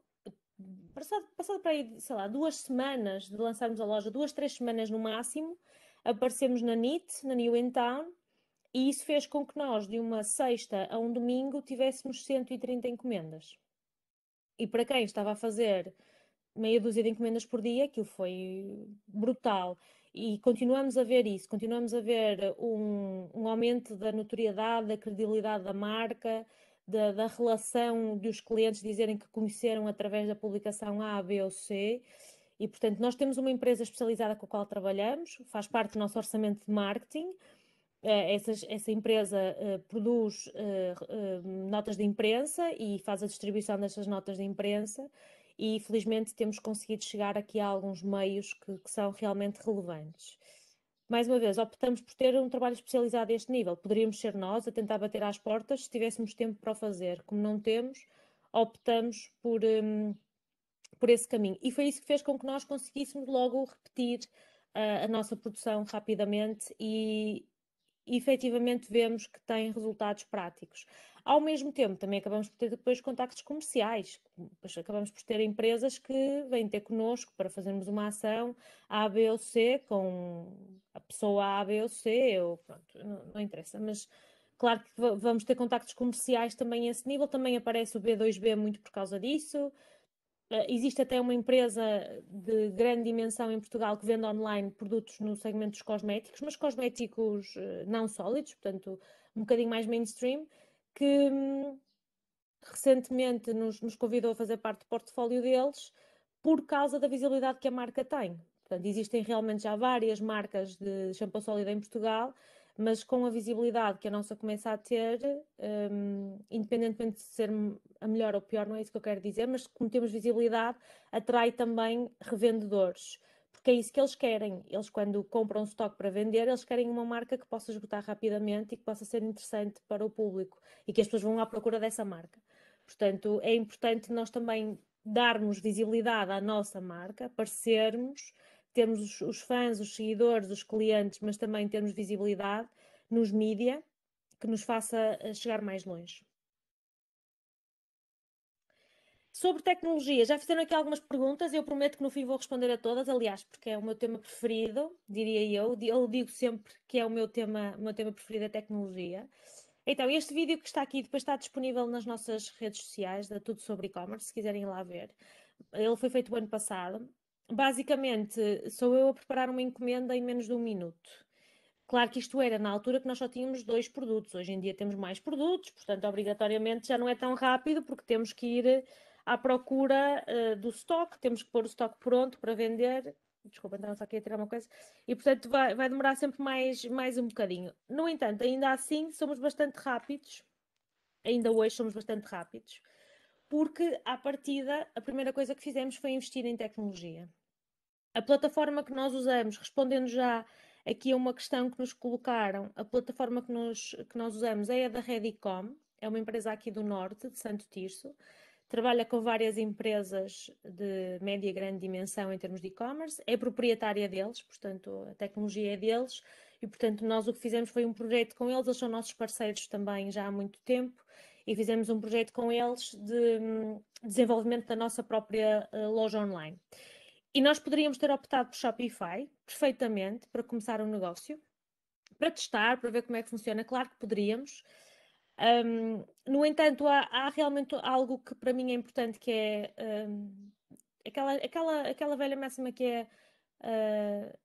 passado, passado para aí, sei lá, duas semanas de lançarmos a loja, duas, três semanas no máximo, aparecemos na NIT, na New In Town, e isso fez com que nós, de uma sexta a um domingo, tivéssemos 130 encomendas. E para quem estava a fazer meia dúzia de encomendas por dia, aquilo foi brutal. E continuamos a ver isso, continuamos a ver um, um aumento da notoriedade, da credibilidade da marca, da, da, relação dos clientes dizerem que conheceram através da publicação A, B ou C. E, portanto, nós temos uma empresa especializada com a qual trabalhamos, faz parte do nosso orçamento de marketing eh, essas, essa empresa uh, produz uh, uh, notas de imprensa e faz a distribuição dessas notas de imprensa e felizmente temos conseguido chegar aqui a alguns meios que, que, são realmente relevantes. Mais uma vez, optamos por ter um trabalho especializado a este nível. Poderíamos ser nós a tentar bater às portas se tivéssemos tempo para o fazer. Como não temos, optamos por, um, por esse caminho. E foi isso que fez com que nós conseguíssemos logo repetir a nossa produção rapidamente e, efetivamente vemos que tem resultados práticos. Ao mesmo tempo, também acabamos por ter depois contactos comerciais, acabamos por ter empresas que vêm ter connosco para fazermos uma ação A, B ou C com a pessoa A, B ou C, ou pronto, não, não interessa, mas claro que vamos ter contactos comerciais também a esse nível, também aparece o B2B muito por causa disso, eh, existe até uma empresa de grande dimensão em Portugal que vende online produtos no segmento dos cosméticos, mas cosméticos eh, não sólidos, portanto, um bocadinho mais mainstream, que hum, recentemente nos, nos convidou a fazer parte do portfólio deles por causa da visibilidade que a marca tem. Portanto, existem realmente já várias marcas de shampoo sólido em Portugal mas com a visibilidade que a nossa começa a ter, um, independentemente de ser a melhor ou pior, não é isso que eu quero dizer, mas como temos visibilidade, atrai também revendedores, porque é isso que eles querem. Eles, quando compram estoque para vender, eles querem uma marca que possa esgotar rapidamente e que possa ser interessante para o público e que as pessoas vão à procura dessa marca. Portanto, é importante nós também darmos visibilidade à nossa marca, aparecermos temos os, os fãs, os seguidores, os clientes, mas também temos visibilidade nos mídia que nos faça eh, chegar mais longe. Sobre tecnologia, já fizeram aqui algumas perguntas, eu prometo que no fim vou responder a todas, aliás, porque é o meu tema preferido, diria eu, eu digo sempre que é o meu tema, o meu tema preferido, a é tecnologia. Então, este vídeo que está aqui depois está disponível nas nossas redes sociais, da Tudo Sobre E-Commerce, se quiserem ir lá ver. Ele foi feito o ano passado basicamente, sou eu a preparar uma encomenda em menos de um minuto. Claro que isto era na altura que nós só tínhamos dois produtos, hoje em dia temos mais produtos, portanto, obrigatoriamente já não é tão rápido porque temos que ir à procura uh, do stock, temos que pôr o stock pronto para vender. Desculpa, então só aqui a tirar uma coisa. E portanto vai, vai demorar sempre mais, mais um bocadinho. No entanto, ainda assim somos bastante rápidos, ainda hoje somos bastante rápidos porque, à partida, a primeira coisa que fizemos foi investir em tecnologia. A plataforma que nós usamos, respondendo já aqui a uma questão que nos colocaram, a plataforma que, nós que nós usamos é a da Redicom, é uma empresa aqui do Norte, de Santo Tirso, trabalha com várias empresas de média e grande dimensão em termos de e-commerce, é proprietária deles, portanto a tecnologia é deles e portanto nós o que fizemos foi um projeto com eles, eles são nossos parceiros também já há muito tempo e fizemos um projeto com eles de hum, desenvolvimento da nossa própria eh, loja online. E nós poderíamos ter optado por Shopify perfeitamente para começar um negócio, para testar, para ver como é que funciona, claro que poderíamos. Um, no entanto, há, há, realmente algo que para mim é importante que é um, aquela, aquela, aquela velha máxima que é uh,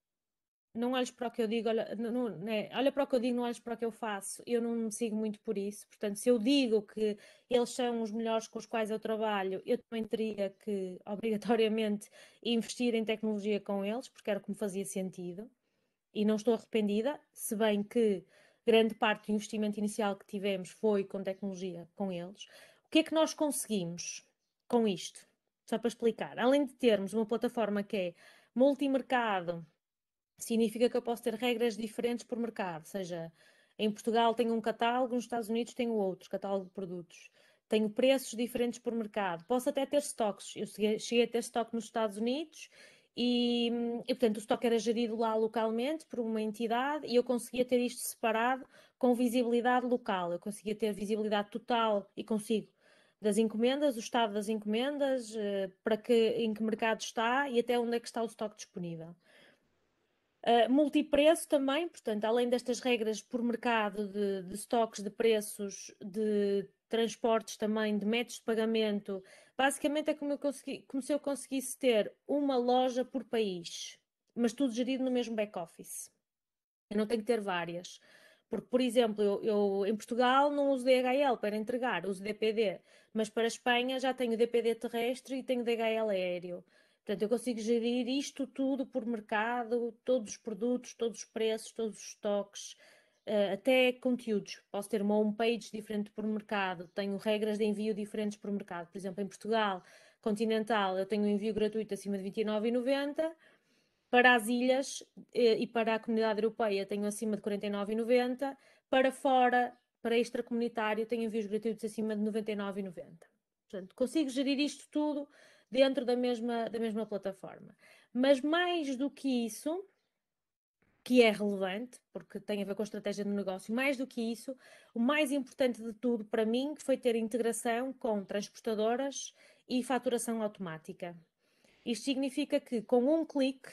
não olhes para o que eu digo, olha, não, né, olha para o que eu digo, não olhes para o que eu faço. Eu não me sigo muito por isso. Portanto, se eu digo que eles são os melhores com os quais eu trabalho, eu também teria que, obrigatoriamente, investir em tecnologia com eles, porque era o que me fazia sentido. E não estou arrependida, se bem que grande parte do investimento inicial que tivemos foi com tecnologia com eles. O que é que nós conseguimos com isto? Só para explicar. Além de termos uma plataforma que é multimercado, significa que eu posso ter regras diferentes por mercado, seja, em Portugal tenho um catálogo, nos Estados Unidos tenho outro catálogo de produtos. Tenho preços diferentes por mercado. Posso até ter estoques. Eu cheguei a ter estoque nos Estados Unidos e, e, portanto, o estoque era gerido lá localmente por uma entidade e eu conseguia ter isto separado com visibilidade local. Eu conseguia ter visibilidade total e consigo das encomendas, o estado das encomendas, eh, para que, em que mercado está e até onde é que está o estoque disponível. Eh, multipreço também, portanto, além destas regras por mercado de, de estoques, de preços, de transportes também, de métodos de pagamento, basicamente é como, eu consegui, como se eu conseguisse ter uma loja por país, mas tudo gerido no mesmo back-office. Eu não tenho que ter várias. Porque, por exemplo, eu, eu, em Portugal não uso DHL para entregar, uso DPD, mas para a Espanha já tenho DPD terrestre e tenho DHL aéreo. Portanto, eu consigo gerir isto tudo por mercado, todos os produtos, todos os preços, todos os estoques, eh, até conteúdos. Posso ter uma homepage diferente por mercado, tenho regras de envio diferentes por mercado. Por exemplo, em Portugal continental, eu tenho um envio gratuito acima de 29,90. Para as ilhas eh, e para a comunidade europeia, tenho acima de 49,90. Para fora, para extracomunitário, tenho envios gratuitos acima de 99,90. Portanto, consigo gerir isto tudo dentro da mesma, da mesma plataforma. Mas mais do que isso, que é relevante, porque tem a ver com a estratégia do negócio, mais do que isso, o mais importante de tudo para mim foi ter integração com transportadoras e faturação automática. Isto significa que com um clique,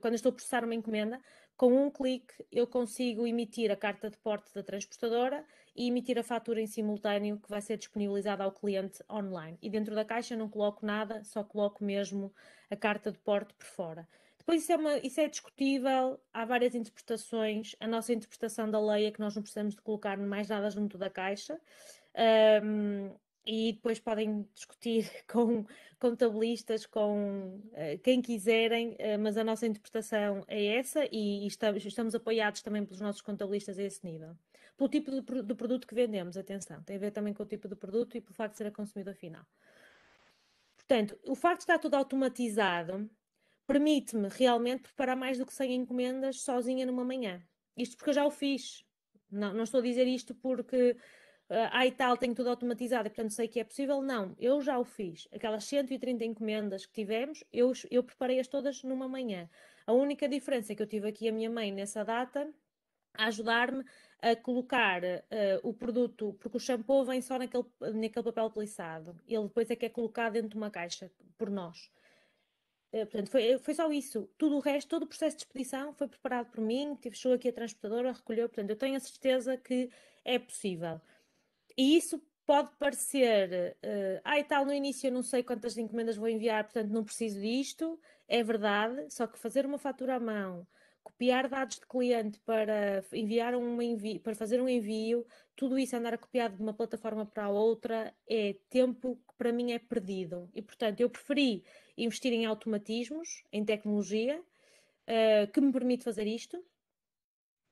quando estou a processar uma encomenda, com um clique, eu consigo emitir a carta de porte da transportadora e emitir a fatura em simultâneo que vai ser disponibilizada ao cliente online. E dentro da caixa não coloco nada, só coloco mesmo a carta de porte por fora. Depois isso é, uma, isso é, discutível, há várias interpretações. A nossa interpretação da lei é que nós não precisamos de colocar mais nada junto da caixa. Um, e depois podem discutir com contabilistas, com uh, quem quiserem, uh, mas a nossa interpretação é essa e, e estamos, estamos, apoiados também pelos nossos contabilistas a esse nível. Pelo tipo de, de, produto que vendemos, atenção, tem a ver também com o tipo de produto e pelo facto de ser a consumidora final. Portanto, o facto de estar tudo automatizado permite-me realmente preparar mais do que 100 encomendas sozinha numa manhã. Isto porque eu já o fiz. Não, não estou a dizer isto porque ah, e tal, tenho tudo automatizado e portanto sei que é possível. Não, eu já o fiz. Aquelas 130 encomendas que tivemos, eu, eu preparei-as todas numa manhã. A única diferença é que eu tive aqui a minha mãe nessa data a ajudar-me a colocar uh, o produto, porque o shampoo vem só naquele, naquele papel plissado. Ele depois é que é colocado dentro de uma caixa por nós. Ah, portanto, foi, foi só isso. Tudo o resto, todo o processo de expedição foi preparado por mim. Tive, chegou aqui a transportadora, recolheu. Portanto, eu tenho a certeza que é possível. E isso pode parecer, uh, eh, ah, e tal, no início eu não sei quantas encomendas vou enviar, portanto não preciso disto. É verdade, só que fazer uma fatura à mão, copiar dados de cliente para enviar um envio, para fazer um envio, tudo isso andar a copiar de uma plataforma para a outra é tempo que para mim é perdido. E portanto eu preferi investir em automatismos, em tecnologia, uh, que me permite fazer isto,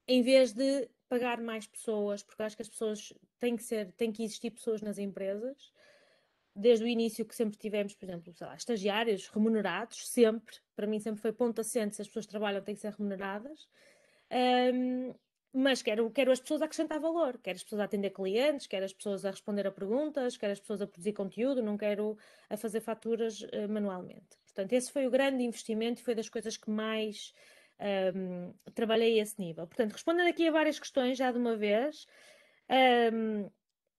em vez de pagar mais pessoas, porque acho que as pessoas têm que ser, têm que existir pessoas nas empresas. Desde o início que sempre tivemos, por exemplo, lá, estagiários remunerados, sempre. Para mim sempre foi ponto assente, se as pessoas trabalham têm que ser remuneradas. Um, mas quero, quero as pessoas a acrescentar valor, quero as pessoas a atender clientes, quero as pessoas a responder a perguntas, quero as pessoas a produzir conteúdo, não quero a fazer faturas uh, manualmente. Portanto, esse foi o grande investimento e foi das coisas que mais um, trabalhei a esse nível. Portanto, respondendo aqui a várias questões já de uma vez, um,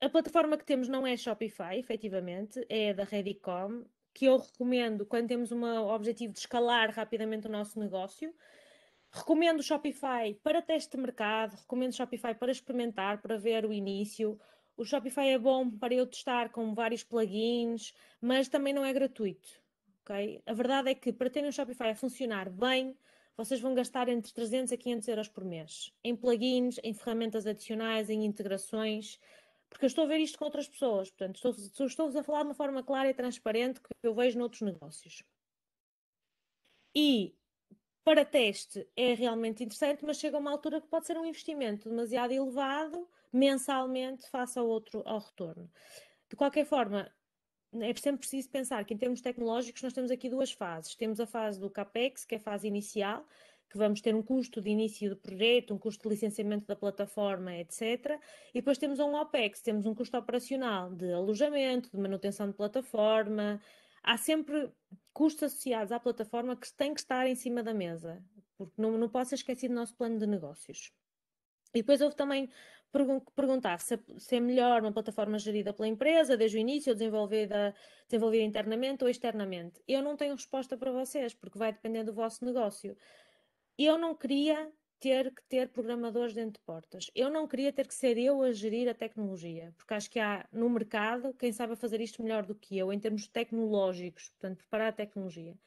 a plataforma que temos não é Shopify, efetivamente, é da Redicom, que eu recomendo quando temos um objetivo de escalar rapidamente o nosso negócio. Recomendo o Shopify para teste de mercado, recomendo o Shopify para experimentar, para ver o início. O Shopify é bom para eu testar com vários plugins, mas também não é gratuito. Okay? A verdade é que para ter um Shopify a funcionar bem, vocês vão gastar entre 300 a 500 euros por mês em plugins, em ferramentas adicionais, em integrações, porque eu estou a ver isto com outras pessoas. Portanto, estou-vos estou a falar de uma forma clara e transparente que eu vejo noutros negócios. E para teste é realmente interessante, mas chega a uma altura que pode ser um investimento demasiado elevado mensalmente face ao outro ao retorno. De qualquer forma, é sempre preciso pensar que em termos tecnológicos nós temos aqui duas fases. Temos a fase do CAPEX, que é a fase inicial, que vamos ter um custo de início do projeto, um custo de licenciamento da plataforma, etc. E depois temos um OPEX, temos um custo operacional de alojamento, de manutenção de plataforma. Há sempre custos associados à plataforma que têm que estar em cima da mesa, porque não, não pode ser esquecido o nosso plano de negócios. E depois houve também perguntar é, se, é melhor uma plataforma gerida pela empresa desde o início, ou desenvolvida, desenvolvida internamente ou externamente. Eu não tenho resposta para vocês, porque vai depender do vosso negócio. Eu não queria ter que ter programadores dentro de portas. Eu não queria ter que ser eu a gerir a tecnologia, porque acho que há no mercado quem sabe fazer isto melhor do que eu, em termos tecnológicos, portanto, preparar a tecnologia.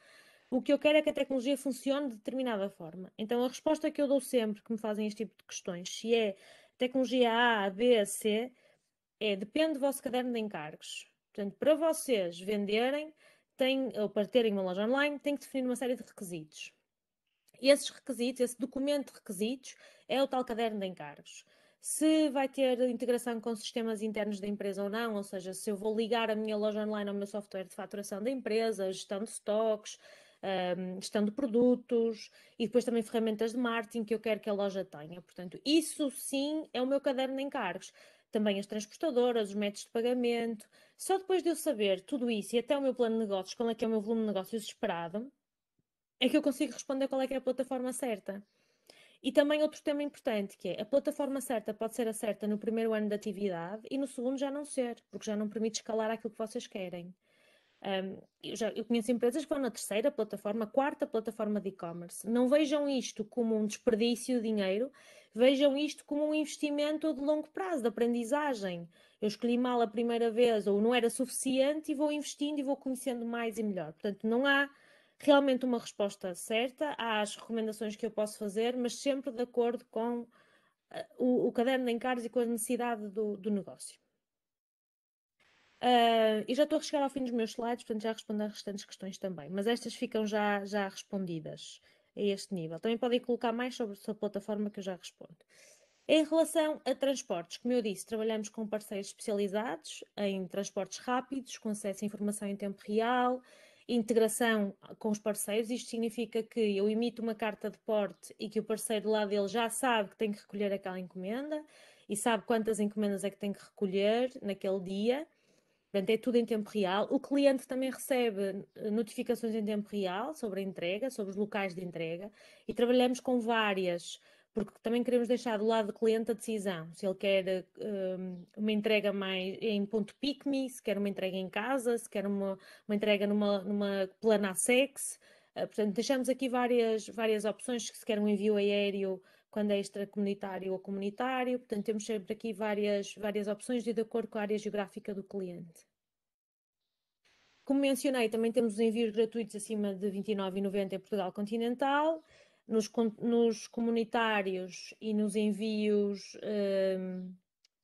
O que eu quero é que a tecnologia funcione de determinada forma. Então, a resposta que eu dou sempre que me fazem este tipo de questões, se é tecnologia A, B, C, é depende do vosso caderno de encargos. Portanto, para vocês venderem, tem, ou para terem uma loja online, tem que definir uma série de requisitos. Esses requisitos, esse documento de requisitos, é o tal caderno de encargos. Se vai ter integração com sistemas internos da empresa ou não, ou seja, se eu vou ligar a minha loja online ao meu software de faturação da empresa, gestão de estoques, um, gestão de produtos e depois também ferramentas de marketing que eu quero que a loja tenha. Portanto, isso sim é o meu caderno de encargos. Também as transportadoras, os métodos de pagamento. Só depois de eu saber tudo isso e até o meu plano de negócios, qual é que é o meu volume de negócios esperado, é que eu consigo responder qual é que é a plataforma certa. E também outro tema importante, que é a plataforma certa pode ser a certa no primeiro ano de atividade e no segundo já não ser, porque já não permite escalar aquilo que vocês querem. Um, eu, já, eu conheço empresas que vão na terceira plataforma, quarta plataforma de e-commerce. Não vejam isto como um desperdício de dinheiro, vejam isto como um investimento de longo prazo, de aprendizagem. Eu escolhi mal a primeira vez ou não era suficiente e vou investindo e vou conhecendo mais e melhor. Portanto, não há realmente uma resposta certa, há as recomendações que eu posso fazer, mas sempre de acordo com uh, o, o, caderno de encargos e com a necessidade do, do negócio. Uh, e já estou a chegar ao fim dos meus slides, portanto já respondo às restantes questões também, mas estas ficam já, já respondidas a este nível. Também podem colocar mais sobre a plataforma que eu já respondo. Em relação a transportes, como eu disse, trabalhamos com parceiros especializados em transportes rápidos, com acesso à informação em tempo real, integração com os parceiros. Isto significa que eu emito uma carta de porte e que o parceiro lá dele já sabe que tem que recolher aquela encomenda e sabe quantas encomendas é que tem que recolher naquele dia Portanto, é tudo em tempo real. O cliente também recebe eh, notificações em tempo real sobre a entrega, sobre os locais de entrega, e trabalhamos com várias, porque também queremos deixar do lado do cliente a decisão. Se ele quer um, ehm, uma entrega mais em ponto pick-me, se quer uma entrega em casa, se quer uma, uma entrega numa, numa plana sex. Eh, portanto, deixamos aqui várias, várias opções, se quer um envio aéreo quando é extracomunitário ou comunitário. Portanto, temos sempre aqui várias, várias opções de acordo com a área geográfica do cliente. Como mencionei, também temos os envios gratuitos acima de 29,90 em Portugal continental. Nos, nos, comunitários e nos envios um,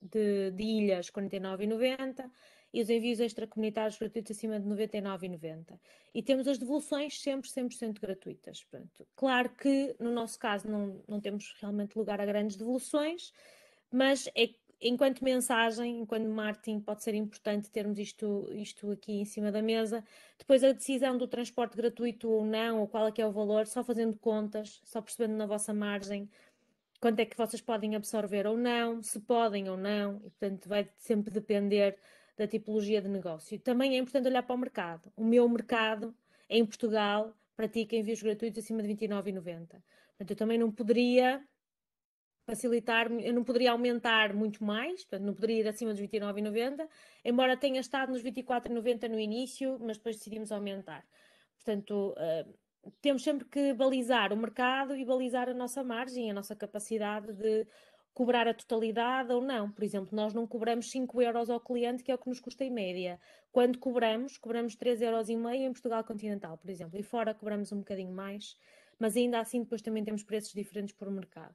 de, de ilhas 49,90 e os envios extracomunitários gratuitos acima de 99,90. E temos as devoluções sempre 100% gratuitas. Pronto. Claro que no nosso caso não, não temos realmente lugar a grandes devoluções, mas é, enquanto mensagem, enquanto marketing, pode ser importante termos isto, isto aqui em cima da mesa. Depois a decisão do transporte gratuito ou não, ou qual é que é o valor, só fazendo contas, só percebendo na vossa margem quanto é que vocês podem absorver ou não, se podem ou não, e portanto vai sempre depender da tipologia de negócio. Também é importante olhar para o mercado. O meu mercado em Portugal pratica envios gratuitos acima de 29,90. Portanto, eu também não poderia facilitar, eu não poderia aumentar muito mais, portanto, não poderia ir acima dos 29,90, embora tenha estado nos 24,90 no início, mas depois decidimos aumentar. Portanto, eh, temos sempre que balizar o mercado e balizar a nossa margem, a nossa capacidade de cobrar a totalidade ou não. Por exemplo, nós não cobramos 5 euros ao cliente, que é o que nos custa em média. Quando cobramos, cobramos 3,5 euros em Portugal continental, por exemplo, e fora cobramos um bocadinho mais, mas ainda assim depois também temos preços diferentes por mercado.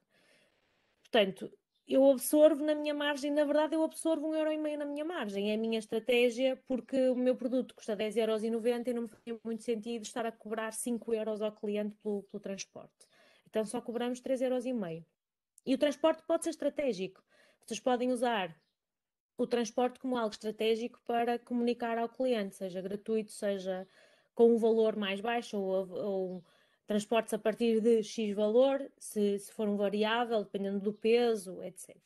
Portanto, eu absorvo na minha margem, na verdade eu absorvo um euro e meio na minha margem, é a minha estratégia, porque o meu produto custa 10,90 euros e não me fazia muito sentido estar a cobrar 5 euros ao cliente pelo, pelo transporte. Então só cobramos 3,5 euros. E o transporte pode ser estratégico. Vocês podem usar o transporte como algo estratégico para comunicar ao cliente, seja gratuito, seja com um valor mais baixo ou, ou transportes a partir de X valor, se, se for um variável, dependendo do peso, etc.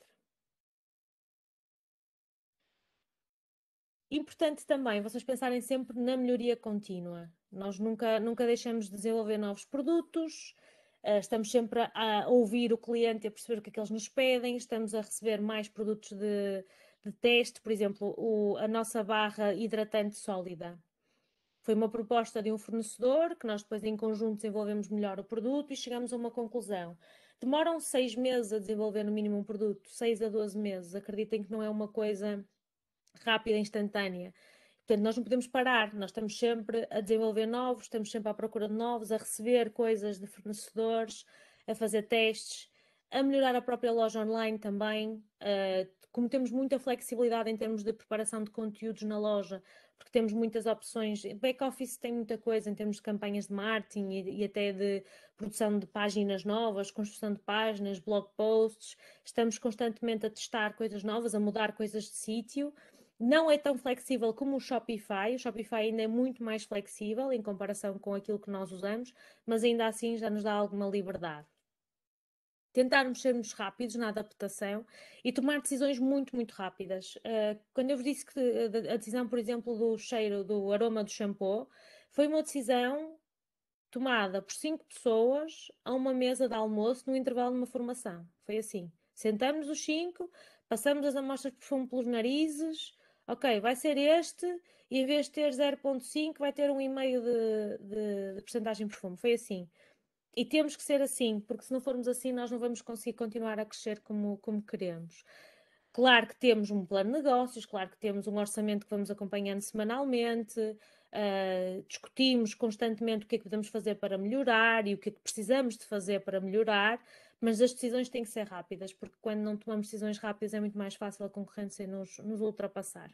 Importante também vocês pensarem sempre na melhoria contínua. Nós nunca, nunca deixamos de desenvolver novos produtos, eh, estamos sempre a ouvir o cliente e a perceber o que é que eles nos pedem, estamos a receber mais produtos de, de teste, por exemplo, o, a nossa barra hidratante sólida. Foi uma proposta de um fornecedor que nós depois em conjunto desenvolvemos melhor o produto e chegamos a uma conclusão. Demoram seis meses a desenvolver no mínimo um produto, seis a doze meses. Acreditem que não é uma coisa rápida, instantânea. Portanto, nós não podemos parar, nós estamos sempre a desenvolver novos, estamos sempre à procura de novos, a receber coisas de fornecedores, a fazer testes, a melhorar a própria loja online também. Uh, como temos muita flexibilidade em termos de preparação de conteúdos na loja, porque temos muitas opções. Back-office tem muita coisa em termos de campanhas de marketing e, e, até de produção de páginas novas, construção de páginas, blog posts. Estamos constantemente a testar coisas novas, a mudar coisas de sítio não é tão flexível como o Shopify. O Shopify ainda é muito mais flexível em comparação com aquilo que nós usamos, mas ainda assim já nos dá alguma liberdade. Tentarmos sermos rápidos na adaptação e tomar decisões muito, muito rápidas. Ah, quando eu vos disse que ah, a decisão, por exemplo, do cheiro, do aroma do shampoo, foi uma decisão tomada por cinco pessoas a uma mesa de almoço no intervalo de uma formação. Foi assim. Sentamos os cinco, passamos as amostras de perfume pelos narizes, ok, vai ser este, e em vez de ter 0,5, vai ter 1,5% de, de, de porcentagem de fumo. Foi assim. E temos que ser assim, porque se não formos assim, nós não vamos conseguir continuar a crescer como, como queremos. Claro que temos um plano de negócios, claro que temos um orçamento que vamos acompanhando semanalmente, uh, discutimos constantemente o que é que podemos fazer para melhorar e o que é que precisamos de fazer para melhorar, mas as decisões têm que ser rápidas, porque quando não tomamos decisões rápidas é muito mais fácil a concorrência nos, nos ultrapassar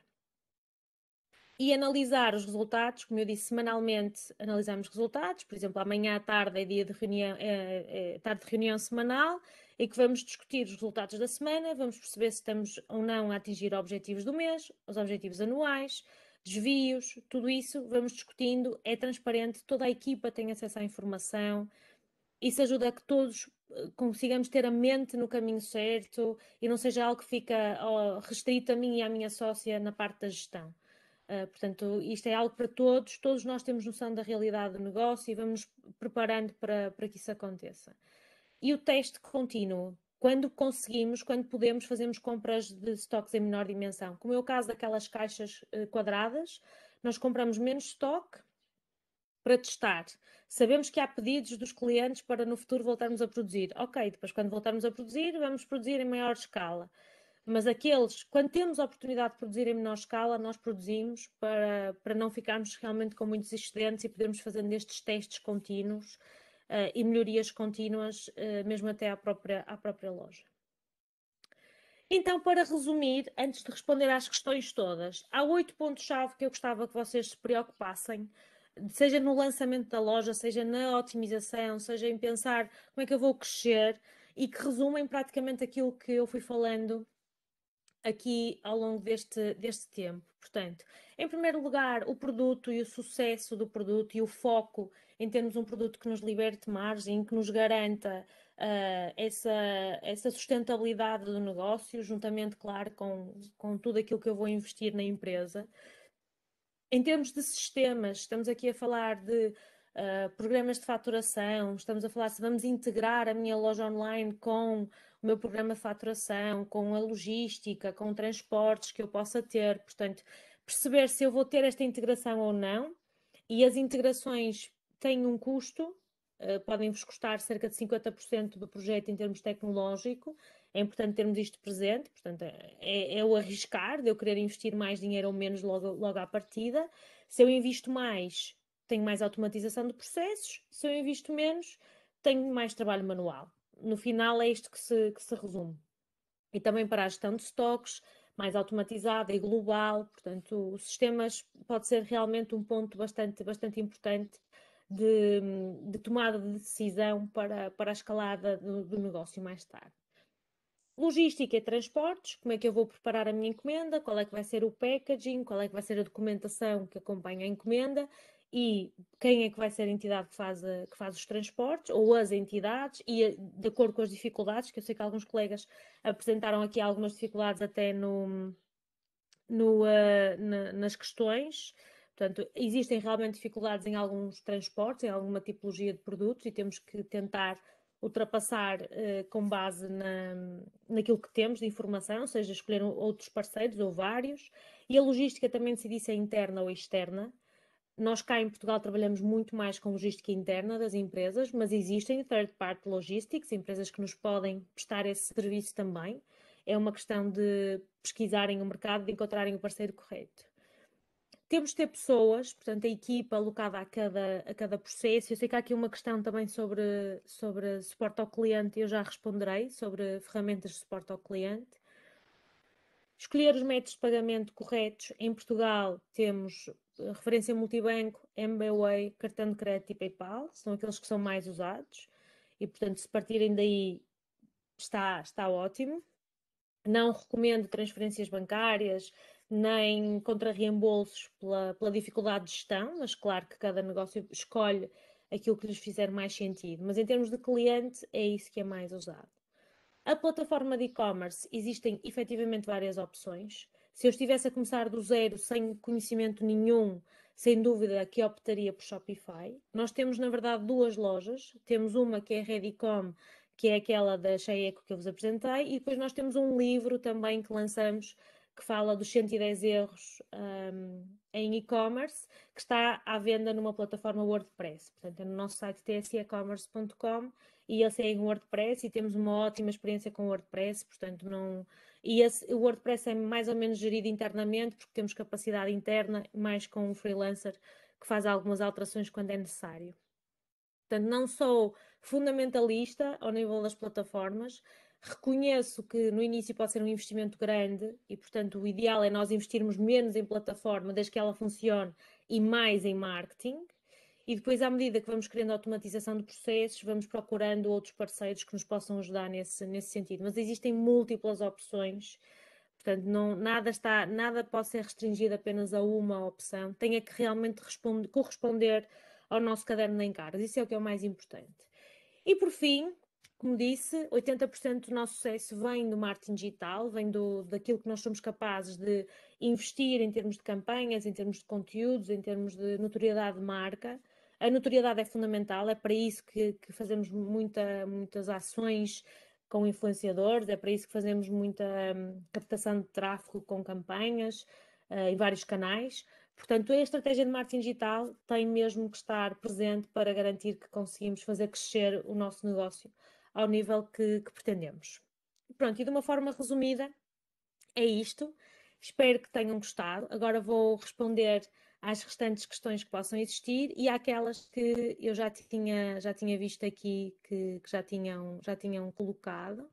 e analisar os resultados, como eu disse, semanalmente analisamos resultados, por exemplo, amanhã à tarde é dia de reunião, é, é, tarde de reunião semanal, e que vamos discutir os resultados da semana, vamos perceber se estamos ou não a atingir objetivos do mês, os objetivos anuais, desvios, tudo isso vamos discutindo, é transparente, toda a equipa tem acesso à informação, isso ajuda a que todos eh, consigamos ter a mente no caminho certo e não seja algo que fica restrito a mim e à minha sócia na parte da gestão. Uh, portanto, isto é algo para todos, todos nós temos noção da realidade do negócio e vamos preparando para, para que isso aconteça. E o teste contínuo, quando conseguimos, quando podemos, fazemos compras de estoques em menor dimensão. Como é o caso daquelas caixas ah, quadradas, nós compramos menos estoque para testar. Sabemos que há pedidos dos clientes para no futuro voltarmos a produzir. Ok, depois quando voltarmos a produzir, vamos produzir em maior escala mas aqueles, quando temos a oportunidade de produzir em menor escala, nós produzimos para, para não ficarmos realmente com muitos excedentes e podermos fazer estes testes contínuos uh, e melhorias contínuas, uh, mesmo até à própria, à própria loja. Então, para resumir, antes de responder às questões todas, há oito pontos-chave que eu gostava que vocês se preocupassem seja no lançamento da loja, seja na otimização, seja em pensar como é que eu vou crescer e que resumem praticamente aquilo que eu fui falando aqui ao longo deste, deste tempo. Portanto, em primeiro lugar, o produto e o sucesso do produto e o foco em termos um produto que nos liberte margem, que nos garanta uh, essa, essa sustentabilidade do negócio, juntamente, claro, com, com tudo aquilo que eu vou investir na empresa. Em termos de sistemas, estamos aqui a falar de uh, programas de faturação, estamos a falar se vamos integrar a minha loja online com o meu programa de faturação, com a logística, com transportes que eu possa ter. Portanto, perceber se eu vou ter esta integração ou não. E as integrações têm um custo, uh, podem-vos custar cerca de 50% do projeto em termos tecnológico. É importante termos isto presente, portanto, é, é o arriscar de eu querer investir mais dinheiro ou menos logo, logo à partida. Se eu invisto mais, tenho mais automatização de processos, se eu invisto menos, tenho mais trabalho manual no final é isto que se, que se resume. E também para a gestão de estoques, mais automatizada e global, portanto, os sistemas pode ser realmente um ponto bastante, bastante importante de, de tomada de decisão para, para a escalada do, do negócio mais tarde. Logística e transportes, como é que eu vou preparar a minha encomenda, qual é que vai ser o packaging, qual é que vai ser a documentação que acompanha a encomenda e quem é que vai ser a entidade que faz, a, que faz os transportes ou as entidades e a, eh, de acordo com as dificuldades, que eu sei que alguns colegas apresentaram aqui algumas dificuldades até no, no, uh, na, nas questões. Portanto, existem realmente dificuldades em alguns transportes, em alguma tipologia de produtos e temos que tentar ultrapassar uh, com base na, naquilo que temos de informação, ou seja, escolher outros parceiros ou vários. E a logística também decidi se é interna ou externa. Nós cá em Portugal trabalhamos muito mais com logística interna das empresas, mas existem third-party logistics, empresas que nos podem prestar esse serviço também. É uma questão de pesquisarem o mercado, de encontrarem o parceiro correto. Temos de ter pessoas, portanto, a equipa alocada a cada, a cada processo. Eu sei que há aqui uma questão também sobre, sobre suporte ao cliente, eu já responderei, sobre ferramentas de suporte ao cliente. Escolher os métodos de pagamento corretos. Em Portugal temos referência multibanco, MBWay, cartão de crédito e PayPal, são aqueles que são mais usados. E, portanto, se partirem daí, está, está ótimo. Não recomendo transferências bancárias, nem contra-reembolsos pela, pela dificuldade de gestão, mas claro que cada negócio escolhe aquilo que lhes fizer mais sentido. Mas em termos de cliente, é isso que é mais usado. A plataforma de e-commerce existem efetivamente várias opções. Se eu estivesse a começar do zero, sem conhecimento nenhum, sem dúvida que optaria por Shopify. Nós temos, na verdade, duas lojas. Temos uma que é a Redicom, que é aquela da Cheieco que eu vos apresentei, e depois nós temos um livro também que lançamos que fala dos 110 erros um, em e-commerce, que está à venda numa plataforma WordPress. Portanto, é no nosso site tsecommerce.com e ele segue em WordPress e temos uma ótima experiência com WordPress, portanto, não e esse, o WordPress é mais ou menos gerido internamente, porque temos capacidade interna, mais com um freelancer que faz algumas alterações quando é necessário. Portanto, não sou fundamentalista ao nível das plataformas, reconheço que no início pode ser um investimento grande e, portanto, o ideal é nós investirmos menos em plataforma, desde que ela funcione, e mais em marketing. E depois, à medida que vamos querendo automatização de processos, vamos procurando outros parceiros que nos possam ajudar nesse, nesse sentido. Mas existem múltiplas opções, portanto, não, nada, está, nada pode ser restringido apenas a uma opção. Tenha é que realmente responde, corresponder ao nosso caderno de encargos. Isso é o que é o mais importante. E por fim, como disse, 80% do nosso sucesso vem do marketing digital, vem do, daquilo que nós somos capazes de investir em termos de campanhas, em termos de conteúdos, em termos de notoriedade de marca. A notoriedade é fundamental, é para isso que, que fazemos muita, muitas ações com influenciadores, é para isso que fazemos muita hum, captação de tráfego com campanhas uh, eh, em vários canais. Portanto, a estratégia de marketing digital tem mesmo que estar presente para garantir que conseguimos fazer crescer o nosso negócio ao nível que, que pretendemos. Pronto, e de uma forma resumida, é isto. Espero que tenham gostado. Agora vou responder às restantes questões que possam existir e àquelas que eu já tinha, já tinha visto aqui que, que já, tinham, já tinham colocado.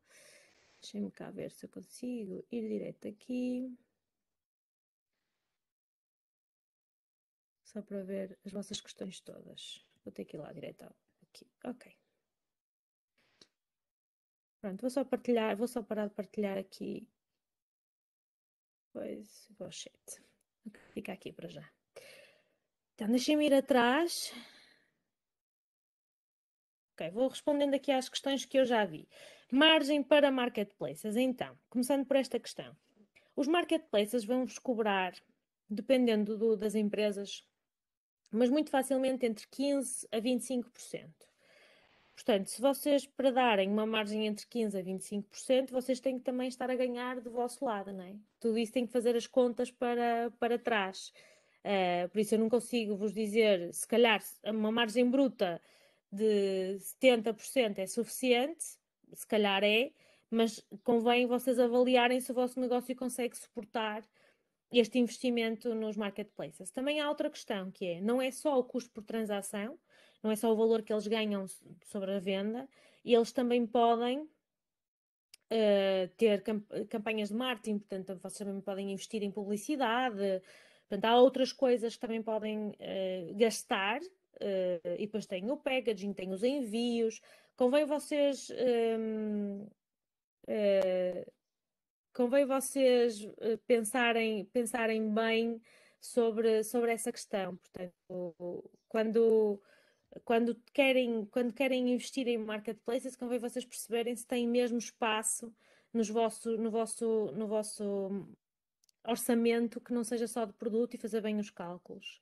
Deixem-me cá ver se eu consigo ir direto aqui. Só para ver as vossas questões todas. Vou ter que ir lá direto aqui. Ok. Pronto, vou só partilhar, vou só parar de partilhar aqui. Pois, vou chat. Fica aqui para já. Então, deixem-me ir atrás. Ok, vou respondendo aqui às questões que eu já vi. Margem para marketplaces. Então, começando por esta questão. Os marketplaces vão-vos cobrar, dependendo do, das empresas, mas muito facilmente entre 15% a 25%. Portanto, se vocês para darem uma margem entre 15% a 25%, vocês têm que também estar a ganhar do vosso lado, não é? Tudo isso tem que fazer as contas para, para trás. Uh, por isso eu não consigo vos dizer, se calhar uma margem bruta de 70% é suficiente, se calhar é, mas convém vocês avaliarem se o vosso negócio consegue suportar este investimento nos marketplaces. Também há outra questão que é, não é só o custo por transação, não é só o valor que eles ganham sobre a venda, eles também podem uh, ter camp campanhas de marketing, portanto, vocês também podem investir em publicidade, Portanto, há outras coisas que também podem uh, gastar, uh, e depois tem o packaging, tem os envios. Convém vocês. Um, ehm, uh, eh, convém vocês pensarem, pensarem bem sobre, sobre essa questão. Portanto, quando quando querem, quando querem investir em marketplaces, convém vocês perceberem se têm mesmo espaço nos vosso, no, vosso, no vosso orçamento que não seja só de produto e fazer bem os cálculos.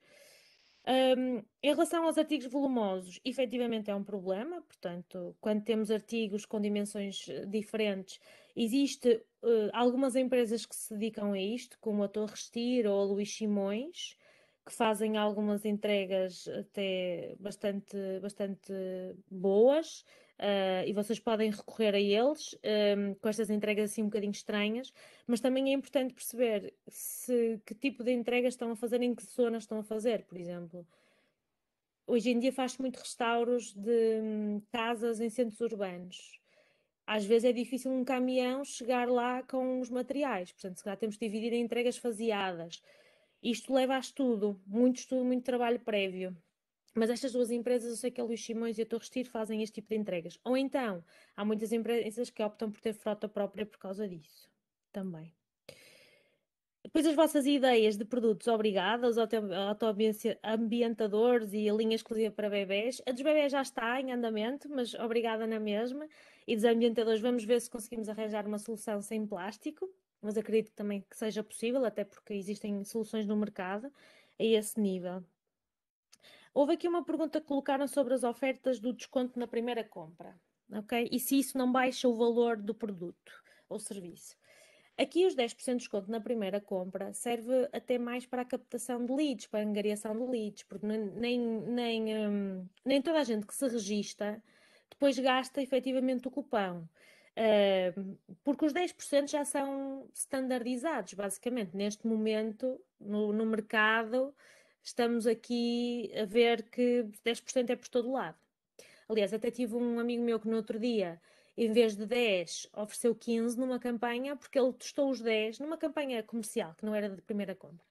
Um, em relação aos artigos volumosos, efetivamente é um problema, portanto, quando temos artigos com dimensões eh, diferentes, existe uh, algumas empresas que se dedicam a isto, como a Torres Tiro ou a Luís Simões, que fazem algumas entregas até bastante, bastante boas, Uh, e vocês podem recorrer a eles um, ehm, com estas entregas assim um bocadinho estranhas, mas também é importante perceber se, que tipo de entregas estão a fazer, em que zonas estão a fazer, por exemplo. Hoje em dia faz muito restauros de hum, casas em centros urbanos. Às vezes é difícil um caminhão chegar lá com os materiais, portanto, se calhar temos de dividir em entregas faseadas. Isto leva a estudo, muito estudo, muito trabalho prévio. Mas estas duas empresas, eu sei que a Luís Simões e a Torres Tiro fazem este tipo de entregas. Ou então, há muitas empresas que optam por ter frota própria por causa disso também. Depois as vossas ideias de produtos obrigadas, autoambientadores e a linha exclusiva para bebés. A dos bebés já está em andamento, mas obrigada na mesma. E dos ambientadores, vamos ver se conseguimos arranjar uma solução sem plástico, mas acredito também que seja possível, até porque existem soluções no mercado a esse nível. Houve aqui uma pergunta que colocaram sobre as ofertas do desconto na primeira compra, ok? E se isso não baixa o valor do produto ou serviço. Aqui os 10% de desconto na primeira compra serve até mais para a captação de leads, para a angariação de leads, porque nem, nem, nem hum, toda a gente que se registra depois gasta efetivamente o cupão. Uh, porque os 10% já são standardizados, basicamente. Neste momento, no, no mercado, estamos aqui a ver que 10% é por todo lado. Aliás, até tive um amigo meu que no outro dia, em vez de 10, ofereceu 15 numa campanha, porque ele testou os 10 numa campanha comercial, que não era de primeira compra.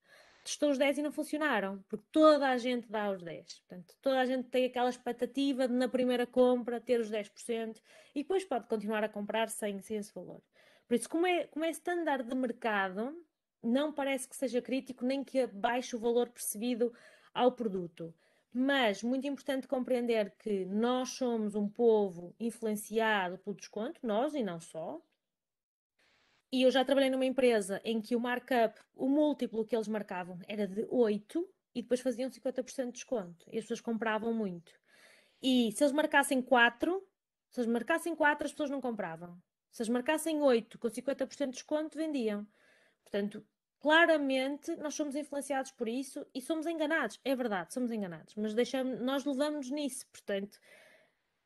Testou os 10 e não funcionaram, porque toda a gente dá os 10. Portanto, toda a gente tem aquela expectativa de, na primeira compra, ter os 10% e depois pode continuar a comprar sem, sem esse valor. Por isso, como é, como é standard de mercado, não parece que seja crítico nem que abaixe o valor percebido ao produto. Mas muito importante compreender que nós somos um povo influenciado pelo desconto, nós e não só. E eu já trabalhei numa empresa em que o markup, o múltiplo que eles marcavam era de 8 e depois faziam 50% de desconto. E as pessoas compravam muito. E se eles marcassem 4, se eles marcassem 4, as pessoas não compravam. Se eles marcassem 8 com 50% de desconto, vendiam. Portanto, claramente nós somos influenciados por isso e somos enganados. É verdade, somos enganados, mas deixamos, nós levamos nisso, portanto,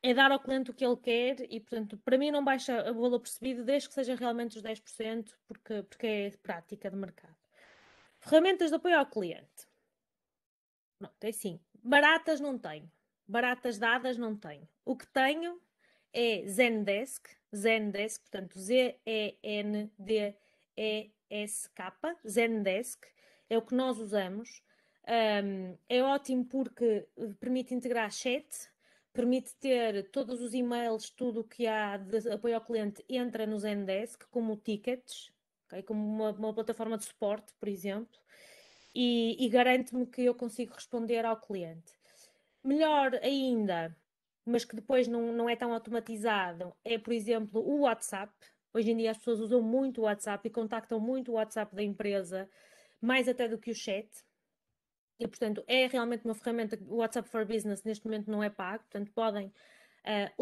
é dar ao cliente o que ele quer e, portanto, para mim não baixa o valor percebido desde que seja realmente os 10%, porque, porque é prática de mercado. Ferramentas de apoio ao cliente. Pronto, é assim. Baratas não tenho. Baratas dadas não tenho. O que tenho é Zendesk. Zendesk, portanto, Z-E-N-D-E-S ZSK, Zendesk, é o que nós usamos. Um, é ótimo porque eh, permite integrar chat, permite ter todos os e-mails, tudo o que há de apoio ao cliente entra no Zendesk, como tickets, okay? como uma, uma, plataforma de suporte, por exemplo, e, e garante-me que eu consigo responder ao cliente. Melhor ainda, mas que depois não, não é tão automatizado, é, por exemplo, o WhatsApp. Hoje em dia as pessoas usam muito o WhatsApp e contactam muito o WhatsApp da empresa, mais até do que o chat. E, portanto, é realmente uma ferramenta que o WhatsApp for Business neste momento não é pago, portanto, podem uh,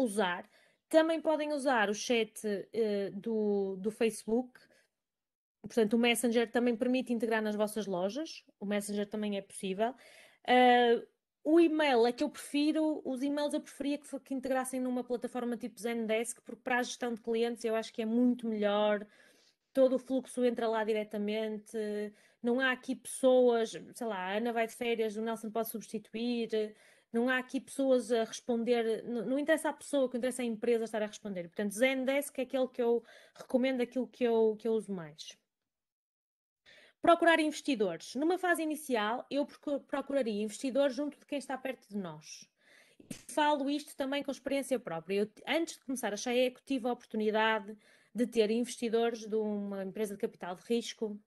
usar. Também podem usar o chat uh, do, do Facebook. Portanto, o Messenger também permite integrar nas vossas lojas. O Messenger também é possível. Eh, o e-mail é que eu prefiro, os e-mails eu preferia que, que integrassem numa plataforma tipo Zendesk, porque para a gestão de clientes eu acho que é muito melhor, todo o fluxo entra lá diretamente, não há aqui pessoas, sei lá, a Ana vai de férias, o Nelson pode substituir, não há aqui pessoas a responder, não, não interessa a pessoa, o que interessa é a empresa estar a responder. Portanto, Zendesk é aquele que eu recomendo, aquilo que eu, que eu uso mais. Procurar investidores. Numa fase inicial, eu procuraria investidores junto de quem está perto de nós. E falo isto também com experiência própria. Eu, antes de começar a Eco, tive a oportunidade de ter investidores de uma empresa de capital de risco,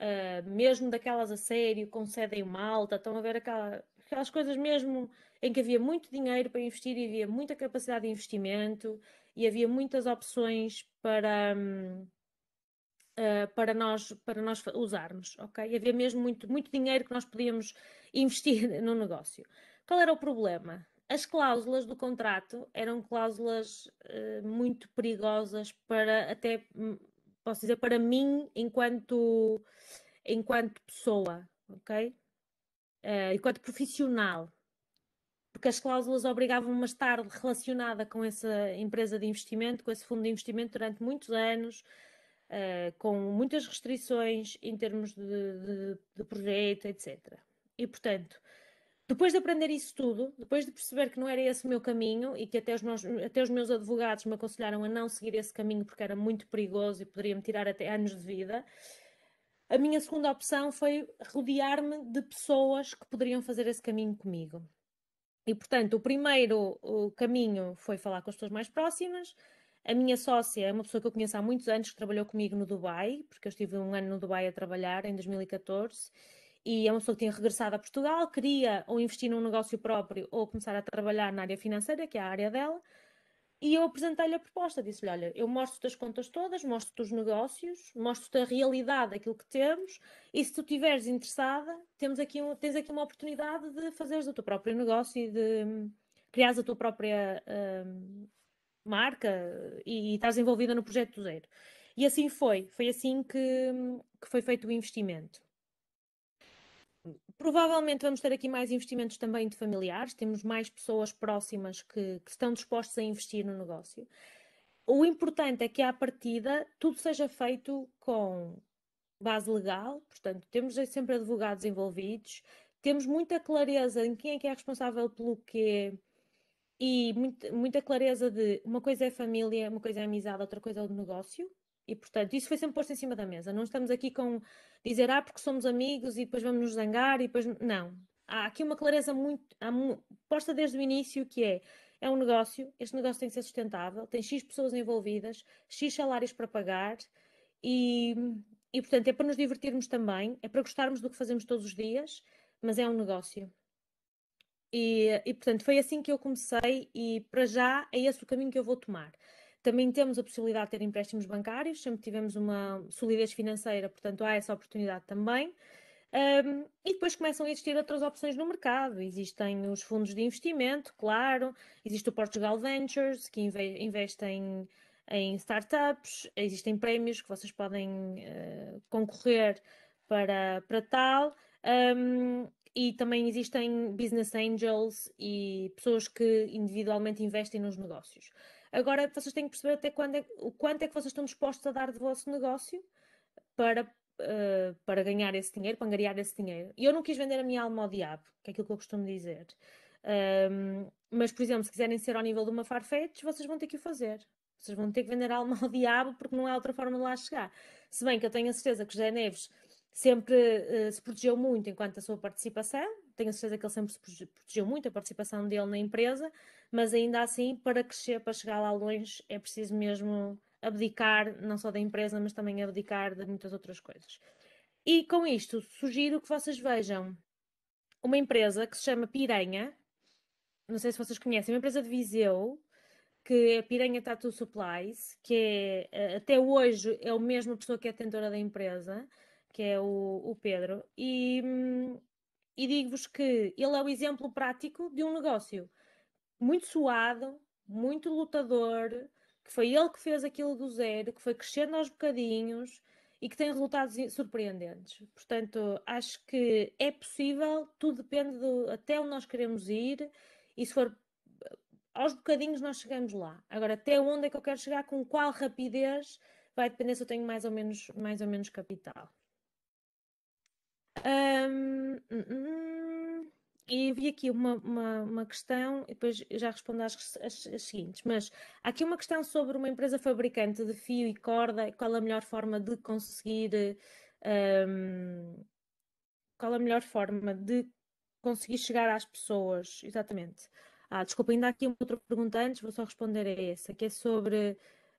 uh, mesmo daquelas a sério, com sede em Malta, estão a ver aquela, aquelas coisas mesmo em que havia muito dinheiro para investir e havia muita capacidade de investimento e havia muitas opções para. Um, uh, para, nós, para nós usarmos, ok? Havia mesmo muito, muito dinheiro que nós podíamos investir no negócio. Qual era o problema? As cláusulas do contrato eram cláusulas uh, muito perigosas para até hum, posso dizer para mim enquanto enquanto pessoa, ok? Uh, enquanto profissional, porque as cláusulas obrigavam-me a estar relacionada com essa empresa de investimento, com esse fundo de investimento durante muitos anos, uh, com muitas restrições em termos de, de, de projeto, etc. E, portanto, depois de aprender isso tudo, depois de perceber que não era esse o meu caminho e que até os meus, até os meus advogados me aconselharam a não seguir esse caminho porque era muito perigoso e poderia-me tirar até anos de vida, a minha segunda opção foi rodear-me de pessoas que poderiam fazer esse caminho comigo. E, portanto, o primeiro o caminho foi falar com as pessoas mais próximas, a minha sócia é uma pessoa que eu conheço há muitos anos, que trabalhou comigo no Dubai, porque eu estive um ano no Dubai a trabalhar, em 2014, e é uma pessoa que tinha regressado a Portugal, queria ou investir num negócio próprio ou começar a trabalhar na área financeira, que é a área dela, e eu apresentei-lhe a proposta, disse-lhe: Olha, eu mostro-te as contas todas, mostro-te os negócios, mostro-te a realidade daquilo que temos, e se tu estiveres interessada, temos aqui um, tens aqui uma oportunidade de fazeres o teu próprio negócio e de criares a tua própria uh, marca e, e estás envolvida no projeto do zero. E assim foi, foi assim que, que foi feito o investimento. Provavelmente vamos ter aqui mais investimentos também de familiares, temos mais pessoas próximas que, que estão dispostas a investir no negócio. O importante é que, à partida, tudo seja feito com base legal, portanto, temos sempre advogados envolvidos, temos muita clareza em quem é que é responsável pelo quê, e muito, muita clareza de uma coisa é família, uma coisa é amizade, outra coisa é o negócio. E, portanto, isso foi sempre posto em cima da mesa. Não estamos aqui com dizer, ah, porque somos amigos e depois vamos nos zangar e depois. Não. Há aqui uma clareza muito. Há, posta desde o início que é. É um negócio, este negócio tem que ser sustentável, tem X pessoas envolvidas, X salários para pagar e, e, portanto, é para nos divertirmos também, é para gostarmos do que fazemos todos os dias, mas é um negócio. E, e portanto foi assim que eu comecei, e para já é esse o caminho que eu vou tomar. Também temos a possibilidade de ter empréstimos bancários, sempre tivemos uma solidez financeira, portanto há essa oportunidade também. Um, e depois começam a existir outras opções no mercado. Existem os fundos de investimento, claro, existe o Portugal Ventures, que investem em startups, existem prémios que vocês podem uh, concorrer para, para tal. Um, e também existem business angels e pessoas que individualmente investem nos negócios. Agora, vocês têm que perceber até quando é, o quanto é que vocês estão dispostos a dar de vosso negócio para, uh, para ganhar esse dinheiro, para angariar esse dinheiro. E eu não quis vender a minha alma ao diabo, que é aquilo que eu costumo dizer. Um, mas, por exemplo, se quiserem ser ao nível de uma Farfetch, vocês vão ter que o fazer. Vocês vão ter que vender a alma ao diabo porque não há outra forma de lá chegar. Se bem que eu tenho a certeza que José Neves sempre uh, se protegeu muito enquanto a sua participação, tenho a certeza que ele sempre se protegeu muito a participação dele na empresa, mas ainda assim, para crescer, para chegar lá longe, é preciso mesmo abdicar, não só da empresa, mas também abdicar de muitas outras coisas. E com isto, sugiro que vocês vejam uma empresa que se chama Piranha, não sei se vocês conhecem, é uma empresa de Viseu, que é a Piranha Tattoo Supplies, que é, eh, até hoje é a mesma pessoa que é a tentora da empresa, que é o, o Pedro, e, e digo-vos que ele é o exemplo prático de um negócio muito suado, muito lutador, que foi ele que fez aquilo do zero, que foi crescendo aos bocadinhos e que tem resultados surpreendentes. Portanto, acho que é possível, tudo depende do, até onde nós queremos ir e se for aos bocadinhos nós chegamos lá. Agora, até onde é que eu quero chegar, com qual rapidez, vai depender se eu tenho mais ou menos, mais ou menos capital. Um, hum, hum. e vi aqui uma, uma, uma, questão, e depois já respondo às, às, às, seguintes, mas há aqui uma questão sobre uma empresa fabricante de fio e corda, qual a melhor forma de conseguir um, qual a melhor forma de conseguir chegar às pessoas, exatamente. Ah, desculpa, ainda há aqui uma outra pergunta antes, vou só responder a essa, que é sobre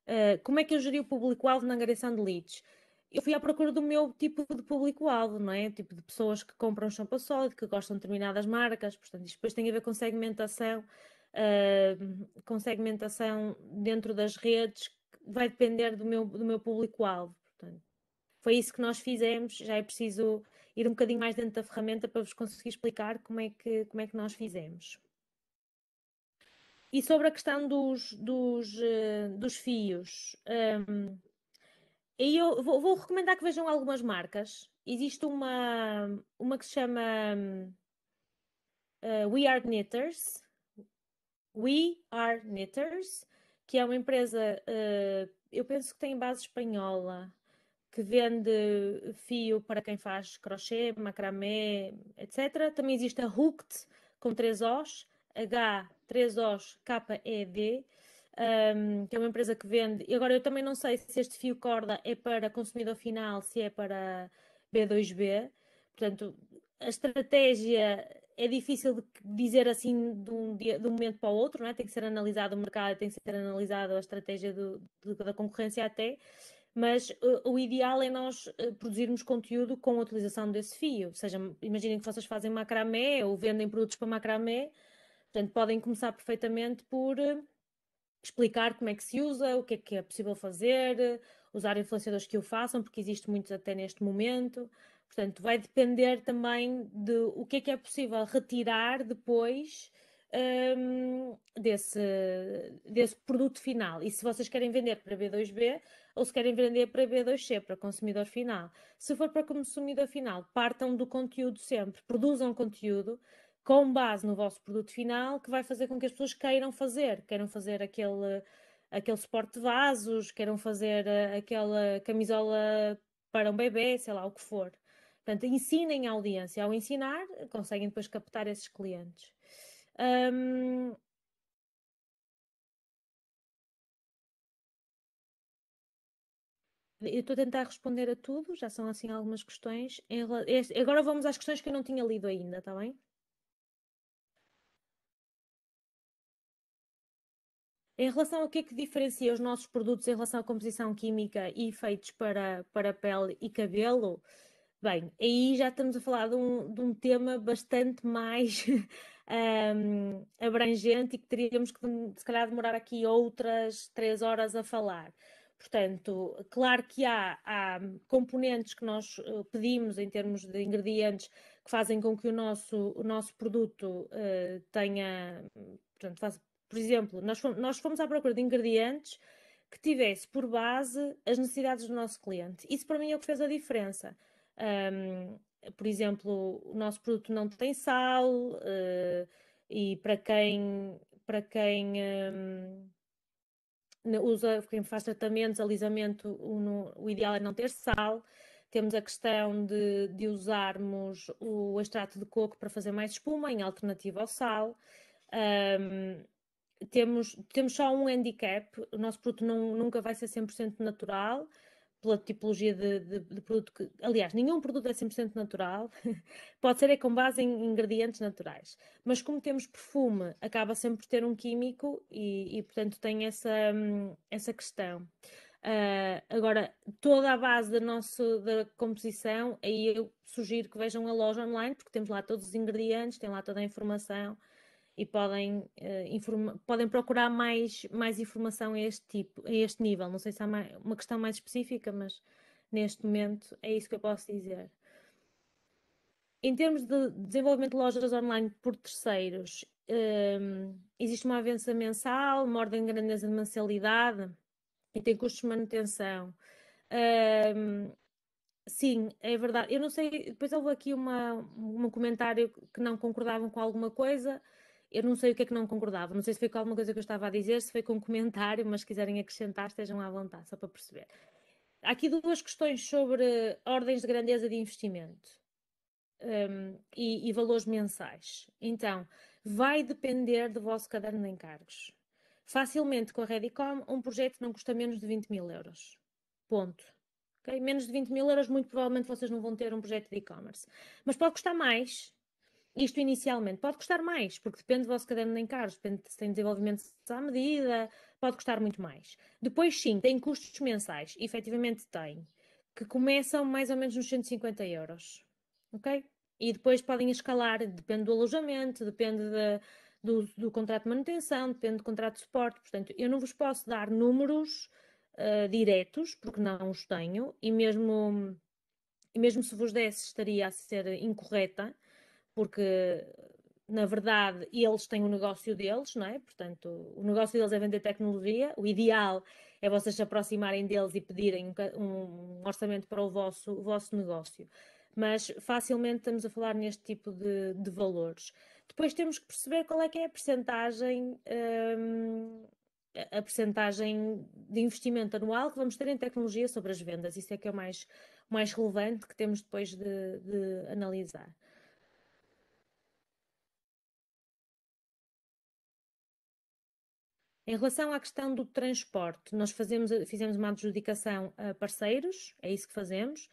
uh, como é que eu geri o público-alvo na angariação de leads eu fui à procura do meu tipo de público-alvo, não é? Tipo de pessoas que compram champa sólido, que gostam de determinadas marcas, portanto, isto depois tem a ver com segmentação, uh, com segmentação dentro das redes, vai depender do meu, do meu público-alvo, portanto. Foi isso que nós fizemos, já é preciso ir um bocadinho mais dentro da ferramenta para vos conseguir explicar como é que, como é que nós fizemos. E sobre a questão dos, dos, ah, dos fios, ah, e eu vou, vou, recomendar que vejam algumas marcas. Existe uma, uma que se chama uh, We Are Knitters. We Are Knitters, que é uma empresa, uh, eu penso que tem base espanhola, que vende fio para quem faz crochê, macramê, etc. Também existe a Hooked, com 3 Os, H3OS, K-E-D um, que é uma empresa que vende. E agora eu também não sei se este fio corda é para consumidor final, se é para B2B. Portanto, a estratégia é difícil de dizer assim de um, dia, de um momento para o outro, não é? tem que ser analisado o mercado, tem que ser analisado a estratégia do, do, da concorrência até, mas eh, o, ideal é nós eh, produzirmos conteúdo com a utilização desse fio, ou seja, imaginem que vocês fazem macramé ou vendem produtos para macramé, portanto podem começar perfeitamente por eh, explicar como é que se usa, o que é que é possível fazer, usar influenciadores que o façam, porque existe muitos até neste momento. Portanto, vai depender também de o que é que é possível retirar depois um, desse, desse produto final. E se vocês querem vender para B2B ou se querem vender para B2C, para consumidor final. Se for para consumidor final, partam do conteúdo sempre, produzam conteúdo, com base no vosso produto final, que vai fazer com que as pessoas queiram fazer, queiram fazer aquele, aquele suporte de vasos, queiram fazer eh, aquela camisola para um bebê, sei lá o que for. Portanto, ensinem a audiência. Ao ensinar, conseguem depois captar esses clientes. Um... Eu estou a tentar responder a tudo, já são assim algumas questões. Agora vamos às questões que eu não tinha lido ainda, está bem? Em relação ao que é que diferencia os nossos produtos em relação à composição química e feitos para, para pele e cabelo, bem, aí já estamos a falar de um, de um tema bastante mais um, abrangente e que teríamos que, se calhar, demorar aqui outras três horas a falar. Portanto, claro que há, há, componentes que nós eh, pedimos em termos de ingredientes que fazem com que o nosso, o nosso produto uh, tenha, portanto, faz, por exemplo, nós fomos, nós fomos à procura de ingredientes que tivesse por base as necessidades do nosso cliente. Isso para mim é o que fez a diferença. Um, por exemplo, o nosso produto não tem sal uh, e para quem para quem um, usa, quem faz tratamentos, alisamento, o, no, o, ideal é não ter sal. Temos a questão de, de usarmos o extrato de coco para fazer mais espuma, em alternativa ao sal. Um, temos, temos só um handicap, o nosso produto não, nunca vai ser 100% natural, pela tipologia de, de, de, produto que. Aliás, nenhum produto é 100% natural, pode ser é com base em ingredientes naturais. Mas como temos perfume, acaba sempre por ter um químico e, e portanto, tem essa, hum, essa questão. Uh, agora, toda a base da nossa da composição, aí eu sugiro que vejam a loja online, porque temos lá todos os ingredientes, tem lá toda a informação e podem, uh, podem procurar mais, mais informação a este, tipo, a este nível. Não sei se há mais, uma questão mais específica, mas neste momento é isso que eu posso dizer. Em termos de desenvolvimento de lojas online por terceiros, um, ehm, existe uma avança mensal, uma ordem de grandeza de mensalidade e tem custos de manutenção. Um, ehm, sim, é verdade. Eu não sei, depois houve aqui uma, um comentário que não concordavam com alguma coisa eu não sei o que é que não concordava, não sei se foi com alguma coisa que eu estava a dizer, se foi com um comentário, mas se quiserem acrescentar, estejam à vontade, só para perceber. Há aqui duas questões sobre ordens de grandeza de investimento um, e, e valores mensais. Então, vai depender do vosso caderno de encargos. Facilmente com a Redicom, um projeto não custa menos de 20 mil euros. Ponto. Okay? Menos de 20 mil euros, muito provavelmente vocês não vão ter um projeto de e-commerce. Mas pode custar mais, isto inicialmente pode custar mais, porque depende do vosso caderno de encargos, depende se tem desenvolvimento à medida, pode custar muito mais. Depois, sim, tem custos mensais, efetivamente tem, que começam mais ou menos nos 150 euros. Ok? E depois podem escalar, depende do alojamento, depende de, do, do, contrato de manutenção, depende do contrato de suporte. Portanto, eu não vos posso dar números uh, diretos, porque não os tenho, e mesmo, e mesmo se vos desse, estaria a ser incorreta porque na verdade eles têm o um negócio deles, não é? Portanto, o negócio deles é vender tecnologia, o ideal é vocês se aproximarem deles e pedirem um, orçamento para o vosso, o vosso negócio. Mas facilmente estamos a falar neste tipo de, de valores. Depois temos que perceber qual é que é a percentagem, hum, a percentagem de investimento anual que vamos ter em tecnologia sobre as vendas. Isso é que é o mais, mais relevante que temos depois de, de analisar. Em relação à questão do transporte, nós fazemos, fizemos uma adjudicação a parceiros, é isso que fazemos.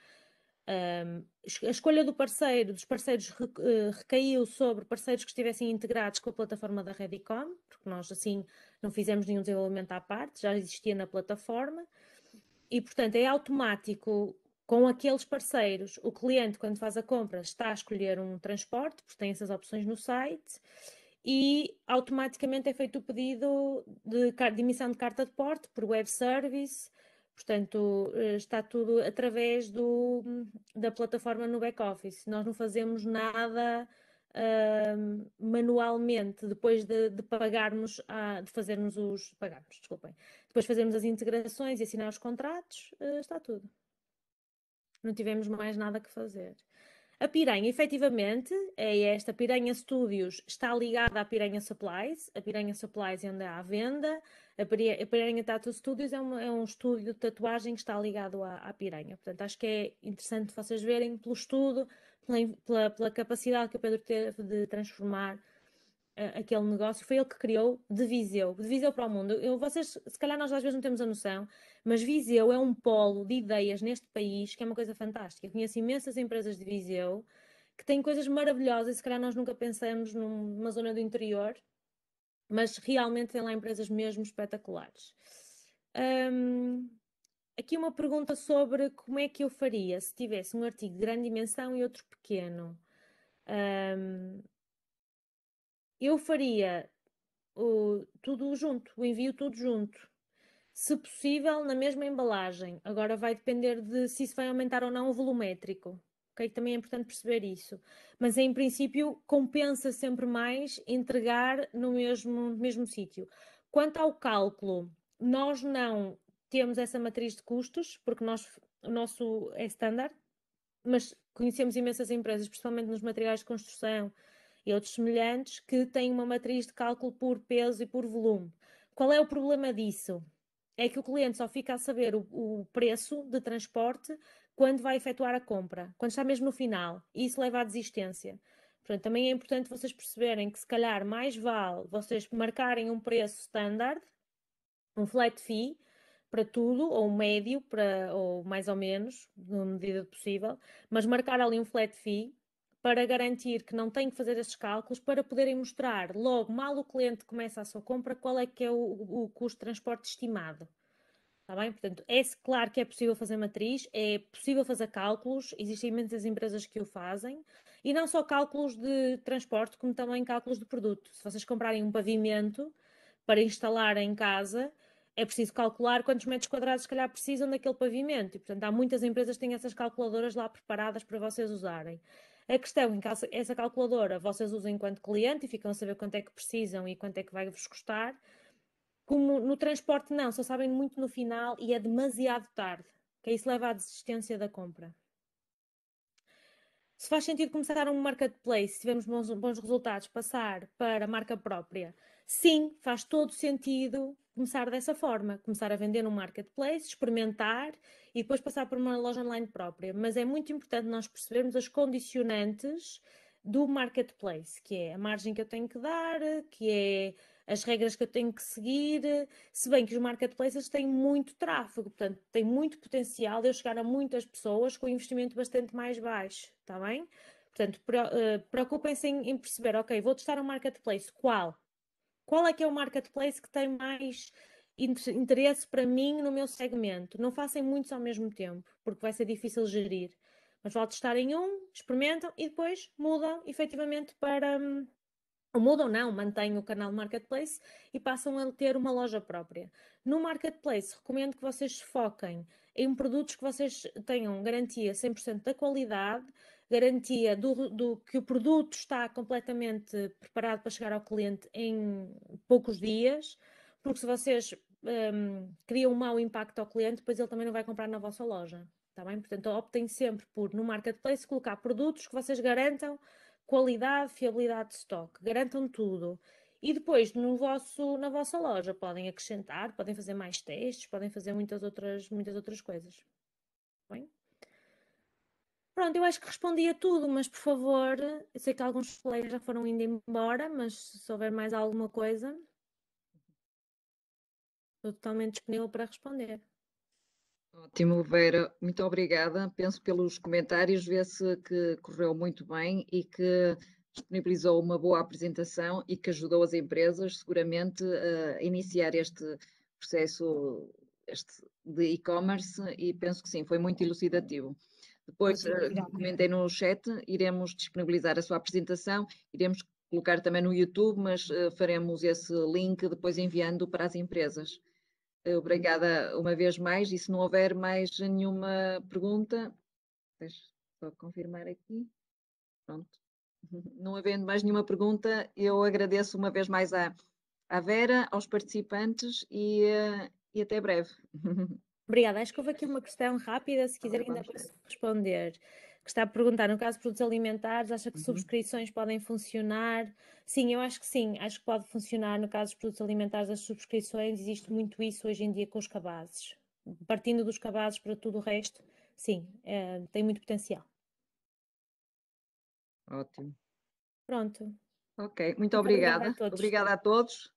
a escolha do parceiro, dos parceiros eh, recaiu sobre parceiros que estivessem integrados com a plataforma da Redicom, porque nós assim não fizemos nenhum desenvolvimento à parte, já existia na plataforma. E, portanto, é automático com aqueles parceiros. O cliente, quando faz a compra, está a escolher um transporte, porque tem essas opções no site, e automaticamente é feito o pedido de, de emissão de carta de porte por web service, portanto eh, está tudo através do, da plataforma no back office. Nós não fazemos nada uh, manualmente depois de, de pagarmos, a, de fazermos os pagarmos, desculpem, depois fazermos as integrações e assinar os contratos, uh, está tudo. Não tivemos mais nada que fazer. A Piranha, efetivamente, é esta. A Piranha Studios está ligada à Piranha Supplies. A Piranha Supplies ainda é à venda. A Piranha Tattoo Studios é um, é um estúdio de tatuagem que está ligado à, à, Piranha. Portanto, acho que é interessante vocês verem pelo estudo, pela, pela, pela capacidade que o Pedro teve de transformar aquele negócio, foi ele que criou de Viseu, de Viseu para o mundo. Eu, vocês, se calhar nós às vezes não temos a noção, mas Viseu é um polo de ideias neste país que é uma coisa fantástica. Eu conheço imensas empresas de Viseu que têm coisas maravilhosas, se calhar nós nunca pensamos numa zona do interior, mas realmente tem lá empresas mesmo espetaculares. Um, aqui uma pergunta sobre como é que eu faria se tivesse um artigo de grande dimensão e outro pequeno. Um, eu faria o, tudo junto, o envio tudo junto. Se possível, na mesma embalagem. Agora vai depender de se isso vai aumentar ou não o volumétrico. Okay? Também é importante perceber isso. Mas em princípio compensa sempre mais entregar no mesmo, mesmo sítio. Quanto ao cálculo, nós não temos essa matriz de custos, porque nós, o nosso é standard, mas conhecemos imensas empresas, principalmente nos materiais de construção, e outros semelhantes que têm uma matriz de cálculo por peso e por volume. Qual é o problema disso? É que o cliente só fica a saber o, o preço de transporte quando vai efetuar a compra, quando está mesmo no final, e isso leva à desistência. Portanto, também é importante vocês perceberem que se calhar mais vale vocês marcarem um preço standard, um flat fee, para tudo, ou médio, para, ou mais ou menos, na medida possível, mas marcar ali um flat fee para garantir que não têm que fazer esses cálculos, para poderem mostrar logo, mal o cliente começa a sua compra, qual é que é o, o custo de transporte estimado. Está bem? Portanto, é claro que é possível fazer matriz, é possível fazer cálculos, existem muitas empresas que o fazem, e não só cálculos de transporte, como também cálculos de produto. Se vocês comprarem um pavimento para instalar em casa, é preciso calcular quantos metros quadrados se calhar precisam daquele pavimento. E, portanto, há muitas empresas que têm essas calculadoras lá preparadas para vocês usarem. A questão em que essa calculadora vocês usam enquanto cliente e ficam a saber quanto é que precisam e quanto é que vai vos custar. Como no transporte, não, só sabem muito no final e é demasiado tarde, que isso leva à desistência da compra. Se faz sentido começar um marketplace, se tivermos bons, bons resultados, passar para a marca própria. Sim, faz todo sentido começar dessa forma, começar a vender num marketplace, experimentar e depois passar por uma loja online própria. Mas é muito importante nós percebermos as condicionantes do marketplace, que é a margem que eu tenho que dar, que é as regras que eu tenho que seguir, se bem que os marketplaces têm muito tráfego, portanto, têm muito potencial de eu chegar a muitas pessoas com um investimento bastante mais baixo, está bem? Portanto, eh, preocupem-se em perceber, ok, vou testar um marketplace, qual? qual é que é o marketplace que tem mais interesse para mim no meu segmento. Não façam muitos ao mesmo tempo, porque vai ser difícil gerir. Mas vale testar em um, experimentam e depois mudam efetivamente para. Hum, ou mudam não, mantêm o canal Marketplace e passam a ter uma loja própria. No Marketplace, recomendo que vocês se foquem em produtos que vocês tenham garantia 100% da qualidade, garantia do, do, que o produto está completamente preparado para chegar ao cliente em poucos dias, porque se vocês um, criam um mau impacto ao cliente, depois ele também não vai comprar na vossa loja. Tá bem? Portanto, optem sempre por, no marketplace, colocar produtos que vocês garantam qualidade, fiabilidade de estoque, garantam tudo. E depois, no vosso, na vossa loja, podem acrescentar, podem fazer mais testes, podem fazer muitas outras, muitas outras coisas. Tá bem? Pronto, eu acho que respondi a tudo, mas por favor, eu sei que alguns colegas já foram indo embora, mas se houver mais alguma coisa, estou totalmente disponível para responder. Ótimo, Vera, muito obrigada. Penso pelos comentários, vê-se que correu muito bem e que disponibilizou uma boa apresentação e que ajudou as empresas, seguramente, a iniciar este processo este de e-commerce e penso que sim, foi muito elucidativo. Depois, eh, comentei no chat, iremos disponibilizar a sua apresentação, iremos colocar também no YouTube, mas uh, faremos esse link depois enviando para as empresas. Uh, obrigada uma vez mais e se não houver mais nenhuma pergunta, deixa só confirmar aqui. Pronto. Não havendo mais nenhuma pergunta, eu agradeço uma vez mais à, à Vera, aos participantes e, uh, e até breve. Obrigada. Acho que houve aqui uma questão rápida, se quiser ainda responder. Que está a perguntar, no caso de produtos alimentares, acha que uhum. subscrições podem funcionar? Sim, eu acho que sim, acho que pode funcionar. No caso dos produtos alimentares, as subscrições, existe muito isso hoje em dia com os cabazes. Partindo dos cabazes para tudo o resto, sim, é, tem muito potencial. Ótimo. Pronto. Ok, muito obrigada. Obrigada a todos. Obrigada a todos.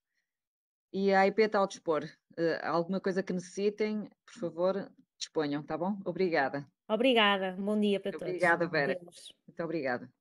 E a IP está ao dispor uh, alguma coisa que necessitem, por hum. favor, disponham, tá bom? Obrigada. Obrigada, bom dia para obrigada, todos. Obrigada, Vera. Muito obrigada.